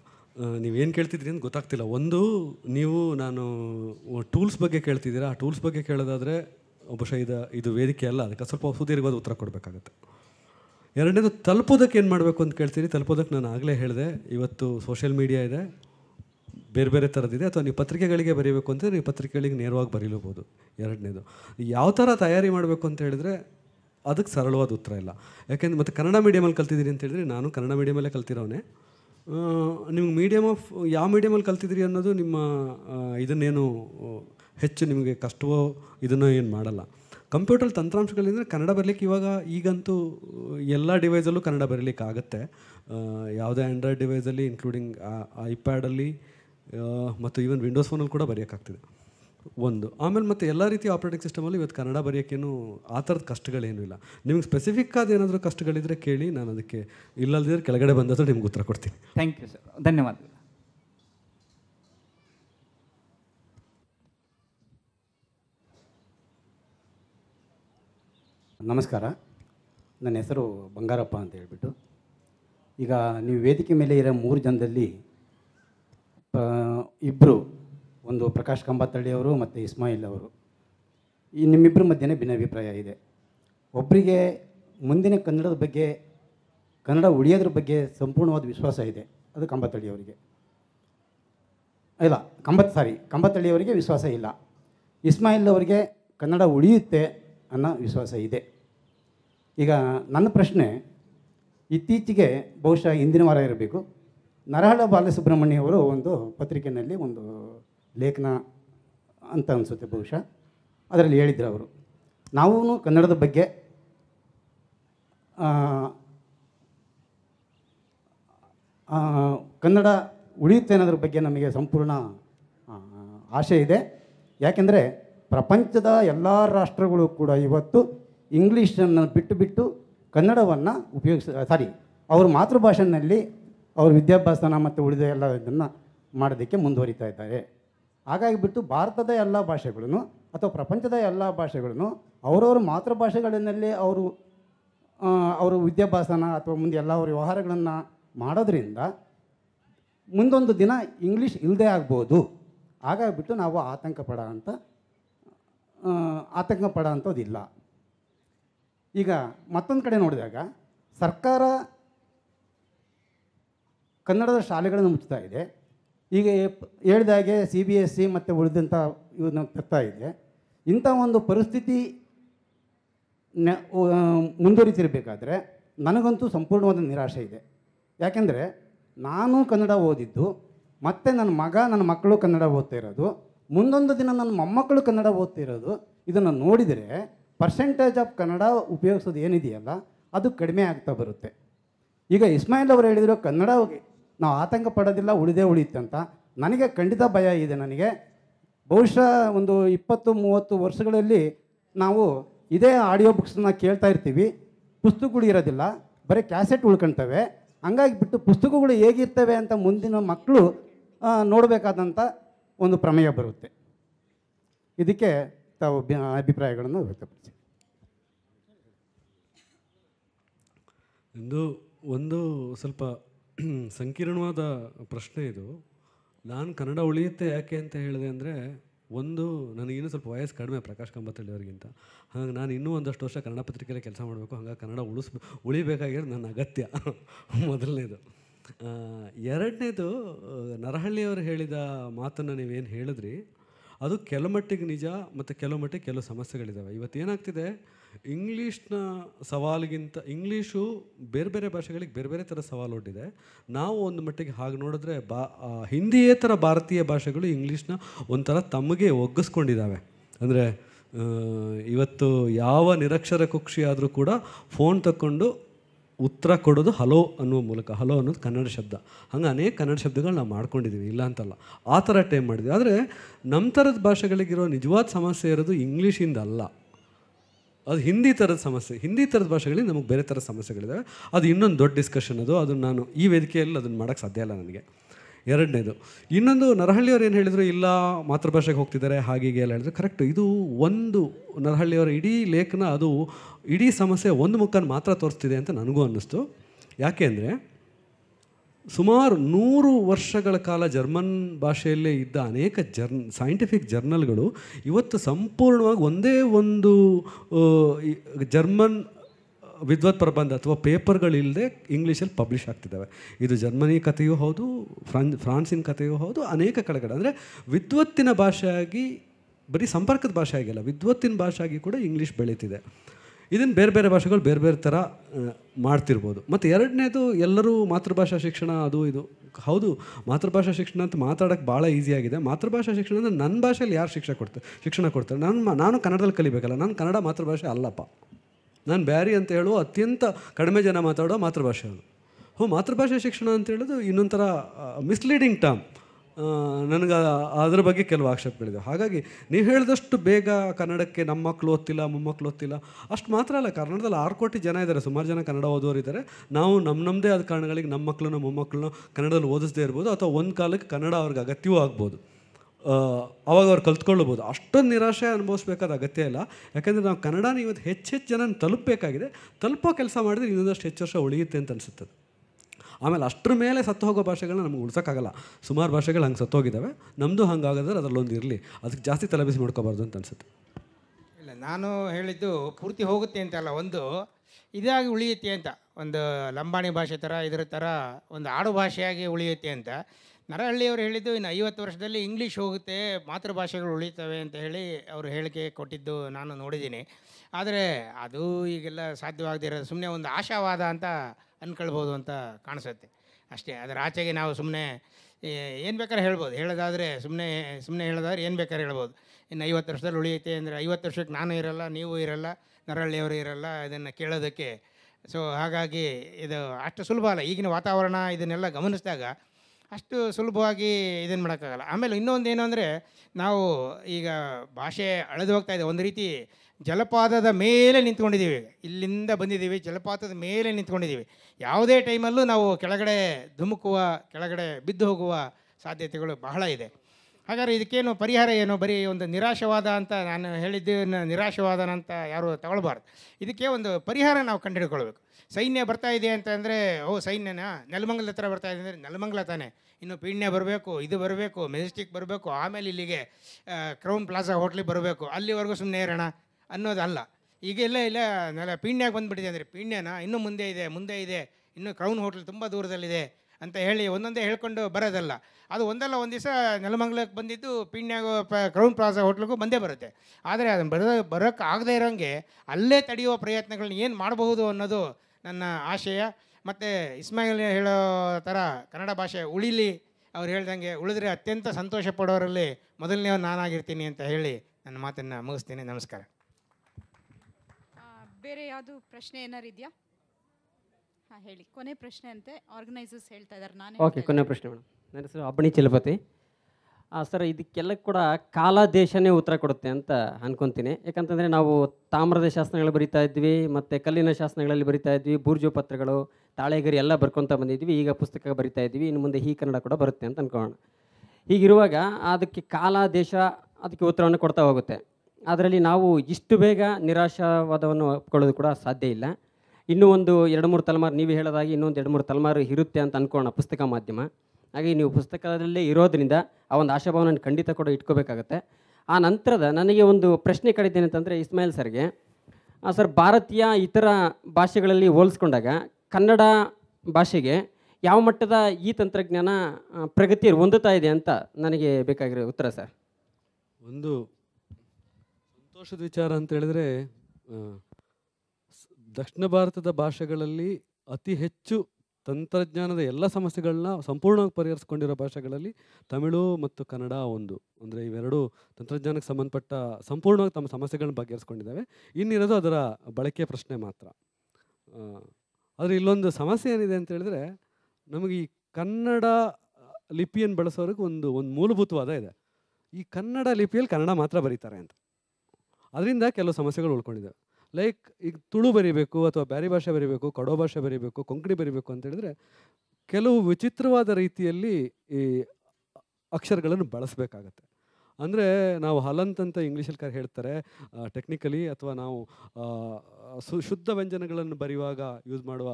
ನೀವೇನು ಕೇಳ್ತಿದ್ದೀರಿ ಅಂತ ಗೊತ್ತಾಗ್ತಿಲ್ಲ ಒಂದು ನೀವು ನಾನು ಟೂಲ್ಸ್ ಬಗ್ಗೆ ಕೇಳ್ತಿದ್ದೀರಾ ಆ ಟೂಲ್ಸ್ ಬಗ್ಗೆ ಕೇಳೋದಾದರೆ ಬಹುಶಃ ಇದು ಇದು ವೇದಿಕೆ ಅಲ್ಲ ಅದಕ್ಕೆ ಸ್ವಲ್ಪ ಸುದೀರ್ಘವಾದ ಉತ್ತರ ಕೊಡಬೇಕಾಗತ್ತೆ ಎರಡನೇದು ತಲುಪೋದಕ್ಕೆ ಏನು ಮಾಡಬೇಕು ಅಂತ ಕೇಳ್ತೀನಿ ತಲುಪೋದಕ್ಕೆ ನಾನು ಆಗಲೇ ಹೇಳಿದೆ ಇವತ್ತು ಸೋಷಿಯಲ್ ಮೀಡಿಯಾ ಇದೆ ಬೇರೆ ಬೇರೆ ಥರದಿದೆ ಅಥವಾ ನೀವು ಪತ್ರಿಕೆಗಳಿಗೆ ಬರೀಬೇಕು ಅಂತ ನೀವು ಪತ್ರಿಕೆಗಳಿಗೆ ನೇರವಾಗಿ ಬರೀಲೂಬೋದು ಎರಡನೇದು ಯಾವ ಥರ ತಯಾರಿ ಮಾಡಬೇಕು ಅಂತ ಹೇಳಿದ್ರೆ ಅದಕ್ಕೆ ಸರಳವಾದ ಉತ್ತರ ಇಲ್ಲ ಯಾಕೆಂದ್ರೆ ಮತ್ತು ಕನ್ನಡ ಮೀಡಿಯಮಲ್ಲಿ ಕಲ್ತಿದ್ದೀರಿ ಅಂತ ಹೇಳಿದ್ರೆ ನಾನು ಕನ್ನಡ ಮೀಡಿಯಮಲ್ಲೇ ಕಲ್ತಿರೋನೆ ನಿಮ್ಗೆ ಮೀಡಿಯಮ್ ಆಫ್ ಯಾವ ಮೀಡಿಯಮಲ್ಲಿ ಕಲ್ತಿದ್ದೀರಿ ಅನ್ನೋದು ನಿಮ್ಮ ಇದನ್ನೇನು ಹೆಚ್ಚು ನಿಮಗೆ ಕಷ್ಟವೋ ಇದನ್ನು ಏನು ಮಾಡಲ್ಲ ಕಂಪ್ಯೂಟರ್ ತಂತ್ರಾಂಶಗಳಿಂದ ಕನ್ನಡ ಬರಲಿಕ್ಕೆ ಇವಾಗ ಈಗಂತೂ ಎಲ್ಲ ಡಿವೈಸಲ್ಲೂ ಕನ್ನಡ ಬರಲಿಕ್ಕೆ ಆಗುತ್ತೆ ಯಾವುದೇ ಆ್ಯಂಡ್ರಾಯ್ಡ್ ಡಿವೈಸಲ್ಲಿ ಇನ್ಕ್ಲೂಡಿಂಗ್ ಐಪ್ಯಾಡಲ್ಲಿ ಮತ್ತು ಈವನ್ ವಿಂಡೋಸ್ ಫೋನಲ್ಲಿ ಕೂಡ ಬರೆಯೋಕ್ಕಾಗ್ತಿದೆ ಒಂದು ಆಮೇಲೆ ಮತ್ತು ಎಲ್ಲ ರೀತಿಯ ಆಪ್ರೇಟಿಂಗ್ ಸಿಸ್ಟಮಲ್ಲಿ ಇವತ್ತು ಕನ್ನಡ ಬರೆಯೋಕ್ಕೇನು ಆ ಥರದ ಕಷ್ಟಗಳೇನೂ ಇಲ್ಲ ನಿಮ್ಗೆ ಸ್ಪೆಸಿಫಿಕ್ ಆದ ಏನಾದರೂ ಕಷ್ಟಗಳಿದ್ರೆ ಕೇಳಿ ನಾನು ಅದಕ್ಕೆ ಇಲ್ಲದಿದ್ದರೆ ಕೆಳಗಡೆ ಬಂದಾದರೂ ನಿಮ್ಗೆ ಉತ್ತರ ಕೊಡ್ತೀನಿ ಥ್ಯಾಂಕ್ ಯು ಸರ್
ಧನ್ಯವಾದ
ನಮಸ್ಕಾರ ನನ್ನ ಹೆಸರು ಬಂಗಾರಪ್ಪ ಅಂತ ಹೇಳಿಬಿಟ್ಟು ಈಗ ನೀವು ವೇದಿಕೆ ಮೇಲೆ ಇರೋ ಮೂರು ಜನದಲ್ಲಿ ಇಬ್ಬರು ಒಂದು ಪ್ರಕಾಶ್ ಅವರು ಮತ್ತು ಇಸ್ಮಾಯಿಲ್ ಅವರು ಈ ನಿಮ್ಮಿಬ್ಬರ ಮಧ್ಯೆ ಭಿನ್ನಾಭಿಪ್ರಾಯ ಇದೆ ಒಬ್ಬರಿಗೆ ಮುಂದಿನ ಕನ್ನಡದ ಬಗ್ಗೆ ಕನ್ನಡ ಉಳಿಯೋದ್ರ ಬಗ್ಗೆ ಸಂಪೂರ್ಣವಾದ ವಿಶ್ವಾಸ ಇದೆ ಅದು ಅವರಿಗೆ ಇಲ್ಲ ಕಂಬತ್ ಸಾರಿ ಕಂಬತ್ತಳ್ಳಿಯವರಿಗೆ ವಿಶ್ವಾಸ ಇಲ್ಲ ಇಸ್ಮಾಯಿಲ್ ಅವರಿಗೆ ಕನ್ನಡ ಉಳಿಯುತ್ತೆ ಅನ್ನೋ ವಿಶ್ವಾಸ ಇದೆ ಈಗ ನನ್ನ ಪ್ರಶ್ನೆ ಇತ್ತೀಚೆಗೆ ಬಹುಶಃ ಹಿಂದಿನ ವಾರ ಇರಬೇಕು ನರಹಳ ಬಾಲಸುಬ್ರಹ್ಮಣ್ಯ ಅವರು ಒಂದು ಪತ್ರಿಕೆಯಲ್ಲಿ ಒಂದು ಲೇಖನ ಅಂತ ಅನಿಸುತ್ತೆ ಬಹುಶಃ ಅದರಲ್ಲಿ ಹೇಳಿದ್ರು ಅವರು ನಾವೂ ಕನ್ನಡದ ಬಗ್ಗೆ ಕನ್ನಡ ಉಳಿಯುತ್ತೆ ಅನ್ನೋದ್ರ ಬಗ್ಗೆ ನಮಗೆ ಸಂಪೂರ್ಣ ಆಶೆ ಇದೆ ಯಾಕೆಂದರೆ ಪ್ರಪಂಚದ ಎಲ್ಲ ರಾಷ್ಟ್ರಗಳು ಕೂಡ ಇವತ್ತು ಇಂಗ್ಲೀಷನ್ನು ಬಿಟ್ಟು ಬಿಟ್ಟು ಕನ್ನಡವನ್ನು ಉಪಯೋಗಿಸ ಸಾರಿ ಅವ್ರ ಮಾತೃಭಾಷೆಯಲ್ಲಿ ಅವ್ರ ವಿದ್ಯಾಭ್ಯಾಸನ ಮತ್ತು ಉಳಿದ ಎಲ್ಲ ಇದನ್ನು ಮಾಡೋದಕ್ಕೆ ಮುಂದುವರಿತಾ ಇದ್ದಾರೆ ಹಾಗಾಗಿ ಬಿಟ್ಟು ಭಾರತದ ಎಲ್ಲ ಭಾಷೆಗಳನ್ನು ಅಥವಾ ಪ್ರಪಂಚದ ಎಲ್ಲ ಭಾಷೆಗಳನ್ನು ಅವರವ್ರ ಮಾತೃಭಾಷೆಗಳನ್ನಲ್ಲಿ ಅವರು ಅವರು ವಿದ್ಯಾಭ್ಯಾಸನ ಅಥವಾ ಮುಂದೆ ಎಲ್ಲ ಅವ್ರ ವ್ಯವಹಾರಗಳನ್ನು ಮಾಡೋದ್ರಿಂದ ಮುಂದೊಂದು ದಿನ ಇಂಗ್ಲೀಷ್ ಇಲ್ಲದೇ ಆಗ್ಬೋದು ಹಾಗಾಗಿಬಿಟ್ಟು ನಾವು ಆತಂಕ ಪಡ ಅಂತ ಆತಂಕ ಪಡೋ ಅಂಥದ್ದಿಲ್ಲ ಈಗ ಮತ್ತೊಂದು ಕಡೆ ನೋಡಿದಾಗ ಸರ್ಕಾರ ಕನ್ನಡದ ಶಾಲೆಗಳನ್ನು ಮುಚ್ಚುತ್ತಾ ಇದೆ ಈಗ ಹೇಳಿದಾಗೆ C B S C e ಮತ್ತು ಉಳಿದಂಥ ಇವನ್ನ ತರ್ತಾ ಇದೆ ಇಂಥ ಒಂದು ಪರಿಸ್ಥಿತಿ ಮುಂದುವರಿತಿರಬೇಕಾದ್ರೆ ನನಗಂತೂ ಸಂಪೂರ್ಣವಾದ ನಿರಾಶೆ ಇದೆ ಯಾಕೆಂದರೆ ನಾನು ಕನ್ನಡ ಓದಿದ್ದು ಮತ್ತು ನನ್ನ ಮಗ ನನ್ನ ಮಕ್ಕಳು ಕನ್ನಡ ಓದ್ತಾ ಇರೋದು ಮುಂದೊಂದು ದಿನ ನನ್ನ ಮೊಮ್ಮಕ್ಕಳು ಕನ್ನಡ ಓದ್ತಾ ಇರೋದು ಇದನ್ನು ನೋಡಿದರೆ ಪರ್ಸೆಂಟೇಜ್ ಆಫ್ ಕನ್ನಡ ಉಪಯೋಗಿಸೋದು ಏನಿದೆಯಲ್ಲ ಅದು ಕಡಿಮೆ ಆಗ್ತಾ ಬರುತ್ತೆ ಈಗ ಇಸ್ಮಾಯಿಲ್ ಅವರು ಹೇಳಿದರು ಕನ್ನಡ ನಾವು ಆತಂಕ ಪಡೋದಿಲ್ಲ ಉಳಿದೇ ಅಂತ ನನಗೆ ಖಂಡಿತ ಭಯ ಇದೆ ನನಗೆ ಬಹುಶಃ ಒಂದು ಇಪ್ಪತ್ತು ಮೂವತ್ತು ವರ್ಷಗಳಲ್ಲಿ ನಾವು ಇದೇ ಆಡಿಯೋ ಬುಕ್ಸನ್ನ ಕೇಳ್ತಾ ಇರ್ತೀವಿ ಪುಸ್ತಕಗಳು ಇರೋದಿಲ್ಲ ಬರೀ ಕ್ಯಾಸೆಟ್ ಉಳ್ಕೊಳ್ತವೆ ಹಂಗಾಗಿ ಬಿಟ್ಟು ಪುಸ್ತಕಗಳು ಹೇಗಿರ್ತವೆ ಅಂತ ಮುಂದಿನ ಮಕ್ಕಳು ನೋಡಬೇಕಾದಂಥ ಒಂದು ಪ್ರಮೇಯ ಬರುತ್ತೆ ಇದಕ್ಕೆ ತಾವು ಅಭಿಪ್ರಾಯಗಳನ್ನು ವ್ಯಕ್ತಪಡಿಸಿ
ಇಂದು ಒಂದು ಸ್ವಲ್ಪ [clears throat] ಸಂಕೀರ್ಣವಾದ ಪ್ರಶ್ನೆ ಇದು ನಾನು ಕನ್ನಡ ಉಳಿಯುತ್ತೆ ಯಾಕೆ ಅಂತ ಹೇಳಿದೆ ಅಂದರೆ ಒಂದು ನನಗಿನ್ನೂ ಸ್ವಲ್ಪ ವಯಸ್ಸು ಕಡಿಮೆ ಪ್ರಕಾಶ್ ಕಂಬತ್ತಳ್ಳಿ ಅವರಿಗಿಂತ ಹಾಗಾಗಿ ನಾನು ಇನ್ನೂ ಒಂದಷ್ಟು ವರ್ಷ ಕನ್ನಡ ಪತ್ರಿಕೆಯಲ್ಲಿ ಕೆಲಸ ಮಾಡಬೇಕು ಹಾಗಾಗಿ ಕನ್ನಡ ಉಳಿಸ್ ಉಳಿಬೇಕಾಗಿರೋದು ನನ್ನ ಅಗತ್ಯ [laughs] ಮೊದಲನೇದು ಎರಡನೇದು ನರಹಳ್ಳಿಯವರು ಹೇಳಿದ ಮಾತನ್ನು ನೀವೇನು ಹೇಳಿದ್ರಿ ಅದು ಕೆಲ ಮಟ್ಟಿಗೆ ನಿಜ ಮತ್ತು ಕೆಲವು ಮಟ್ಟಿಗೆ ಕೆಲವು ಸಮಸ್ಯೆಗಳಿದ್ದಾವೆ ಇವತ್ತು ಏನಾಗ್ತಿದೆ ಇಂಗ್ಲೀಷ್ನ ಸವಾಲಿಗಿಂತ ಇಂಗ್ಲೀಷು ಬೇರೆ ಬೇರೆ ಭಾಷೆಗಳಿಗೆ ಬೇರೆ ಬೇರೆ ಥರ ಸವಾಲು ಒಡ್ಡಿದೆ ನಾವು ಒಂದು ಮಟ್ಟಿಗೆ ಹಾಗೆ ನೋಡಿದ್ರೆ ಬಾ ಹಿಂದಿಯೇ ಥರ ಭಾರತೀಯ ಭಾಷೆಗಳು ಇಂಗ್ಲೀಷ್ನ ಒಂಥರ ತಮಗೆ ಒಗ್ಗಿಸ್ಕೊಂಡಿದ್ದಾವೆ ಅಂದರೆ ಇವತ್ತು ಯಾವ ನಿರಕ್ಷರ ಕುಕ್ಷಿಯಾದರೂ ಆದರೂ ಕೂಡ ಫೋನ್ ತಕ್ಕೊಂಡು ಉತ್ತರ ಕೊಡೋದು ಹಲೋ ಅನ್ನುವ ಮೂಲಕ ಹಲೋ ಅನ್ನೋದು ಕನ್ನಡ ಶಬ್ದ ಹಂಗೆ ಅನೇಕ ಕನ್ನಡ ಶಬ್ದಗಳು ನಾವು ಮಾಡ್ಕೊಂಡಿದ್ದೀವಿ ಇಲ್ಲ ಅಂತಲ್ಲ ಆ ಥರ ಟೈಮ್ ಮಾಡಿದ್ವಿ ಆದರೆ ನಮ್ಮ ಥರದ ಭಾಷೆಗಳಿಗಿರೋ ನಿಜವಾದ ಸಮಸ್ಯೆ ಇರೋದು ಇಂಗ್ಲೀಷಿಂದ ಅಲ್ಲ ಅದು ಹಿಂದಿ ಥರದ ಸಮಸ್ಯೆ ಹಿಂದಿ ಥರದ ಭಾಷೆಗಳಲ್ಲಿ ನಮಗೆ ಬೇರೆ ಥರದ ಸಮಸ್ಯೆಗಳಿದ್ದಾವೆ ಅದು ಇನ್ನೊಂದು ದೊಡ್ಡ ಡಿಸ್ಕಷನ್ ಅದು ಅದನ್ನು ನಾನು ಈ ವೇದಿಕೆಯಲ್ಲಿ ಅದನ್ನು ಮಾಡೋಕ್ಕೆ ಸಾಧ್ಯ ಇಲ್ಲ ನನಗೆ ಎರಡನೇದು ಇನ್ನೊಂದು ನರಹಳ್ಳಿಯವರು ಏನು ಹೇಳಿದರು ಇಲ್ಲ ಮಾತೃಭಾಷೆಗೆ ಹೋಗ್ತಿದ್ದಾರೆ ಹಾಗೀಗೆ ಎಲ್ಲ ಹೇಳಿದ್ರು ಕರೆಕ್ಟ್ ಇದು ಒಂದು ನರಹಳ್ಳಿಯವರ ಇಡೀ ಲೇಖನ ಅದು ಇಡೀ ಸಮಸ್ಯೆ ಒಂದು ಮುಖನ ಮಾತ್ರ ತೋರಿಸ್ತಿದೆ ಅಂತ ನನಗೂ ಅನ್ನಿಸ್ತು ಅಂದರೆ ಸುಮಾರು ನೂರು ವರ್ಷಗಳ ಕಾಲ ಜರ್ಮನ್ ಭಾಷೆಯಲ್ಲೇ ಇದ್ದ ಅನೇಕ ಜರ್ನ್ ಸೈಂಟಿಫಿಕ್ ಜರ್ನಲ್ಗಳು ಇವತ್ತು ಸಂಪೂರ್ಣವಾಗಿ ಒಂದೇ ಒಂದು ಜರ್ಮನ್ ವಿದ್ವತ್ ಪ್ರಬಂಧ ಅಥವಾ ಪೇಪರ್ಗಳಿಲ್ಲದೆ ಇಂಗ್ಲೀಷಲ್ಲಿ ಪಬ್ಲಿಷ್ ಆಗ್ತಿದ್ದಾವೆ ಇದು ಜರ್ಮನಿ ಕಥೆಯೂ ಹೌದು ಫ್ರಾನ್ ಫ್ರಾನ್ಸಿನ ಕಥೆಯೂ ಹೌದು ಅನೇಕ ಕಡೆಗಳು ಅಂದರೆ ವಿದ್ವತ್ತಿನ ಭಾಷೆಯಾಗಿ ಬರೀ ಸಂಪರ್ಕದ ಭಾಷೆ ಆಗಿಲ್ಲ ವಿದ್ವತ್ತಿನ ಭಾಷೆಯಾಗಿ ಕೂಡ ಇಂಗ್ಲೀಷ್ ಬೆಳೀತಿದೆ ಇದನ್ನು ಬೇರೆ ಬೇರೆ ಭಾಷೆಗಳು ಬೇರೆ ಬೇರೆ ಥರ ಮಾಡ್ತಿರ್ಬೋದು ಮತ್ತು ಎರಡನೇದು ಎಲ್ಲರೂ ಮಾತೃಭಾಷಾ ಶಿಕ್ಷಣ ಅದು ಇದು ಹೌದು ಮಾತೃಭಾಷಾ ಶಿಕ್ಷಣ ಅಂತ ಮಾತಾಡೋಕ್ಕೆ ಭಾಳ ಈಸಿಯಾಗಿದೆ ಮಾತೃಭಾಷಾ ಶಿಕ್ಷಣ ಅಂದರೆ ನನ್ನ ಭಾಷೆಯಲ್ಲಿ ಯಾರು ಶಿಕ್ಷಣ ಕೊಡ್ತಾರೆ ಶಿಕ್ಷಣ ಕೊಡ್ತಾರೆ ನಾನು ನಾನು ಕನ್ನಡದಲ್ಲಿ ಕಲಿಬೇಕಲ್ಲ ನಾನು ಕನ್ನಡ ಮಾತೃಭಾಷೆ ಅಲ್ಲಪ್ಪ ನಾನು ಬ್ಯಾರಿ ಅಂತ ಹೇಳುವ ಅತ್ಯಂತ ಕಡಿಮೆ ಜನ ಮಾತಾಡೋ ಮಾತೃಭಾಷೆ ಅದು ಹ್ಞೂ ಮಾತೃಭಾಷೆ ಶಿಕ್ಷಣ ಅಂತ ಹೇಳೋದು ಇನ್ನೊಂಥರ ಮಿಸ್ಲೀಡಿಂಗ್ ಟರ್ಮ್ ನನಗೆ ಅದ್ರ ಬಗ್ಗೆ ಕೆಲವು ಆಕ್ಷೇಪಗಳಿದೆ ಹಾಗಾಗಿ ನೀವು ಹೇಳಿದಷ್ಟು ಬೇಗ ಕನ್ನಡಕ್ಕೆ ನಮ್ಮ ಮಕ್ಕಳು ಓದ್ತಿಲ್ಲ ಮೊಮ್ಮಕ್ಕಳು ಓದ್ತಿಲ್ಲ ಅಷ್ಟು ಮಾತ್ರ ಅಲ್ಲ ಕನ್ನಡದಲ್ಲಿ ಆರು ಕೋಟಿ ಜನ ಇದ್ದಾರೆ ಸುಮಾರು ಜನ ಕನ್ನಡ ಓದೋರು ಇದ್ದಾರೆ ನಾವು ನಮ್ಮ ನಮ್ಮದೇ ಆದ ಕಾರಣಗಳಿಗೆ ನಮ್ಮ ಮಕ್ಕಳನ್ನ ಮೊಮ್ಮಕ್ಕಳನ್ನ ಕನ್ನಡದಲ್ಲಿ ಓದಿಸದೇ ಇರ್ಬೋದು ಅಥವಾ ಒಂದು ಕಾಲಕ್ಕೆ ಕನ್ನಡ ಅವ್ರಿಗೆ ಅಗತ್ಯವೂ ಆಗ್ಬೋದು ಅವಾಗ ಅವ್ರು ಕಲ್ತ್ಕೊಳ್ಬೋದು ಅಷ್ಟೊಂದು ನಿರಾಶೆ ಅನುಭವಿಸ್ಬೇಕಾದ ಅಗತ್ಯ ಇಲ್ಲ ಯಾಕಂದರೆ ನಾವು ಕನ್ನಡನ ಇವತ್ತು ಹೆಚ್ಚೆಚ್ಚು ಹೆಚ್ಚು ಜನ ತಲುಪಬೇಕಾಗಿದೆ ತಲುಪೋ ಕೆಲಸ ಮಾಡಿದ್ರೆ ಇನ್ನೊಂದಷ್ಟು ಹೆಚ್ಚು ವರ್ಷ ಉಳಿಯುತ್ತೆ ಅಂತ ಅನಿಸುತ್ತದೆ ಆಮೇಲೆ ಅಷ್ಟರ ಮೇಲೆ ಸತ್ತು ಹೋಗೋ ಭಾಷೆಗಳನ್ನ ನಮ್ಗೆ ಉಳ್ಸೋಕ್ಕಾಗಲ್ಲ ಸುಮಾರು ಭಾಷೆಗಳು ಹಂಗೆ ಸತ್ತೋಗಿದ್ದಾವೆ ನಮ್ಮದು ಹಂಗಾಗದ್ರೆ ಅದರಲ್ಲೊಂದು ಇರಲಿ ಅದಕ್ಕೆ ಜಾಸ್ತಿ ತಲೆಬಿಸಿ ಮಾಡ್ಕೋಬಾರ್ದು ಅಂತ ಅನಿಸುತ್ತೆ
ಇಲ್ಲ ನಾನು ಹೇಳಿದ್ದು ಪೂರ್ತಿ ಹೋಗುತ್ತೆ ಅಂತಲ್ಲ ಒಂದು ಇದಾಗಿ ಉಳಿಯುತ್ತೆ ಅಂತ ಒಂದು ಲಂಬಾಣಿ ಭಾಷೆ ಥರ ಇದ್ರ ಥರ ಒಂದು ಆಡು ಭಾಷೆಯಾಗಿ ಉಳಿಯುತ್ತೆ ಅಂತ ನರಹಳ್ಳಿಯವರು ಹೇಳಿದ್ದು ಇನ್ನು ಐವತ್ತು ವರ್ಷದಲ್ಲಿ ಇಂಗ್ಲೀಷ್ ಹೋಗುತ್ತೆ ಮಾತೃಭಾಷೆಗಳು ಉಳಿತವೆ ಅಂತ ಹೇಳಿ ಅವರು ಹೇಳಿಕೆ ಕೊಟ್ಟಿದ್ದು ನಾನು ನೋಡಿದ್ದೀನಿ ಆದರೆ ಅದು ಈಗೆಲ್ಲ ಸಾಧ್ಯವಾಗದಿರೋದು ಸುಮ್ಮನೆ ಒಂದು ಆಶಾವಾದ ಅಂತ ಅಂದ್ಕೊಳ್ಬೋದು ಅಂತ ಕಾಣಿಸುತ್ತೆ ಅಷ್ಟೇ ಅದರ ಆಚೆಗೆ ನಾವು ಸುಮ್ಮನೆ ಏನು ಬೇಕಾದ್ರೆ ಹೇಳ್ಬೋದು ಹೇಳೋದಾದರೆ ಸುಮ್ಮನೆ ಸುಮ್ಮನೆ ಹೇಳೋದಾದ್ರೆ ಏನು ಬೇಕಾದ್ರೆ ಹೇಳ್ಬೋದು ಇನ್ನು ಐವತ್ತು ವರ್ಷದಲ್ಲಿ ಉಳಿಯುತ್ತೆ ಅಂದರೆ ಐವತ್ತು ವರ್ಷಕ್ಕೆ ನಾನು ಇರಲ್ಲ ನೀವು ಇರಲ್ಲ ನರಹಳ್ಳಿಯವರು ಇರಲ್ಲ ಇದನ್ನು ಕೇಳೋದಕ್ಕೆ ಸೊ ಹಾಗಾಗಿ ಇದು ಅಷ್ಟು ಸುಲಭ ಅಲ್ಲ ಈಗಿನ ವಾತಾವರಣ ಇದನ್ನೆಲ್ಲ ಗಮನಿಸಿದಾಗ ಅಷ್ಟು ಸುಲಭವಾಗಿ ಇದನ್ನು ಮಾಡೋಕ್ಕಾಗಲ್ಲ ಆಮೇಲೆ ಇನ್ನೊಂದು ಏನು ಅಂದರೆ ನಾವು ಈಗ ಭಾಷೆ ಅಳೆದು ಹೋಗ್ತಾ ಇದೆ ಒಂದು ರೀತಿ ಜಲಪಾತದ ಮೇಲೆ ನಿಂತ್ಕೊಂಡಿದ್ದೀವಿ ಇಲ್ಲಿಂದ ಬಂದಿದ್ದೀವಿ ಜಲಪಾತದ ಮೇಲೆ ನಿಂತ್ಕೊಂಡಿದ್ದೀವಿ ಯಾವುದೇ ಟೈಮಲ್ಲೂ ನಾವು ಕೆಳಗಡೆ ಧುಮುಕುವ ಕೆಳಗಡೆ ಬಿದ್ದು ಹೋಗುವ ಸಾಧ್ಯತೆಗಳು ಬಹಳ ಇದೆ ಹಾಗಾದರೆ ಇದಕ್ಕೇನು ಪರಿಹಾರ ಏನು ಬರೀ ಒಂದು ನಿರಾಶವಾದ ಅಂತ ನಾನು ಹೇಳಿದ್ದನ್ನು ನಿರಾಶವಾದನ ಅಂತ ಯಾರು ತಗೊಳ್ಬಾರ್ದು ಇದಕ್ಕೆ ಒಂದು ಪರಿಹಾರ ನಾವು ಕಂಡುಹಿಡ್ಕೊಳ್ಬೇಕು ಸೈನ್ಯ ಬರ್ತಾ ಇದೆ ಅಂತಂದರೆ ಓ ಸೈನ್ಯನಾ ನೆಲಮಂಗಲ ಹತ್ರ ಬರ್ತಾ ಇದೆ ಅಂದರೆ ನೆಲಮಂಗಲ ತಾನೆ ಇನ್ನು ಪೀಣ್ಯ ಬರಬೇಕು ಇದು ಬರಬೇಕು ಮೆಜೆಸ್ಟಿಕ್ ಬರಬೇಕು ಆಮೇಲೆ ಇಲ್ಲಿಗೆ ಕ್ರೌನ್ ಪ್ಲಾಜಾ ಹೋಟ್ಲಿಗೆ ಬರಬೇಕು ಅಲ್ಲಿವರೆಗೂ ಸುಮ್ಮನೆ ಇರೋಣ ಅನ್ನೋದಲ್ಲ ಈಗೆಲ್ಲ ಇಲ್ಲ ನೆಲ ಪೀಣ್ಯಾಗ ಬಂದುಬಿಟ್ಟಿದೆ ಅಂದರೆ ಪೀಣ್ಯನಾ ಇನ್ನೂ ಮುಂದೆ ಇದೆ ಮುಂದೆ ಇದೆ ಇನ್ನು ಕ್ರೌನ್ ಹೋಟ್ಲ್ ತುಂಬ ದೂರದಲ್ಲಿದೆ ಅಂತ ಹೇಳಿ ಒಂದೊಂದೇ ಹೇಳ್ಕೊಂಡು ಬರೋದಲ್ಲ ಅದು ಒಂದಲ್ಲ ಒಂದು ದಿವಸ ನೆಲಮಂಗ್ಲಕ್ಕೆ ಬಂದಿದ್ದು ಪಿಣ್ಯಾಗ ಪ ಕ್ರೌನ್ ಪ್ಲಾಜಾ ಹೋಟ್ಲಿಗೂ ಬಂದೇ ಬರುತ್ತೆ ಆದರೆ ಅದನ್ನು ಬರೋ ಬರೋಕ್ಕಾಗದೇ ಇರೋಂಗೆ ಅಲ್ಲೇ ತಡೆಯುವ ಪ್ರಯತ್ನಗಳನ್ನ ಏನು ಮಾಡಬಹುದು ಅನ್ನೋದು ನನ್ನ ಆಶಯ ಮತ್ತು ಇಸ್ಮಾಯಿಲ್ ಹೇಳೋ ಥರ ಕನ್ನಡ ಭಾಷೆ ಉಳಿಲಿ ಅವ್ರು ಹೇಳ್ದಂಗೆ ಉಳಿದ್ರೆ ಅತ್ಯಂತ ಸಂತೋಷ ಪಡೋರಲ್ಲಿ ಮೊದಲನೇ ನಾನಾಗಿರ್ತೀನಿ ಅಂತ ಹೇಳಿ ನನ್ನ ಮಾತನ್ನು ಮುಗಿಸ್ತೀನಿ ನಮಸ್ಕಾರ
ಬೇರೆ ಯಾವುದು ಪ್ರಶ್ನೆ ಏನಾರು ಇದೆಯಾ ಹಾಂ ಹೇಳಿ ಕೊನೆ ಪ್ರಶ್ನೆ ಅಂತೆ ಆರ್ಗನೈಸರ್ಸ್ ಹೇಳ್ತಾ ಇದ್ದಾರೆ ನಾನು ಓಕೆ ಕೊನೆ ಪ್ರಶ್ನೆ
ಮೇಡಮ್ ನನ್ನ ಹೆಸರು ಅಬ್ಬಣಿ ಚಲಪತಿ ಸರ್ ಇದಕ್ಕೆಲ್ಲ ಕೂಡ ಕಾಲ ದೇಶನೇ ಉತ್ತರ ಕೊಡುತ್ತೆ ಅಂತ ಅನ್ಕೊಂತೀನಿ ಯಾಕಂತಂದರೆ ನಾವು ತಾಮ್ರದ ಶಾಸನಗಳು ಬರಿತಾ ಇದ್ವಿ ಮತ್ತು ಕಲ್ಲಿನ ಶಾಸನಗಳಲ್ಲಿ ಬರಿತಾ ಇದ್ವಿ ಬೂರ್ಜು ಪತ್ರಗಳು ತಾಳೆಗರಿ ಎಲ್ಲ ಬರ್ಕೊತಾ ಬಂದಿದ್ವಿ ಈಗ ಪುಸ್ತಕ ಬರಿತಾ ಇದ್ವಿ ಇನ್ನು ಮುಂದೆ ಈ ಕನ್ನಡ ಕೂಡ ಬರುತ್ತೆ ಅಂತ ಅನ್ಕೋಣ ಹೀಗಿರುವಾಗ ಅದಕ್ಕೆ ಕಾಲ ದೇಶ ಅದಕ್ಕೆ ಉತ್ತರವನ್ನು ಕೊಡ್ತಾ ಹೋಗುತ್ತೆ ಅದರಲ್ಲಿ ನಾವು ಇಷ್ಟು ಬೇಗ ನಿರಾಶಾವಾದವನ್ನು ಒಪ್ಕೊಳ್ಳೋದು ಕೂಡ ಸಾಧ್ಯ ಇಲ್ಲ ಇನ್ನೂ ಒಂದು ಎರಡು ಮೂರು ತಲೆಮಾರು ನೀವು ಹೇಳೋದಾಗಿ ಇನ್ನೊಂದು ಎರಡು ಮೂರು ತಲೆಮಾರು ಇರುತ್ತೆ ಅಂತ ಅನ್ಕೋಣ ಪುಸ್ತಕ ಮಾಧ್ಯಮ ಹಾಗೆ ನೀವು ಪುಸ್ತಕದಲ್ಲೇ ಇರೋದರಿಂದ ಆ ಒಂದು ಆಶಾಭಾವನ ಖಂಡಿತ ಕೂಡ ಇಟ್ಕೋಬೇಕಾಗತ್ತೆ ಆ ನಂತರದ ನನಗೆ ಒಂದು ಪ್ರಶ್ನೆ ಕಳಿದ್ದೇನೆ ಅಂತಂದರೆ ಇಸ್ಮಾಯಿಲ್ ಸರ್ಗೆ ಸರ್ ಭಾರತೀಯ ಇತರ ಭಾಷೆಗಳಲ್ಲಿ ಹೋಲಿಸ್ಕೊಂಡಾಗ ಕನ್ನಡ ಭಾಷೆಗೆ ಯಾವ ಮಟ್ಟದ ಈ ತಂತ್ರಜ್ಞಾನ ಪ್ರಗತಿ ಹೊಂದುತ್ತಾ ಇದೆ ಅಂತ ನನಗೆ ಬೇಕಾಗಿರೋ ಉತ್ತರ ಸರ್
ಒಂದು ಸಂತೋಷದ ವಿಚಾರ ಅಂತ ಹೇಳಿದ್ರೆ ದಕ್ಷಿಣ ಭಾರತದ ಭಾಷೆಗಳಲ್ಲಿ ಅತಿ ಹೆಚ್ಚು ತಂತ್ರಜ್ಞಾನದ ಎಲ್ಲ ಸಮಸ್ಯೆಗಳನ್ನ ಸಂಪೂರ್ಣವಾಗಿ ಪರಿಹರಿಸ್ಕೊಂಡಿರೋ ಭಾಷೆಗಳಲ್ಲಿ ತಮಿಳು ಮತ್ತು ಕನ್ನಡ ಒಂದು ಅಂದರೆ ಇವೆರಡು ತಂತ್ರಜ್ಞಾನಕ್ಕೆ ಸಂಬಂಧಪಟ್ಟ ಸಂಪೂರ್ಣವಾಗಿ ತಮ್ಮ ಸಮಸ್ಯೆಗಳನ್ನ ಬಗೆಹರಿಸ್ಕೊಂಡಿದ್ದಾವೆ ಇನ್ನಿರೋದು ಅದರ ಬಳಕೆ ಪ್ರಶ್ನೆ ಮಾತ್ರ ಆದರೆ ಇಲ್ಲೊಂದು ಸಮಸ್ಯೆ ಏನಿದೆ ಅಂತ ಹೇಳಿದ್ರೆ ನಮಗೆ ಈ ಕನ್ನಡ ಲಿಪಿಯನ್ನು ಬಳಸೋರಿಗೆ ಒಂದು ಒಂದು ಮೂಲಭೂತವಾದ ಇದೆ ಈ ಕನ್ನಡ ಲಿಪಿಯಲ್ಲಿ ಕನ್ನಡ ಮಾತ್ರ ಬರೀತಾರೆ ಅಂತ ಅದರಿಂದ ಕೆಲವು ಸಮಸ್ಯೆಗಳು ಉಳ್ಕೊಂಡಿದ್ದಾವೆ ಲೈಕ್ ಈಗ ತುಳು ಬರಿಬೇಕು ಅಥವಾ ಬ್ಯಾರಿ ಭಾಷೆ ಬರಿಬೇಕು ಕಡೋ ಭಾಷೆ ಬರಿಬೇಕು ಕೊಂಕಣಿ ಬರಿಬೇಕು ಅಂತ ಹೇಳಿದ್ರೆ ಕೆಲವು ವಿಚಿತ್ರವಾದ ರೀತಿಯಲ್ಲಿ ಈ ಅಕ್ಷರಗಳನ್ನು ಬಳಸಬೇಕಾಗತ್ತೆ ಅಂದರೆ ನಾವು ಹಲಂತ್ ಅಂತ ಇಂಗ್ಲೀಷಲ್ಲಿ ಕರೆ ಹೇಳ್ತಾರೆ ಟೆಕ್ನಿಕಲಿ ಅಥವಾ ನಾವು ಸು ಶುದ್ಧ ವ್ಯಂಜನಗಳನ್ನು ಬರೆಯುವಾಗ ಯೂಸ್ ಮಾಡುವ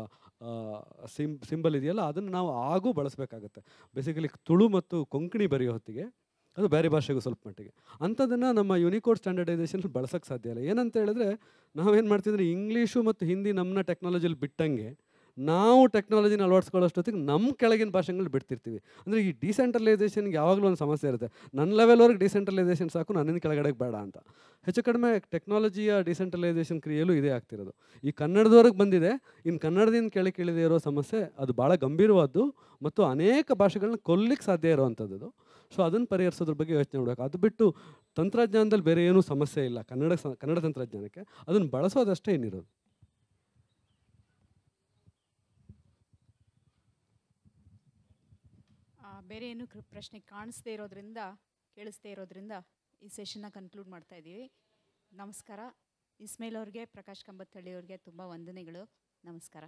ಸಿಂ ಸಿಂಬಲ್ ಇದೆಯಲ್ಲ ಅದನ್ನು ನಾವು ಆಗೂ ಬಳಸಬೇಕಾಗತ್ತೆ ಬೇಸಿಕಲಿ ತುಳು ಮತ್ತು ಕೊಂಕಣಿ ಬರೆಯೋ ಹೊತ್ತಿಗೆ ಅದು ಬೇರೆ ಭಾಷೆಗೂ ಸ್ವಲ್ಪ ಮಟ್ಟಿಗೆ ಅಂಥದ್ದನ್ನು ನಮ್ಮ ಯುನಿಕೋಡ್ ಸ್ಟ್ಯಾಂಡರ್ಡೈಸೇಷನ್ ಬಳಸೋಕ್ಕೆ ಸಾಧ್ಯ ಇಲ್ಲ ಏನಂತ ಹೇಳಿದ್ರೆ ನಾವೇನು ಮಾಡ್ತಿದ್ರೆ ಇಂಗ್ಲೀಷು ಮತ್ತು ಹಿಂದಿ ನಮ್ಮನ್ನ ಟೆಕ್ನಾಲಜಿಲಿ ಬಿಟ್ಟಂಗೆ ನಾವು ಟೆಕ್ನಾಲಜಿನ ಅಳವಡಿಸ್ಕೊಳ್ಳೋಷ್ಟೊತ್ತಿಗೆ ನಮ್ಮ ಕೆಳಗಿನ ಭಾಷೆಗಳು ಬಿಡ್ತಿರ್ತೀವಿ ಅಂದರೆ ಈ ಡಿಸೆಂಟ್ರಲೈಸೇಷನ್ಗೆ ಯಾವಾಗಲೂ ಒಂದು ಸಮಸ್ಯೆ ಇರುತ್ತೆ ನನ್ನ ಲೆವೆಲ್ವರೆಗೆ ಡಿಸೆಂಟ್ರಲೈಸೇಷನ್ ಸಾಕು ನನ್ನಿಂದ ಕೆಳಗಡೆಗೆ ಬೇಡ ಅಂತ ಹೆಚ್ಚು ಕಡಿಮೆ ಟೆಕ್ನಾಲಜಿಯ ಡಿಸೆಂಟ್ರಲೈಸೇಷನ್ ಕ್ರಿಯೆಯಲ್ಲೂ ಇದೇ ಆಗ್ತಿರೋದು ಈ ಕನ್ನಡದವರೆಗೆ ಬಂದಿದೆ ಇನ್ನು ಕನ್ನಡದಿಂದ ಕೆಳಗೆ ಇಳಿದೇ ಇರೋ ಸಮಸ್ಯೆ ಅದು ಭಾಳ ಗಂಭೀರವಾದ್ದು ಮತ್ತು ಅನೇಕ ಭಾಷೆಗಳನ್ನ ಕೊಲ್ಲಿಕ್ಕೆ ಸಾಧ್ಯ ಇರುವಂಥದ್ದು ಸೊ ಅದನ್ನು ಪರಿಹರಿಸೋದ್ರ ಬಗ್ಗೆ ಯೋಚನೆ ಮಾಡಬೇಕು ಅದು ಬಿಟ್ಟು ತಂತ್ರಜ್ಞಾನದಲ್ಲಿ ಬೇರೆ ಏನೂ ಸಮಸ್ಯೆ ಇಲ್ಲ ಕನ್ನಡ ಕನ್ನಡ ತಂತ್ರಜ್ಞಾನಕ್ಕೆ ಅದನ್ನು ಬಳಸೋದಷ್ಟೇ ಏನಿರೋದು
ಬೇರೆ ಏನು ಪ್ರಶ್ನೆ ಕಾಣಿಸ್ದೇ ಇರೋದ್ರಿಂದ ಕೇಳಿಸ್ದೇ ಇರೋದ್ರಿಂದ ಈ ಸೆಷನ್ನ ಕನ್ಕ್ಲೂಡ್ ಮಾಡ್ತಾ ಇದ್ದೀವಿ ನಮಸ್ಕಾರ ಇಸ್ಮೇಲ್ ಅವ್ರಿಗೆ ಪ್ರಕಾಶ್ ಕಂಬತ್ತಳ್ಳಿ ಅವ್ರಿಗೆ ತುಂಬ ವಂದನೆಗಳು ನಮಸ್ಕಾರ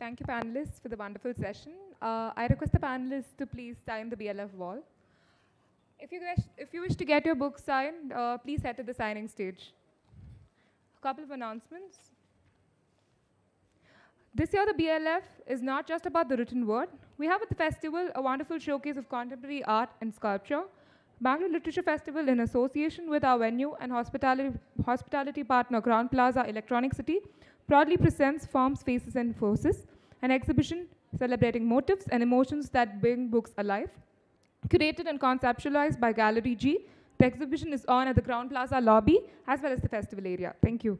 Thank you, panelists, for the wonderful session. Uh, I request the panelists to please sign the BLF wall. If you wish, if you wish to get your book signed, uh, please head to the signing stage. A couple of announcements. This year, the BLF is not just about the written word. We have at the festival a wonderful showcase of contemporary art and sculpture. Bangalore Literature Festival, in association with our venue and hospitality, hospitality partner Crown Plaza Electronic City, proudly presents forms, faces, and forces, an exhibition celebrating motifs and emotions that bring books alive. Curated and conceptualized by Gallery G, the exhibition is on at the Crown Plaza lobby as well as the festival area. Thank you.